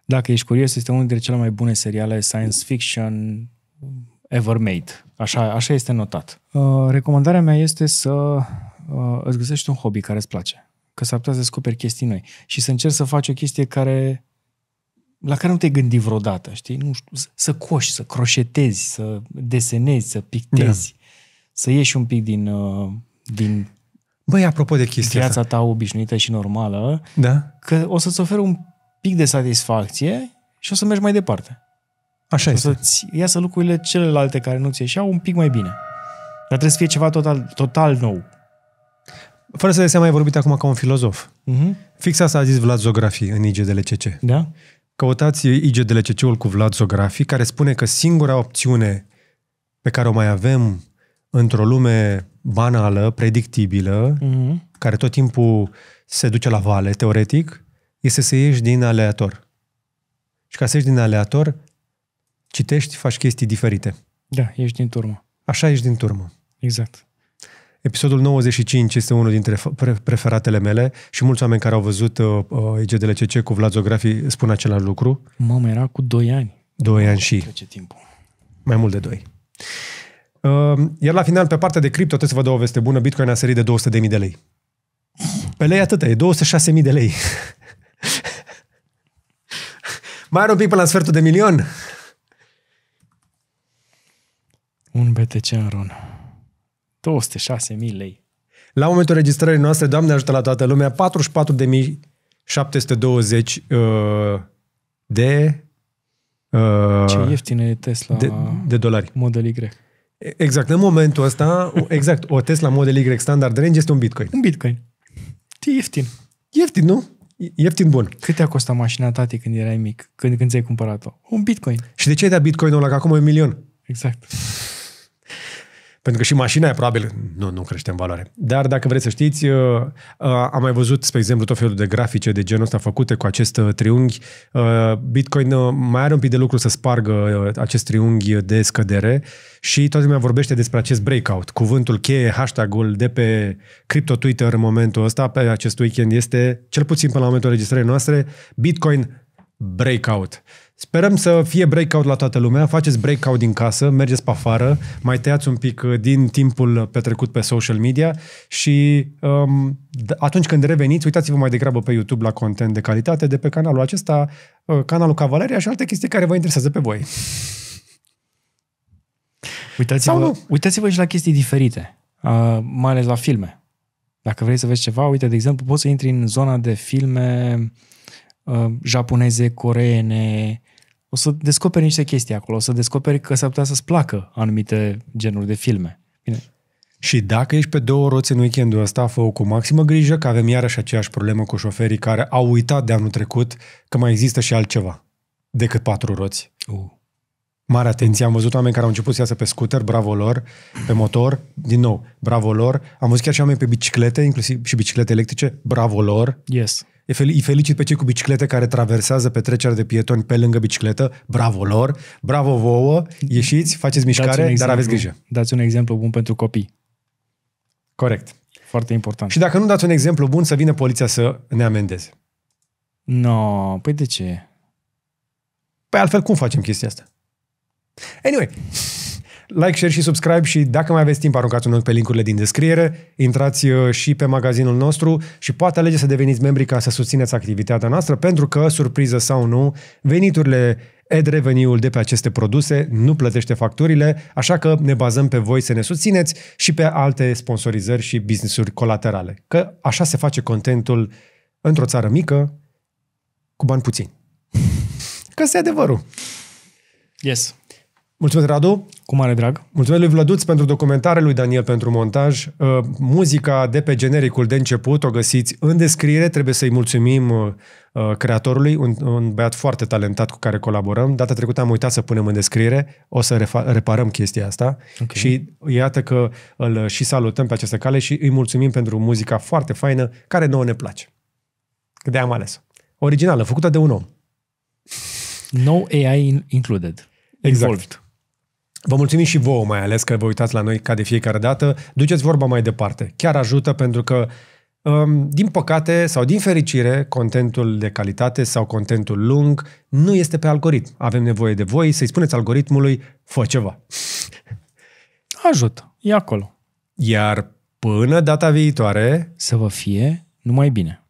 Dacă ești curios, este unul dintre cele mai bune seriale science fiction ever made. Așa, așa este notat. Uh, recomandarea mea este să uh, îți găsești un hobby care îți place. Că s-ar putea să descoperi chestii noi. Și să încerci să faci o chestie care la care nu te gândi vreodată, știi? Nu știu, să coși, să croșetezi, să desenezi, să pictezi, da. să ieși un pic din, uh, din Băi, apropo de chestia viața asta. ta obișnuită și normală, da? că o să-ți oferă un pic de satisfacție și o să mergi mai departe. Așa o este. să-ți iasă lucrurile celelalte care nu ți ieșeau un pic mai bine. Dar trebuie să fie ceva total, total nou. Fără să dai seama, ai vorbit acum ca un filozof. Uh-huh. Fix asta a zis Vlad Zografii în IGDLCC. Da? Căutați IGDLCC-ul cu Vlad Zografi, care spune că singura opțiune pe care o mai avem într-o lume banală, predictibilă, mm-hmm. care tot timpul se duce la vale, teoretic, este să ieși din aleator. Și ca să ieși din aleator, citești, faci chestii diferite. Da, ieși din turmă. Așa ești din turmă. Exact. Episodul 95 este unul dintre preferatele mele și mulți oameni care au văzut uh, uh IGDLCC cu Vlad Zografi spun același lucru. Mama era cu 2 ani. 2 ani și... Ce timp? Mai mult de 2. Uh, iar la final, pe partea de cripto, trebuie să vă dau o veste bună. Bitcoin a sărit de 200.000 de lei. Pe lei atâta, e 206.000 de lei. Mai are un pic până la sfertul de milion. Un BTC în rună. 206.000 lei. La momentul registrării noastre, Doamne ajută la toată lumea, 44.720 uh, de... Uh, Ce ieftină e Tesla de, de dolari. Model Y. Exact. În momentul ăsta, exact, o Tesla Model Y standard range este un Bitcoin. Un Bitcoin. E ieftin. Ieftin, nu? Ieftin bun. Cât te-a costat mașina tati când erai mic? Când, când ți-ai cumpărat-o? Un Bitcoin. Și de ce ai dat Bitcoin-ul ăla, că acum e un milion? Exact. Pentru că și mașina e probabil nu, nu crește în valoare. Dar dacă vreți să știți, uh, uh, am mai văzut, spre exemplu, tot felul de grafice de genul ăsta făcute cu acest uh, triunghi. Bitcoin mai are un pic de lucru să spargă acest triunghi de scădere și toată lumea vorbește despre acest breakout. Cuvântul cheie, hashtag-ul de pe Crypto Twitter în momentul ăsta, pe acest weekend, este, cel puțin până la momentul registrării noastre, Bitcoin breakout. Sperăm să fie breakout la toată lumea, faceți breakout din casă, mergeți pe afară, mai tăiați un pic uh, din timpul petrecut pe social media și um, atunci când reveniți, uitați-vă mai degrabă pe YouTube la content de calitate de pe canalul acesta, uh, canalul Cavaleria și alte chestii care vă interesează pe voi. Uitați-vă, uitați-vă și la chestii diferite, uh, mai ales la filme. Dacă vrei să vezi ceva, uite, de exemplu, poți să intri în zona de filme uh, Uh, japoneze, coreene, o să descoperi niște chestii acolo, o să descoperi că s-ar putea să-ți placă anumite genuri de filme. Bine. Și dacă ești pe două roți în weekendul ăsta, fă cu maximă grijă că avem iarăși aceeași problemă cu șoferii care au uitat de anul trecut că mai există și altceva decât patru roți. Uh. Mare atenție, am văzut oameni care au început să iasă pe scooter, bravo lor, pe motor, din nou, bravo lor. Am văzut chiar și oameni pe biciclete, inclusiv și biciclete electrice, bravo lor. Yes îi felicit pe cei cu biciclete care traversează trecerea de pietoni pe lângă bicicletă, bravo lor, bravo vouă, ieșiți, faceți mișcare, exemplu, dar aveți grijă. Dați un exemplu bun pentru copii. Corect. Foarte important. Și dacă nu dați un exemplu bun, să vină poliția să ne amendeze. No, păi de ce? Păi altfel cum facem chestia asta? Anyway, Like, share și subscribe și dacă mai aveți timp, aruncați un ochi pe linkurile din descriere, intrați uh, și pe magazinul nostru și poate alege să deveniți membri ca să susțineți activitatea noastră, pentru că, surpriză sau nu, veniturile ad revenue-ul de pe aceste produse nu plătește facturile, așa că ne bazăm pe voi să ne susțineți și pe alte sponsorizări și business-uri colaterale. Că așa se face contentul într-o țară mică, cu bani puțini. Că se adevărul. Yes. Mulțumesc, Radu! Cu mare drag! Mulțumesc lui Vlăduț pentru documentare, lui Daniel pentru montaj. Uh, muzica de pe genericul de început o găsiți în descriere. Trebuie să-i mulțumim uh, uh, creatorului, un, un băiat foarte talentat cu care colaborăm. Data trecută am uitat să punem în descriere, o să refa- reparăm chestia asta okay. și iată că îl uh, și salutăm pe această cale și îi mulțumim pentru muzica foarte faină, care nouă ne place. Că de-aia am ales. Originală, făcută de un om. No AI included. Exact. Involved. Vă mulțumim și vouă, mai ales că vă uitați la noi ca de fiecare dată. Duceți vorba mai departe. Chiar ajută pentru că, um, din păcate sau din fericire, contentul de calitate sau contentul lung nu este pe algoritm. Avem nevoie de voi să-i spuneți algoritmului, fă ceva. Ajută. E acolo. Iar până data viitoare... Să vă fie numai bine.